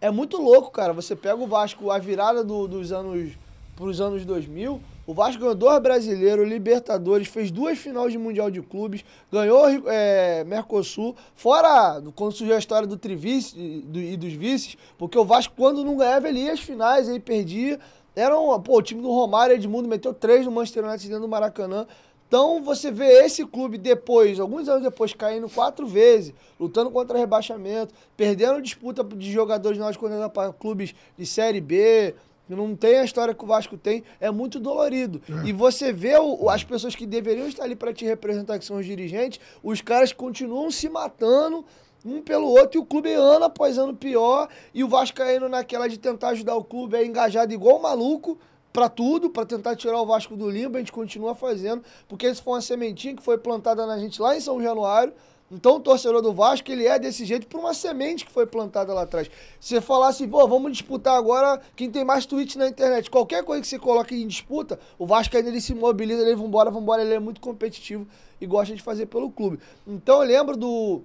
É muito louco, cara. Você pega o Vasco, a virada do, dos anos para os anos 2000, o Vasco ganhou dois brasileiros, Libertadores, fez duas finais de Mundial de Clubes, ganhou é, Mercosul, fora quando surgiu a história do trivice e, do, e dos vices, porque o Vasco, quando não ganhava, ele ia às finais, aí perdia. Eram, pô, o time do Romário, Edmundo meteu três no Manchester United dentro do Maracanã. Então você vê esse clube depois, alguns anos depois, caindo quatro vezes, lutando contra rebaixamento, perdendo disputa de jogadores nós contra clubes de Série B, não tem a história que o Vasco tem, é muito dolorido. É. E você vê o, as pessoas que deveriam estar ali para te representar, que são os dirigentes, os caras continuam se matando um pelo outro, e o clube ano após ano pior, e o vasco caindo naquela de tentar ajudar o clube é engajado igual maluco para tudo, para tentar tirar o Vasco do limbo, a gente continua fazendo, porque isso foi uma sementinha que foi plantada na gente lá em São Januário, então o torcedor do Vasco, ele é desse jeito por uma semente que foi plantada lá atrás. Se você falasse, assim, pô, vamos disputar agora quem tem mais tweets na internet. Qualquer coisa que você coloque em disputa, o Vasco ainda ele se mobiliza, ele vambora, vambora, ele é muito competitivo e gosta de fazer pelo clube. Então eu lembro do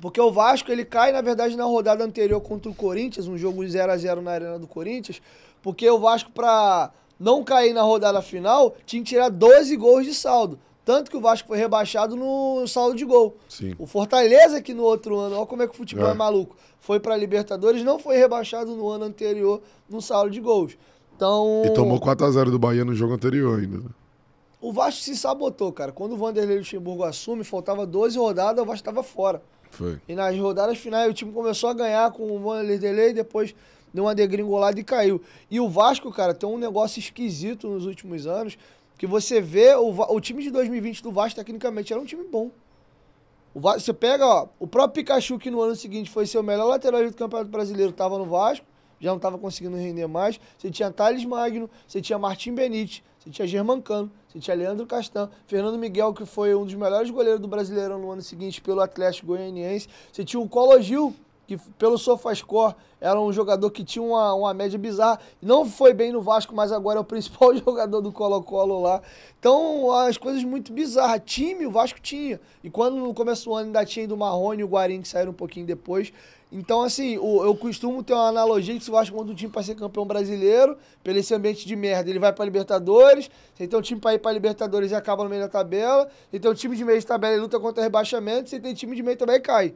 porque o Vasco ele cai, na verdade, na rodada anterior contra o Corinthians, um jogo 0 a 0 na Arena do Corinthians, porque o Vasco, para não cair na rodada final, tinha que tirar 12 gols de saldo. Tanto que o Vasco foi rebaixado no saldo de gol. Sim. O Fortaleza, que no outro ano, olha como é que o futebol é, é maluco, foi para Libertadores, não foi rebaixado no ano anterior no saldo de gols. Então... E tomou 4x0 do Bahia no jogo anterior ainda. Né? O Vasco se sabotou, cara. Quando o Vanderlei Luxemburgo assume, faltava 12 rodadas, o Vasco estava fora. Foi. E nas rodadas finais o time começou a ganhar com o Vanderlei, depois deu uma degringolada e caiu. E o Vasco, cara, tem um negócio esquisito nos últimos anos, que você vê o, o time de 2020 do Vasco, tecnicamente, era um time bom. O Vasco, você pega, ó, o próprio Pikachu, que no ano seguinte foi seu melhor lateral do Campeonato Brasileiro, estava no Vasco, já não estava conseguindo render mais. Você tinha Thales Magno, você tinha Martim Benite você tinha Germancano, você tinha Leandro Castan, Fernando Miguel, que foi um dos melhores goleiros do Brasileirão no ano seguinte pelo Atlético Goianiense. Você tinha o Colo Gil, que pelo SofaScore era um jogador que tinha uma, uma média bizarra. Não foi bem no Vasco, mas agora é o principal jogador do Colo-Colo lá. Então, as coisas muito bizarras. Time, o Vasco tinha. E quando no começo do ano ainda tinha do Marrone e o Guarim, que saíram um pouquinho depois. Então, assim, eu costumo ter uma analogia que se o Vasco manda um time para ser campeão brasileiro, pelo esse ambiente de merda, ele vai para Libertadores, você tem um time para ir para Libertadores e acaba no meio da tabela, você tem um time de meio de tabela e luta contra rebaixamento, você tem time de meio também e cai.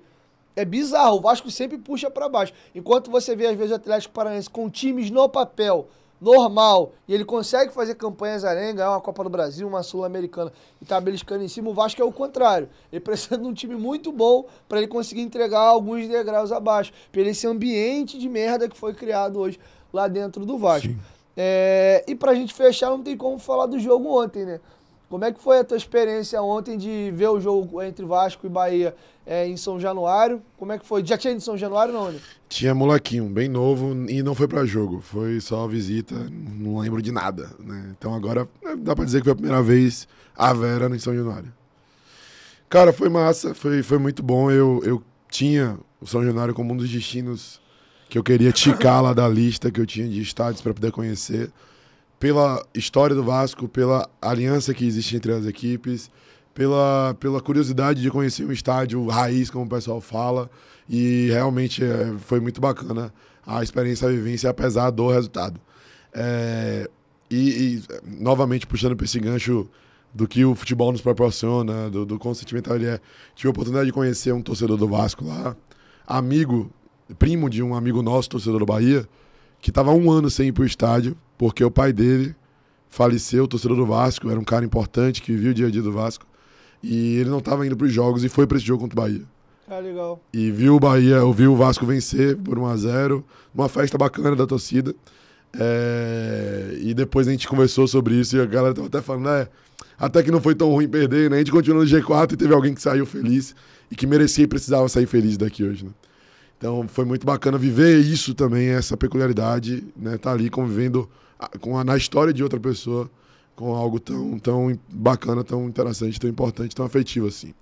É bizarro, o Vasco sempre puxa para baixo. Enquanto você vê, às vezes, o Atlético Paranaense com times no papel normal. E ele consegue fazer campanhas além, ganhar uma Copa do Brasil, uma Sul-Americana e tá beliscando em cima. O Vasco é o contrário. Ele precisa de um time muito bom para ele conseguir entregar alguns degraus abaixo. Pelo esse ambiente de merda que foi criado hoje lá dentro do Vasco. Sim. É, e pra gente fechar, não tem como falar do jogo ontem, né? Como é que foi a tua experiência ontem de ver o jogo entre Vasco e Bahia é, em São Januário? Como é que foi? Já tinha em São Januário, não, né? Tinha molequinho, bem novo, e não foi para jogo. Foi só visita, não lembro de nada, né? Então agora né, dá para dizer que foi a primeira vez a Vera em São Januário. Cara, foi massa, foi, foi muito bom. Eu, eu tinha o São Januário como um dos destinos que eu queria ticar lá da lista que eu tinha de estádios para poder conhecer pela história do Vasco, pela aliança que existe entre as equipes, pela, pela curiosidade de conhecer um estádio raiz, como o pessoal fala. E realmente é, foi muito bacana a experiência, a vivência, apesar do resultado. É, e, e, novamente, puxando para esse gancho do que o futebol nos proporciona, do, do quão sentimental ele é. Tive a oportunidade de conhecer um torcedor do Vasco lá, amigo, primo de um amigo nosso, torcedor do Bahia, que estava um ano sem ir para o estádio, porque o pai dele faleceu, torcedor do Vasco, era um cara importante que vivia o dia a dia do Vasco. E ele não estava indo para os jogos e foi para esse jogo contra o Bahia. Ah, legal. E viu o Bahia, ouviu o Vasco vencer por 1 a 0 uma festa bacana da torcida. É... E depois a gente conversou sobre isso e a galera tava até falando, né? Até que não foi tão ruim perder, né? A gente continuou no G4 e teve alguém que saiu feliz e que merecia e precisava sair feliz daqui hoje, né? Então foi muito bacana viver isso também, essa peculiaridade, né? Tá ali convivendo ah, com a, na história de outra pessoa com algo tão, tão bacana, tão interessante, tão importante, tão afetivo assim.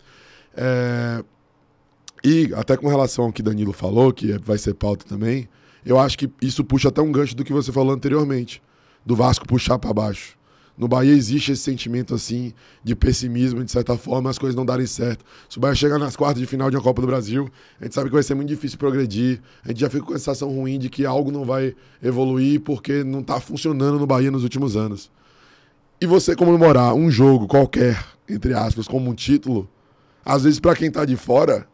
É... E até com relação ao que Danilo falou, que é, vai ser pauta também, eu acho que isso puxa até um gancho do que você falou anteriormente, do Vasco puxar para baixo. No Bahia existe esse sentimento assim de pessimismo, de certa forma, as coisas não darem certo. Se o Bahia chegar nas quartas de final de uma Copa do Brasil, a gente sabe que vai ser muito difícil progredir. A gente já fica com a sensação ruim de que algo não vai evoluir porque não está funcionando no Bahia nos últimos anos. E você comemorar um jogo qualquer, entre aspas, como um título, às vezes para quem está de fora,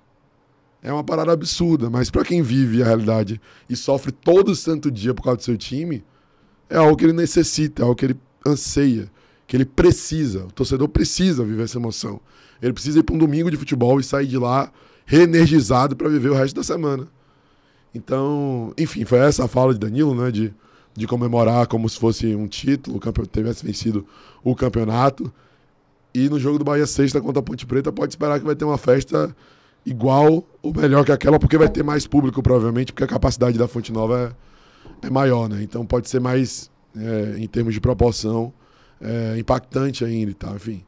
é uma parada absurda, mas para quem vive a realidade e sofre todo santo dia por causa do seu time, é algo que ele necessita, é algo que ele anseia, que ele precisa, o torcedor precisa viver essa emoção. Ele precisa ir para um domingo de futebol e sair de lá reenergizado para viver o resto da semana. Então, enfim, foi essa a fala de Danilo, né? De, de comemorar como se fosse um título, campeão, tivesse vencido o campeonato. E no jogo do Bahia sexta contra a Ponte Preta, pode esperar que vai ter uma festa igual ou melhor que aquela, porque vai ter mais público, provavelmente, porque a capacidade da Fonte Nova é, é maior, né? Então pode ser mais é, em termos de proporção, é, impactante ainda e tá? tal, enfim.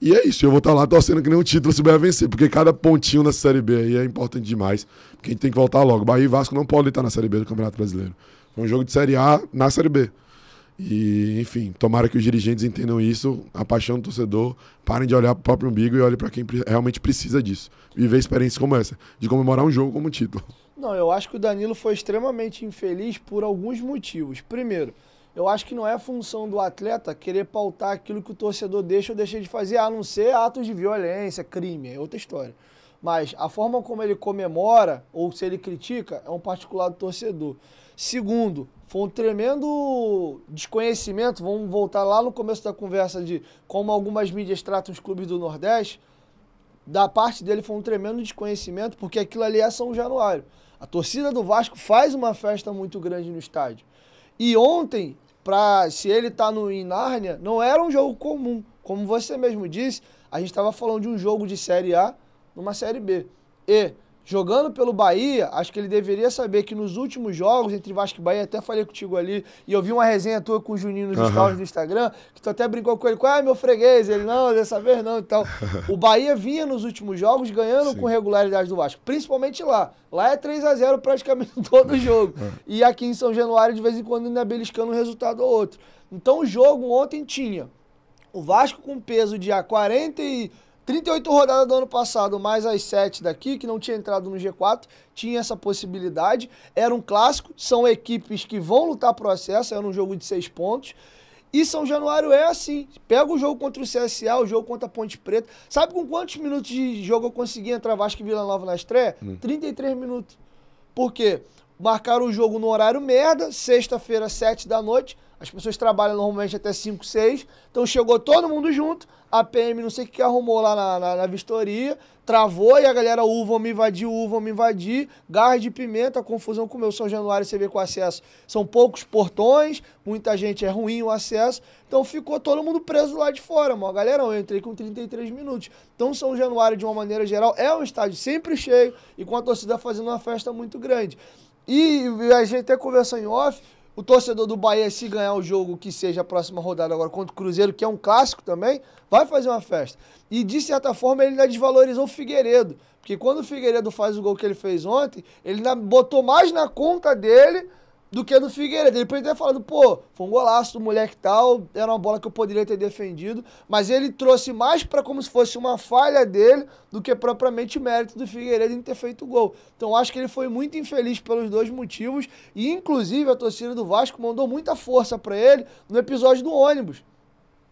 E é isso, eu vou estar tá lá torcendo que nenhum título se vai vencer, porque cada pontinho na Série B aí é importante demais, porque a gente tem que voltar logo. Bahia e Vasco não podem estar na Série B do Campeonato Brasileiro. Foi um jogo de Série A na Série B. E, enfim, tomara que os dirigentes entendam isso, a paixão do torcedor, parem de olhar para o próprio umbigo e olhem para quem realmente precisa disso. Viver experiências como essa, de comemorar um jogo como um título. Não, eu acho que o Danilo foi extremamente infeliz por alguns motivos. Primeiro, eu acho que não é função do atleta querer pautar aquilo que o torcedor deixa ou deixa de fazer, a não ser atos de violência, crime, é outra história. Mas a forma como ele comemora ou se ele critica é um particular do torcedor. Segundo, foi um tremendo desconhecimento, vamos voltar lá no começo da conversa de como algumas mídias tratam os clubes do Nordeste. Da parte dele foi um tremendo desconhecimento, porque aquilo ali é São Januário. A torcida do Vasco faz uma festa muito grande no estádio. E ontem pra, se ele tá no em Nárnia, não era um jogo comum. Como você mesmo disse, a gente estava falando de um jogo de Série A numa Série B. E Jogando pelo Bahia, acho que ele deveria saber que nos últimos jogos, entre Vasco e Bahia, até falei contigo ali, e eu vi uma resenha tua com o Juninho nos uhum. stories do Instagram, que tu até brincou com ele, qual ah, é meu freguês? Ele, não, dessa vez não e tal. O Bahia vinha nos últimos jogos ganhando Sim. com regularidade do Vasco, principalmente lá. Lá é 3 a 0 praticamente todo é. jogo. e aqui em São Januário, de vez em quando, ainda beliscando um resultado ou outro. Então o jogo ontem tinha o Vasco com peso de a 40 e 38 rodadas do ano passado, mais as 7 daqui, que não tinha entrado no G4, tinha essa possibilidade. Era um clássico, são equipes que vão lutar pro acesso, era um jogo de 6 pontos. E São Januário é assim. Pega o jogo contra o CSA, o jogo contra a Ponte Preta. Sabe com quantos minutos de jogo eu consegui entrar Vasco e Vila Nova na estreia? Hum. 33 minutos. Por quê? Marcaram o jogo no horário merda, sexta-feira, 7 da noite. As pessoas trabalham normalmente até 5, 6. Então chegou todo mundo junto. A PM não sei o que arrumou lá na, na, na vistoria. Travou e a galera, U, vão me invadir, U, vão me invadir. Garra de pimenta, confusão com o meu São Januário Você vê com acesso. São poucos portões, muita gente é ruim o acesso. Então ficou todo mundo preso lá de fora, mano. Galera, eu entrei com 33 minutos. Então São Januário, de uma maneira geral, é um estádio sempre cheio e com a torcida fazendo uma festa muito grande. E a gente até conversou em off, o torcedor do Bahia, se ganhar o jogo, que seja a próxima rodada agora contra o Cruzeiro, que é um clássico também, vai fazer uma festa. E de certa forma ele ainda desvalorizou o Figueiredo. Porque quando o Figueiredo faz o gol que ele fez ontem, ele botou mais na conta dele do que a do Figueiredo. Ele poderia ter falado, pô, foi um golaço do moleque tal, era uma bola que eu poderia ter defendido, mas ele trouxe mais para como se fosse uma falha dele do que propriamente mérito do Figueiredo em ter feito o gol. Então acho que ele foi muito infeliz pelos dois motivos e inclusive a torcida do Vasco mandou muita força para ele no episódio do ônibus.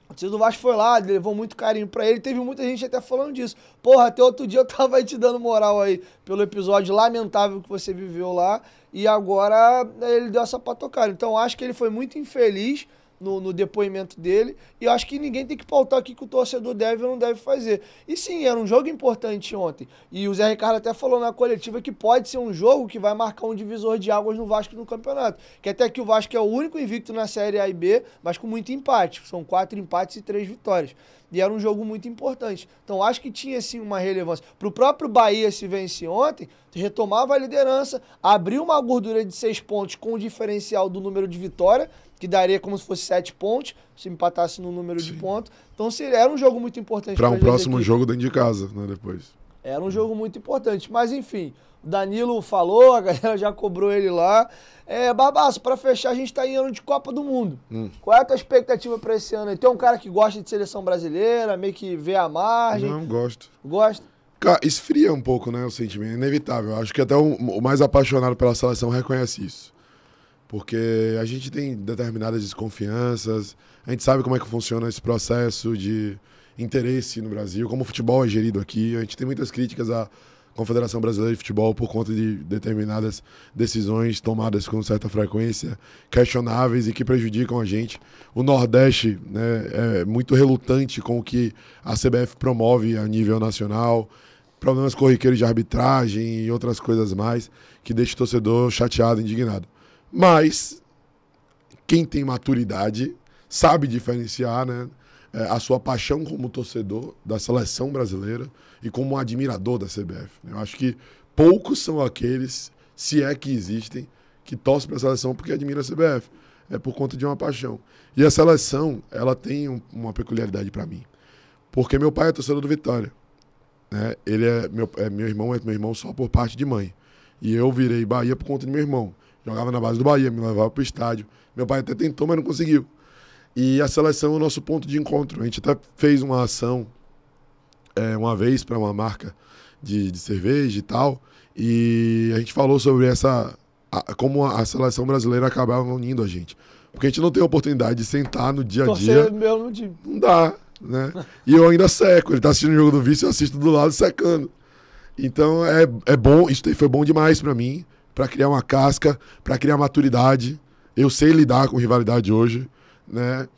O torcida do Vasco foi lá, levou muito carinho para ele. Teve muita gente até falando disso. Porra, até outro dia eu tava te dando moral aí pelo episódio lamentável que você viveu lá. E agora é, ele deu essa patocada. Então acho que ele foi muito infeliz no, no, depoimento dele. E eu acho que ninguém tem que pautar aqui que o torcedor deve ou não deve fazer. E sim, era um jogo importante ontem. E o Zé Ricardo até falou na coletiva que pode ser um jogo que vai marcar um divisor de águas no Vasco no campeonato. Que até que o Vasco é o único invicto na Série A e B, mas com muito empate. São quatro empates e três vitórias. E era um jogo muito importante. Então acho que tinha sim uma relevância. Para o próprio Bahia se vencer ontem, retomava a liderança, abriu uma gordura de seis pontos com o diferencial do número de vitória, que daria como se fosse sete pontos, se empatasse no número sim. de pontos. Então seria, era um jogo muito importante. Para um próximo equipes. jogo dentro de casa, né, depois. Era um jogo muito importante. Mas enfim, o Danilo falou, a galera já cobrou ele lá. É, Barbaço, para fechar, a gente tá em ano de Copa do Mundo. Hum. Qual é a tua expectativa para esse ano? Tem um cara que gosta de seleção brasileira, meio que vê a margem. Não, gosto. Gosta? Cara, esfria um pouco, né, o sentimento. É inevitável. Acho que até o mais apaixonado pela seleção reconhece isso. Porque a gente tem determinadas desconfianças, a gente sabe como é que funciona esse processo de interesse no Brasil, como o futebol é gerido aqui. A gente tem muitas críticas à Confederação Brasileira de Futebol por conta de determinadas decisões tomadas com certa frequência, questionáveis e que prejudicam a gente. O Nordeste né, é muito relutante com o que a CBF promove a nível nacional problemas corriqueiros de arbitragem e outras coisas mais que deixa o torcedor chateado, indignado. Mas quem tem maturidade sabe diferenciar, né? é, a sua paixão como torcedor da seleção brasileira e como admirador da CBF. Eu acho que poucos são aqueles, se é que existem, que torcem para a seleção porque admira a CBF. É por conta de uma paixão. E a seleção, ela tem um, uma peculiaridade para mim. Porque meu pai é torcedor do Vitória. Né? Ele é meu, é meu irmão, é meu irmão só por parte de mãe. E eu virei Bahia por conta de meu irmão. Jogava na base do Bahia, me levava para o estádio. Meu pai até tentou, mas não conseguiu. E a seleção é o nosso ponto de encontro. A gente até fez uma ação é, uma vez para uma marca de, de, cerveja e tal. E a gente falou sobre essa. A, como a, seleção brasileira acabava unindo a gente. Porque a gente não tem oportunidade de sentar no dia a dia. Mesmo de... Não dá, né? e eu ainda seco. Ele tá assistindo o jogo do vice, eu assisto do lado secando. Então é, é bom, isso foi bom demais para mim, para criar uma casca, para criar maturidade. Eu sei lidar com rivalidade hoje né?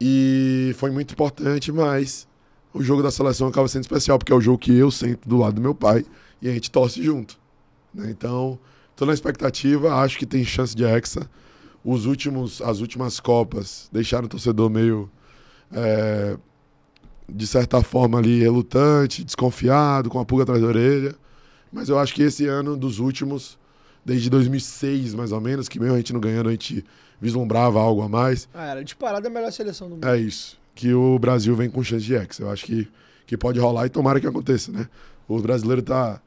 E foi muito importante, mas o jogo da seleção acaba sendo especial, porque é o jogo que eu sento do lado do meu pai e a gente torce junto. Né? Então, estou na expectativa, acho que tem chance de Hexa. Os últimos, as últimas Copas deixaram o torcedor meio, é, de certa forma, ali relutante, desconfiado, com a pulga atrás da orelha. Mas eu acho que esse ano, dos últimos, desde 2006 mais ou menos, que mesmo a gente não ganhando, a gente vislumbrava algo a mais. Ah, era disparada a melhor seleção do mundo. É isso. Que o Brasil vem com chance de ex. Eu acho que, que pode rolar e tomara que aconteça, né? O brasileiro tá,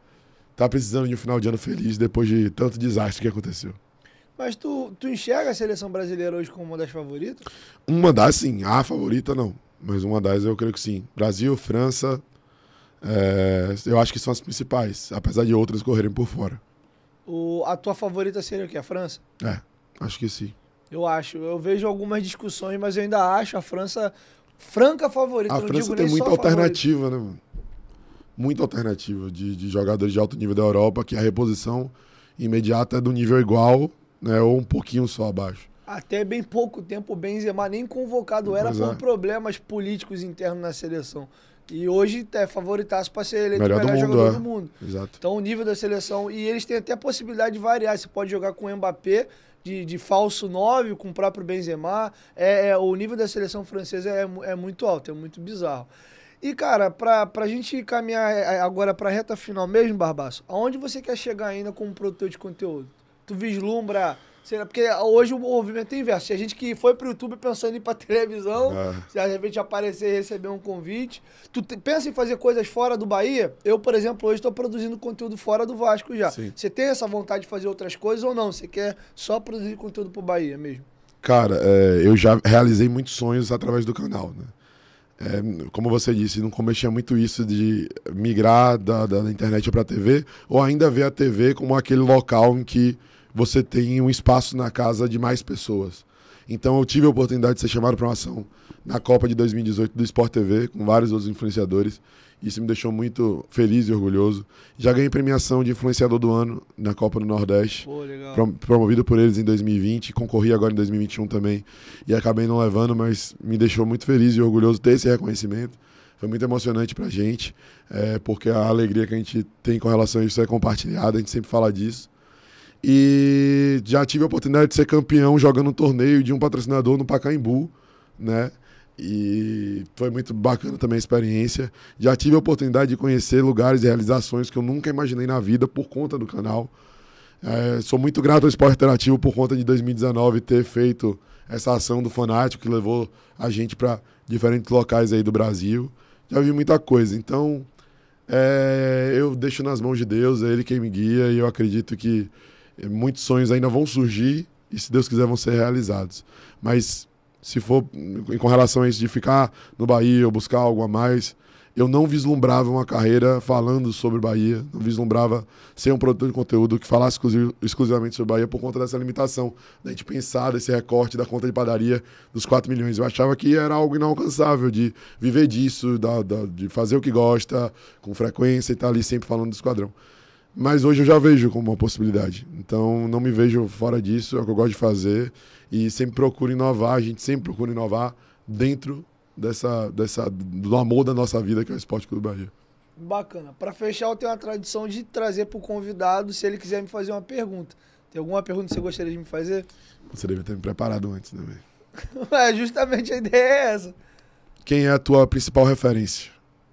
tá precisando de um final de ano feliz depois de tanto desastre que aconteceu. Mas tu, tu enxerga a seleção brasileira hoje como uma das favoritas? Uma das, sim. A favorita, não. Mas uma das, eu creio que sim. Brasil, França, é, eu acho que são as principais, apesar de outras correrem por fora. O, a tua favorita seria o quê? A França? É, acho que sim. Eu acho. Eu vejo algumas discussões, mas eu ainda acho a França franca favorita. A França tem muita alternativa, favorita. né, mano? Muita alternativa de, de, jogadores de alto nível da Europa, que a reposição imediata é do nível igual, né? Ou um pouquinho só abaixo. Até bem pouco tempo o Benzema nem convocado era pois por é. problemas políticos internos na seleção. E hoje é favoritaço para ser eleito melhor, melhor do mundo, é. do mundo. Exato. Então o nível da seleção. E eles têm até a possibilidade de variar. Você pode jogar com o Mbappé de, de falso 9 com o próprio Benzema. É, é, o nível da seleção francesa é, é muito alto, é muito bizarro. E, cara, pra, pra gente caminhar é, é, agora pra reta final mesmo, Barbaço, aonde você quer chegar ainda como produtor de conteúdo? Tu vislumbra Será? Porque hoje o movimento é inverso. Tem gente que foi pro YouTube pensando em ir pra televisão, é. se de repente aparecer e receber um convite. Tu te, pensa em fazer coisas fora do Bahia? Eu, por exemplo, hoje estou produzindo conteúdo fora do Vasco já. Sim. Você tem essa vontade de fazer outras coisas ou não? Você quer só produzir conteúdo pro Bahia mesmo? Cara, é, eu já realizei muitos sonhos através do canal, né? É, como você disse, no começo tinha muito isso de migrar da, da internet para a TV, ou ainda ver a TV como aquele local em que você tem um espaço na casa de mais pessoas. Então eu tive a oportunidade de ser chamado para uma ação na Copa de 2018 do Sport TV, com vários outros influenciadores. Isso me deixou muito feliz e orgulhoso. Já ganhei premiação de influenciador do ano na Copa do Nordeste, Pô, promovido por eles em 2020, concorri agora em 2021 também e acabei não levando, mas me deixou muito feliz e orgulhoso ter esse reconhecimento. Foi muito emocionante para a gente, é, porque a alegria que a gente tem com relação a isso é compartilhada, a gente sempre fala disso. E já tive a oportunidade de ser campeão jogando um torneio de um patrocinador no Pacaembu, né? E foi muito bacana também a experiência. Já tive a oportunidade de conhecer lugares e realizações que eu nunca imaginei na vida por conta do canal. É, sou muito grato ao Esporte Interativo por conta de 2019 ter feito essa ação do Fanático que levou a gente para diferentes locais aí do Brasil. Já vi muita coisa. Então, é, eu deixo nas mãos de Deus, é Ele quem me guia e eu acredito que muitos sonhos ainda vão surgir e, se Deus quiser, vão ser realizados. Mas se for com relação a isso de ficar no Bahia ou buscar algo a mais, eu não vislumbrava uma carreira falando sobre Bahia, não vislumbrava ser um produtor de conteúdo que falasse exclusivamente sobre Bahia por conta dessa limitação, da gente pensar desse recorte da conta de padaria dos 4 milhões. Eu achava que era algo inalcançável de viver disso, da, da, de fazer o que gosta com frequência e estar tá ali sempre falando do esquadrão. Mas hoje eu já vejo como uma possibilidade. Então não me vejo fora disso, é o que eu gosto de fazer. E sempre procuro inovar, a gente sempre procura inovar dentro dessa, dessa, do amor da nossa vida, que é o Esporte Clube Bahia. Bacana. Para fechar, eu tenho a tradição de trazer para o convidado se ele quiser me fazer uma pergunta. Tem alguma pergunta que você gostaria de me fazer? Você deve ter me preparado antes também. é, justamente a ideia é essa. Quem é a tua principal referência?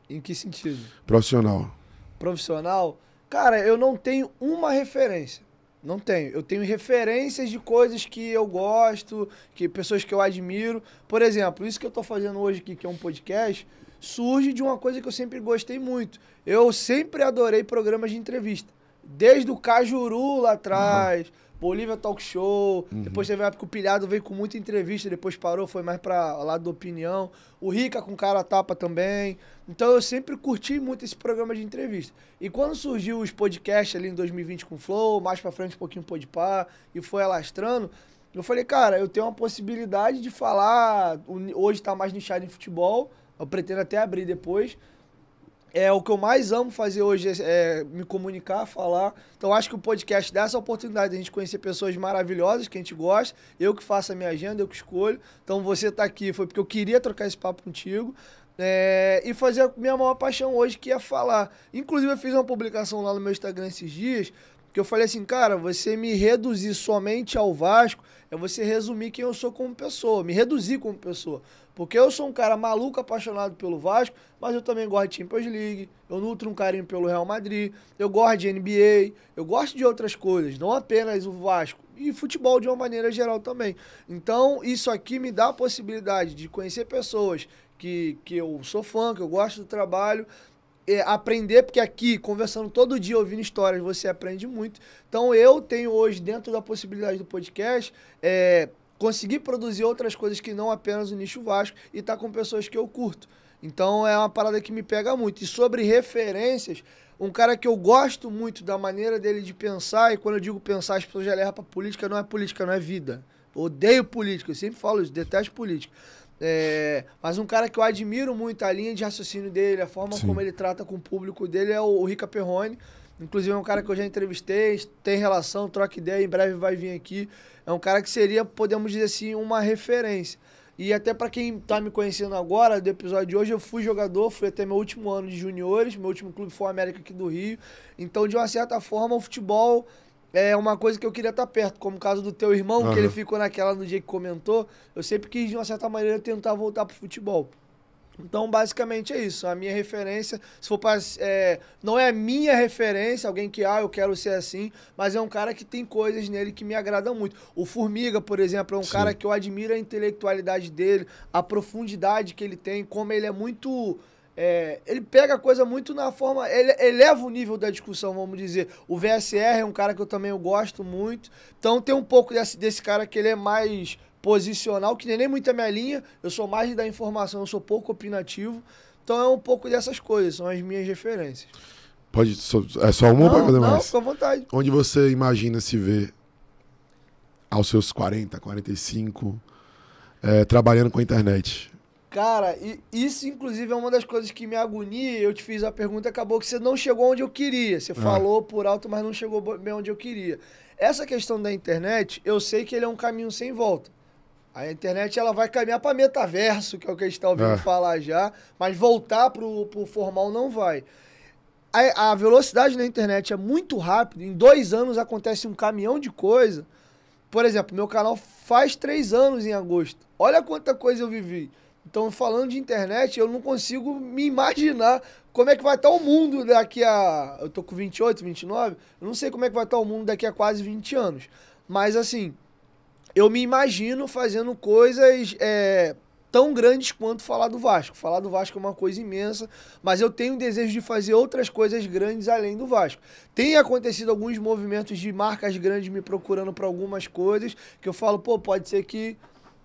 Em que sentido? Profissional. Profissional? Cara, eu não tenho uma referência. Não tenho. Eu tenho referências de coisas que eu gosto, que pessoas que eu admiro. Por exemplo, isso que eu estou fazendo hoje aqui, que é um podcast, surge de uma coisa que eu sempre gostei muito. Eu sempre adorei programas de entrevista. Desde o Cajuru lá atrás. Uhum Bolívia Talk Show. Uhum. Depois teve uma época o Pilhado veio com muita entrevista, depois parou, foi mais pra lado da opinião. O Rica com cara tapa também. Então eu sempre curti muito esse programa de entrevista. E quando surgiu os podcasts ali em 2020 com o Flow, mais pra frente um pouquinho Par e foi alastrando, eu falei, cara, eu tenho uma possibilidade de falar. Hoje tá mais nichado em futebol, eu pretendo até abrir depois. É o que eu mais amo fazer hoje é, é me comunicar, falar. Então acho que o podcast dá essa oportunidade de a gente conhecer pessoas maravilhosas que a gente gosta. Eu que faço a minha agenda, eu que escolho. Então você tá aqui foi porque eu queria trocar esse papo contigo. É, e fazer a minha maior paixão hoje, que é falar. Inclusive, eu fiz uma publicação lá no meu Instagram esses dias, que eu falei assim, cara, você me reduzir somente ao Vasco é você resumir quem eu sou como pessoa, me reduzir como pessoa. Porque eu sou um cara maluco, apaixonado pelo Vasco, mas eu também gosto de Champions League, eu nutro um carinho pelo Real Madrid, eu gosto de NBA, eu gosto de outras coisas, não apenas o Vasco. E futebol de uma maneira geral também. Então, isso aqui me dá a possibilidade de conhecer pessoas que, que eu sou fã, que eu gosto do trabalho, é, aprender, porque aqui, conversando todo dia, ouvindo histórias, você aprende muito. Então, eu tenho hoje, dentro da possibilidade do podcast, é, conseguir produzir outras coisas que não apenas o nicho Vasco e tá com pessoas que eu curto. Então é uma parada que me pega muito. E sobre referências, um cara que eu gosto muito da maneira dele de pensar, e quando eu digo pensar, as pessoas já levam para política, não é política, não é vida. Eu odeio política, eu sempre falo isso, detesto política. É, mas um cara que eu admiro muito, a linha de raciocínio dele, a forma Sim. como ele trata com o público dele é o, o Rica Perrone. Inclusive, é um cara que eu já entrevistei, tem relação, troca ideia, em breve vai vir aqui. É um cara que seria, podemos dizer assim, uma referência. E até para quem tá me conhecendo agora, do episódio de hoje, eu fui jogador, fui até meu último ano de juniores, meu último clube foi o América aqui do Rio. Então, de uma certa forma, o futebol é uma coisa que eu queria estar tá perto, como o caso do teu irmão, uhum. que ele ficou naquela no dia que comentou. Eu sempre quis, de uma certa maneira, tentar voltar pro futebol. Então, basicamente é isso. A minha referência, se for É, não é a minha referência, alguém que, ah, eu quero ser assim, mas é um cara que tem coisas nele que me agradam muito. O Formiga, por exemplo, é um Sim. cara que eu admiro a intelectualidade dele, a profundidade que ele tem, como ele é muito. É, ele pega a coisa muito na forma. Ele eleva o nível da discussão, vamos dizer. O VSR é um cara que eu também eu gosto muito. Então tem um pouco desse, desse cara que ele é mais posicional, que nem, é nem muito a minha linha, eu sou mais da informação, eu sou pouco opinativo. Então é um pouco dessas coisas, são as minhas referências. Pode, é só uma ou pode fazer mais? Não, fica à vontade. Onde você imagina se ver aos seus 40, 45, é, trabalhando com a internet? Cara, isso inclusive é uma das coisas que me agonia. Eu te fiz a pergunta, acabou que você não chegou onde eu queria. Você é. falou por alto, mas não chegou bem onde eu queria. Essa questão da internet, eu sei que ele é um caminho sem volta. A internet ela vai caminhar para metaverso, que é o que a gente está ouvindo é. falar já, mas voltar para o formal não vai. A, a, velocidade da internet é muito rápida. Em dois anos acontece um caminhão de coisa. Por exemplo, meu canal faz três anos em agosto. Olha quanta coisa eu vivi. Então, falando de internet, eu não consigo me imaginar como é que vai estar tá o mundo daqui a. Eu tô com 28, 29. Eu não sei como é que vai estar tá o mundo daqui a quase 20 anos. Mas, assim, eu me imagino fazendo coisas é, tão grandes quanto falar do Vasco. Falar do Vasco é uma coisa imensa, mas eu tenho o desejo de fazer outras coisas grandes além do Vasco. Tem acontecido alguns movimentos de marcas grandes me procurando para algumas coisas que eu falo, pô, pode ser que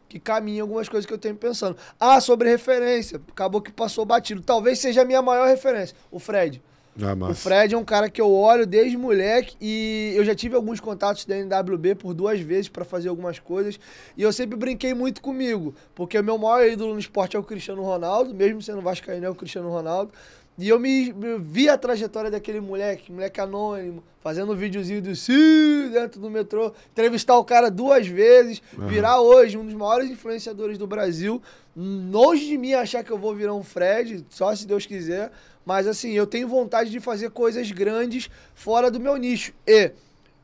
que caminha algumas coisas que eu tenho pensando. Ah, sobre referência, acabou que passou batido. Talvez seja a minha maior referência, o Fred. Ah, o Fred é um cara que eu olho desde moleque e eu já tive alguns contatos da NWB por duas vezes para fazer algumas coisas. E eu sempre brinquei muito comigo, porque o meu maior ídolo no esporte é o Cristiano Ronaldo, mesmo sendo vascaíno é o Cristiano Ronaldo. E eu me eu vi a trajetória daquele moleque, moleque anônimo, fazendo um videozinho do Si dentro do metrô, entrevistar o cara duas vezes, uhum. virar hoje um dos maiores influenciadores do Brasil. Longe de mim achar que eu vou virar um Fred, só se Deus quiser. Mas assim, eu tenho vontade de fazer coisas grandes fora do meu nicho. E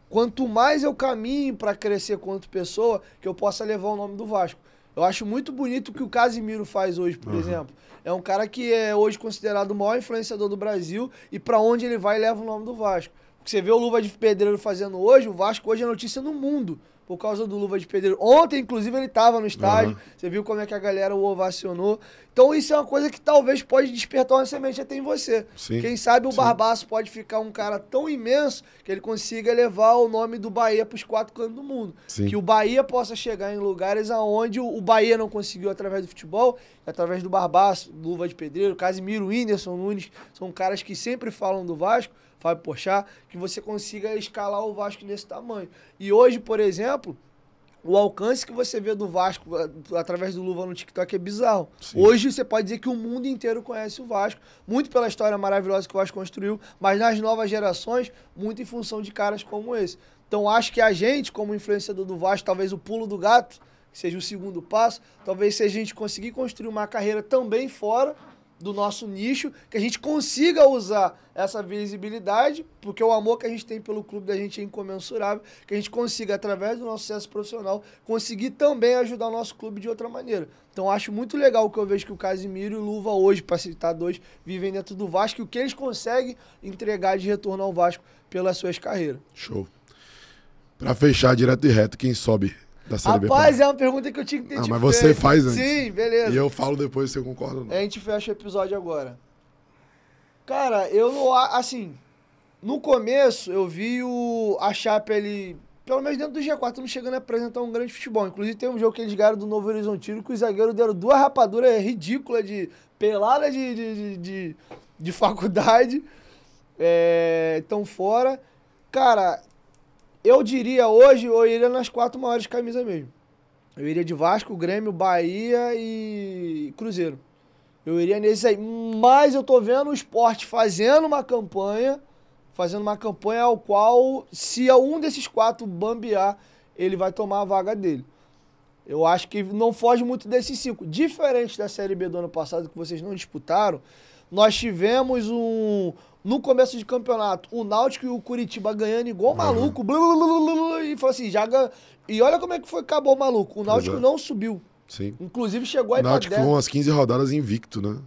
quanto mais eu caminho para crescer quanto pessoa, que eu possa levar o nome do Vasco. Eu acho muito bonito o que o Casimiro faz hoje, por uhum. exemplo. É um cara que é hoje considerado o maior influenciador do Brasil e para onde ele vai leva o nome do Vasco. você vê o Luva de Pedreiro fazendo hoje, o Vasco hoje é notícia no mundo por causa do Luva de Pedreiro. Ontem, inclusive, ele estava no estádio. Uhum. Você viu como é que a galera o ovacionou. Então, isso é uma coisa que talvez pode despertar uma semente até em você. Sim. Quem sabe o Sim. Barbaço pode ficar um cara tão imenso que ele consiga levar o nome do Bahia para os quatro cantos do mundo. Sim. Que o Bahia possa chegar em lugares aonde o Bahia não conseguiu através do futebol, através do Barbaço, Luva de Pedreiro, Casimiro, Whindersson Nunes, são caras que sempre falam do Vasco Fábio Porchat, que você consiga escalar o Vasco nesse tamanho. E hoje, por exemplo, o alcance que você vê do Vasco eh, através do Luva no TikTok é bizarro. Sim. Hoje você pode dizer que o mundo inteiro conhece o Vasco, muito pela história maravilhosa que o Vasco construiu, mas nas novas gerações, muito em função de caras como esse. Então acho que a gente, como influenciador do Vasco, talvez o pulo do gato, que seja o segundo passo, talvez se a gente conseguir construir uma carreira também fora do nosso nicho, que a gente consiga usar essa visibilidade, porque o amor que a gente tem pelo clube da gente é incomensurável, que a gente consiga, através do nosso sucesso profissional, conseguir também ajudar o nosso clube de outra maneira. Então, acho muito legal o que eu vejo que o Casimiro e o Luva hoje, para citar dois, vivem dentro do Vasco, e o que eles conseguem entregar de retorno ao Vasco pelas suas carreiras. Show. Para fechar direto e reto, quem sobe da Série B? Rapaz, é uma pergunta que eu tinha que ter ah, te mas feito. você faz antes. Sim, beleza. E eu falo depois se eu concordo ou não. A gente fecha o episódio agora. Cara, eu não. Assim, no começo eu vi o, a Chape ali, pelo menos dentro do G4, estamos chegando a apresentar um grande futebol. Inclusive tem um jogo que eles ganharam do Novo Horizontino que os zagueiros deram duas rapaduras ridículas de pelada de, de, de, de, de faculdade. É, tão fora. Cara, eu diria hoje, eu iria nas quatro maiores camisas mesmo. Eu iria de Vasco, Grêmio, Bahia e Cruzeiro. Eu iria nesse aí. Mas eu tô vendo o esporte fazendo uma campanha, fazendo uma campanha ao qual, se um desses quatro bambear, ele vai tomar a vaga dele. Eu acho que não foge muito desses cinco. Diferente da Série B do ano passado, que vocês não disputaram, nós tivemos um, no começo de campeonato, o Náutico e o Curitiba ganhando igual uhum. maluco, blu, blu, blu, e falou assim, já ganha... E olha como é que foi, acabou o maluco. O Náutico Exato. É. não subiu. Sim. Inclusive chegou aí pra Náutico ficou umas 15 rodadas invicto, né?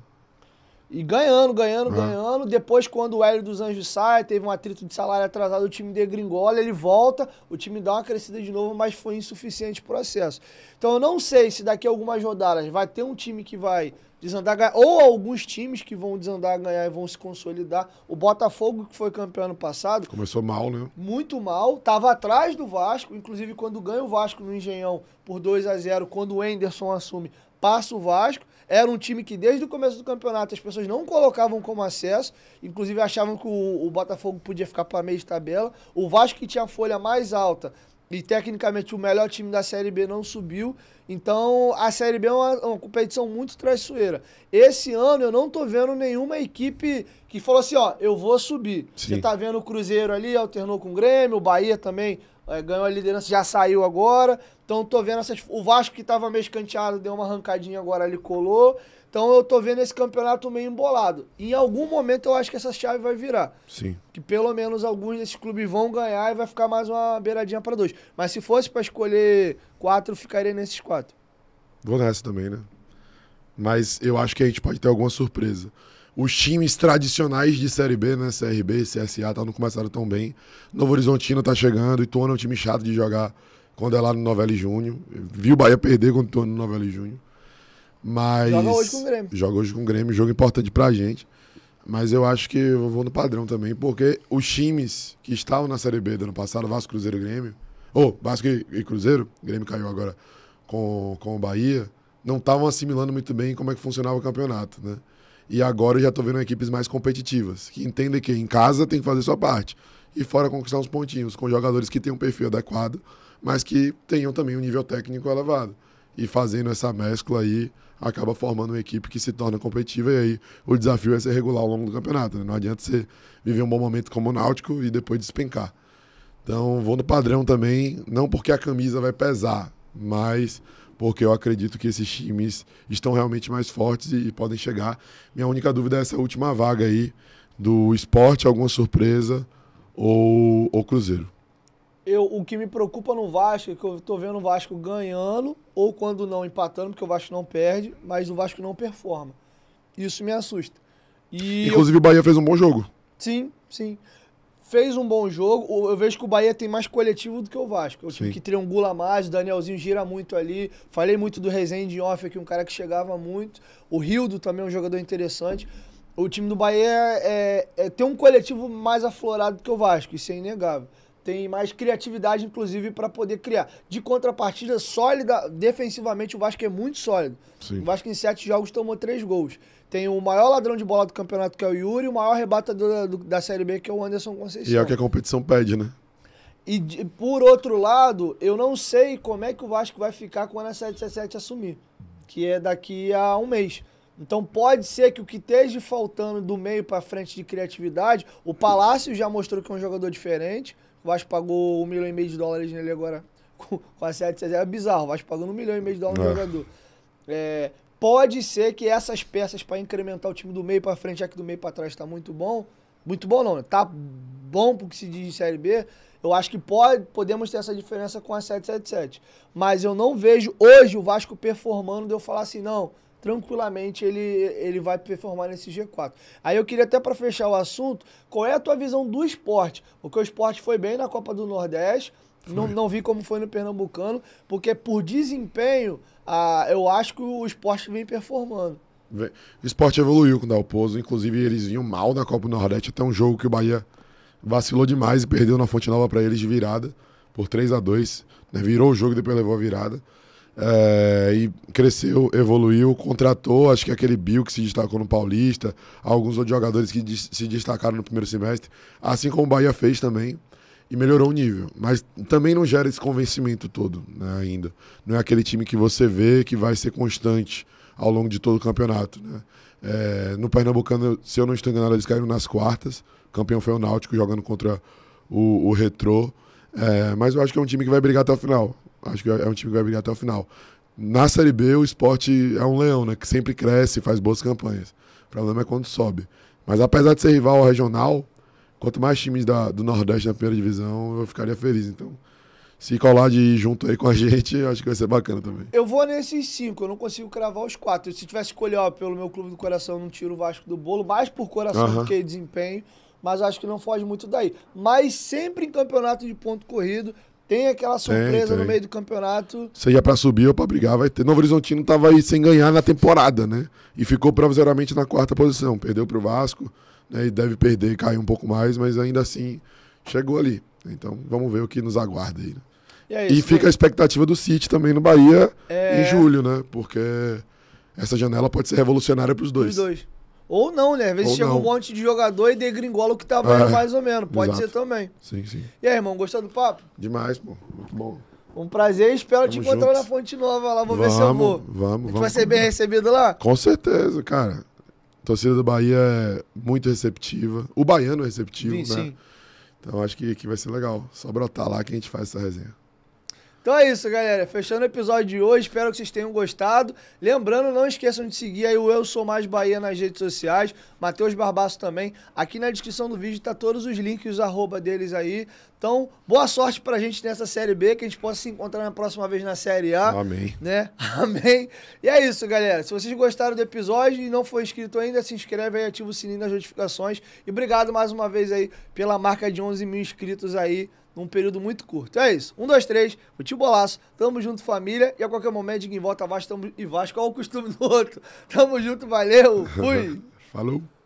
E ganhando, ganhando, uhum. ganhando. Depois, quando o Hélio dos Anjos sai, teve um atrito de salário atrasado, o time degringola, ele volta, o time dá uma crescida de novo, mas foi insuficiente o processo. Então, eu não sei se daqui a algumas rodadas vai ter um time que vai Desandar, ganhar. ou alguns times que vão desandar, ganhar e vão se consolidar. O Botafogo, que foi campeão ano passado. Começou mal, né? Muito mal. Tava atrás do Vasco. Inclusive, quando ganha o Vasco no Engenhão por 2 a 0 quando o Enderson assume, passa o Vasco. Era um time que desde o começo do campeonato as pessoas não colocavam como acesso, inclusive achavam que o, o Botafogo podia ficar para meio de tabela. O Vasco que tinha a folha mais alta e tecnicamente o melhor time da Série B não subiu. Então a Série B é uma, uma competição muito traiçoeira. Esse ano eu não tô vendo nenhuma equipe que falou assim: ó, eu vou subir. Sim. Você tá vendo o Cruzeiro ali, alternou com o Grêmio, o Bahia também é, ganhou a liderança, já saiu agora. Então tô vendo essas. O Vasco que tava meio escanteado, deu uma arrancadinha agora ali, colou. Então eu tô vendo esse campeonato meio embolado. Em algum momento eu acho que essa chave vai virar. Sim. Que pelo menos alguns desses clubes vão ganhar e vai ficar mais uma beiradinha para dois. Mas se fosse para escolher quatro, ficaria nesses quatro. Vou nessa também, né? Mas eu acho que a gente pode ter alguma surpresa. Os times tradicionais de Série B, né? CRB, CSA, tá, não começaram tão bem. Novo Horizontino tá chegando, Ituano é um time chato de jogar quando é lá no Novelli Júnior. Vi o Bahia perder quando o Ituano é no Novelli Júnior. Mas. Joga hoje com o Grêmio. Joga hoje com o Grêmio, jogo importante pra gente. Mas eu acho que eu vou no padrão também, porque os times que estavam na Série B do ano passado, Vasco, Cruzeiro e Grêmio, ou oh, Vasco e Cruzeiro, Grêmio caiu agora com, com o Bahia, não estavam assimilando muito bem como é que funcionava o campeonato, né? E agora eu já tô vendo equipes mais competitivas, que entendem que em casa tem que fazer sua parte. E fora conquistar uns pontinhos, com jogadores que têm um perfil adequado, mas que tenham também um nível técnico elevado. E fazendo essa mescla aí, acaba formando uma equipe que se torna competitiva e aí o desafio é ser regular ao longo do campeonato. Né? Não adianta você viver um bom momento como o Náutico e depois despencar. Então vou no padrão também, não porque a camisa vai pesar, mas porque eu acredito que esses times estão realmente mais fortes e, e podem chegar. Minha única dúvida é essa última vaga aí do esporte, alguma surpresa ou o Cruzeiro eu, o que me preocupa no Vasco é que eu tô vendo o Vasco ganhando, ou quando não, empatando, porque o Vasco não perde, mas o Vasco não performa. Isso me assusta. E Inclusive eu... o Bahia fez um bom jogo. Sim, sim. Fez um bom jogo. Eu vejo que o Bahia tem mais coletivo do que o Vasco. É o time que triangula mais, o Danielzinho gira muito ali. Falei muito do Rezende off aqui, é um cara que chegava muito. O Rildo também é um jogador interessante. O time do Bahia é, é, é tem um coletivo mais aflorado do que o Vasco, isso é inegável tem mais criatividade, inclusive, para poder criar. De contrapartida, sólida, defensivamente, o Vasco é muito sólido. Sim. O Vasco, em sete jogos, tomou três gols. Tem o maior ladrão de bola do campeonato, que é o Yuri, e o maior rebatador da, da Série B, que é o Anderson Conceição. E é o que a competição pede, né? E, de, por outro lado, eu não sei como é que o Vasco vai ficar quando a 777 assumir, que é daqui a um mês. Então pode ser que o que esteja faltando do meio para frente de criatividade, o Palácio já mostrou que é um jogador diferente, o Vasco pagou um milhão e meio de dólares nele agora com a 777 É bizarro, o Vasco pagando um milhão e meio de dólares no é. jogador. É, pode ser que essas peças para incrementar o time do meio para frente, já que do meio para trás está muito bom. Muito bom não, né? tá bom porque se diz em Série B. Eu acho que pode, podemos ter essa diferença com a 777. Mas eu não vejo hoje o Vasco performando de eu falar assim, não, tranquilamente ele, ele vai performar nesse G4. Aí eu queria até para fechar o assunto, qual é a tua visão do esporte? Porque o esporte foi bem na Copa do Nordeste, não, não vi como foi no Pernambucano, porque por desempenho, ah, eu acho que o esporte vem performando. O esporte evoluiu com o Dalpozo, inclusive eles vinham mal na Copa do Nordeste, até um jogo que o Bahia vacilou demais e perdeu na Fonte Nova para eles de virada, por 3 a 2 né? virou o jogo e depois levou a virada. É, e cresceu, evoluiu, contratou, acho que aquele Bill que se destacou no Paulista, alguns outros jogadores que se destacaram no primeiro semestre, assim como o Bahia fez também, e melhorou o nível. Mas também não gera esse convencimento todo né, ainda. Não é aquele time que você vê que vai ser constante ao longo de todo o campeonato. Né? É, no Pernambucano, se eu não estou enganado, eles caíram nas quartas. O campeão foi o Náutico jogando contra o, o Retrô. É, mas eu acho que é um time que vai brigar até o final. Acho que é um time que vai brigar até o final. Na Série B, o esporte é um leão, né? Que sempre cresce, faz boas campanhas. O problema é quando sobe. Mas apesar de ser rival regional, quanto mais times da, do Nordeste na primeira divisão, eu ficaria feliz. Então, se colar de junto aí com a gente, acho que vai ser bacana também. Eu vou nesses cinco, eu não consigo cravar os quatro. Se tivesse que pelo meu clube do coração, não tiro o Vasco do bolo, mais por coração do que desempenho mas acho que não foge muito daí. Mas sempre em campeonato de ponto corrido, tem aquela surpresa tem, tem. no meio do campeonato. Seja para subir ou para brigar, vai ter. Novo Horizontino tava aí sem ganhar na temporada, né? E ficou provisoriamente na quarta posição. Perdeu pro Vasco, né? E deve perder, cair um pouco mais, mas ainda assim chegou ali. Então vamos ver o que nos aguarda aí. Né? E, é e fica tem... a né? expectativa do City também no Bahia é... em julho, né? Porque essa janela pode ser revolucionária para os dois. Os dois. Ou não, né? Às vezes ou chega não. um monte de jogador e degringola o que tava é, mais ou menos. Pode exato. ser também. Sim, sim. E aí, irmão, gostou do papo? Demais, pô. Muito bom. Um prazer, espero Tamo te juntos. encontrar na Fonte Nova lá. Vou vamos, ver se eu vou. Vamos, vamos. Vai ser bem recebido lá? Com certeza, cara. A torcida do Bahia é muito receptiva. O baiano é receptivo, sim, né? Sim. Então acho que, que vai ser legal. Só brotar lá que a gente faz essa resenha. Então é isso, galera. Fechando o episódio de hoje, espero que vocês tenham gostado. Lembrando, não esqueçam de seguir aí o Eu Sou Mais Bahia nas redes sociais, Matheus Barbaço também. Aqui na descrição do vídeo tá todos os links os arroba deles aí. Então, boa sorte pra gente nessa Série B, que a gente possa se encontrar na próxima vez na Série A. Amém. Né? Amém. E é isso, galera. Se vocês gostaram do episódio e não for inscrito ainda, se inscreve aí, ativa o sininho das notificações. E obrigado mais uma vez aí pela marca de 11 mil inscritos aí num período muito curto. É isso. Um, dois, três. Futebolaço. Tamo junto, família. E a qualquer momento, diga em volta Vasco tamo... e Vasco. Qual o costume do outro? Tamo junto, valeu. Fui. Falou.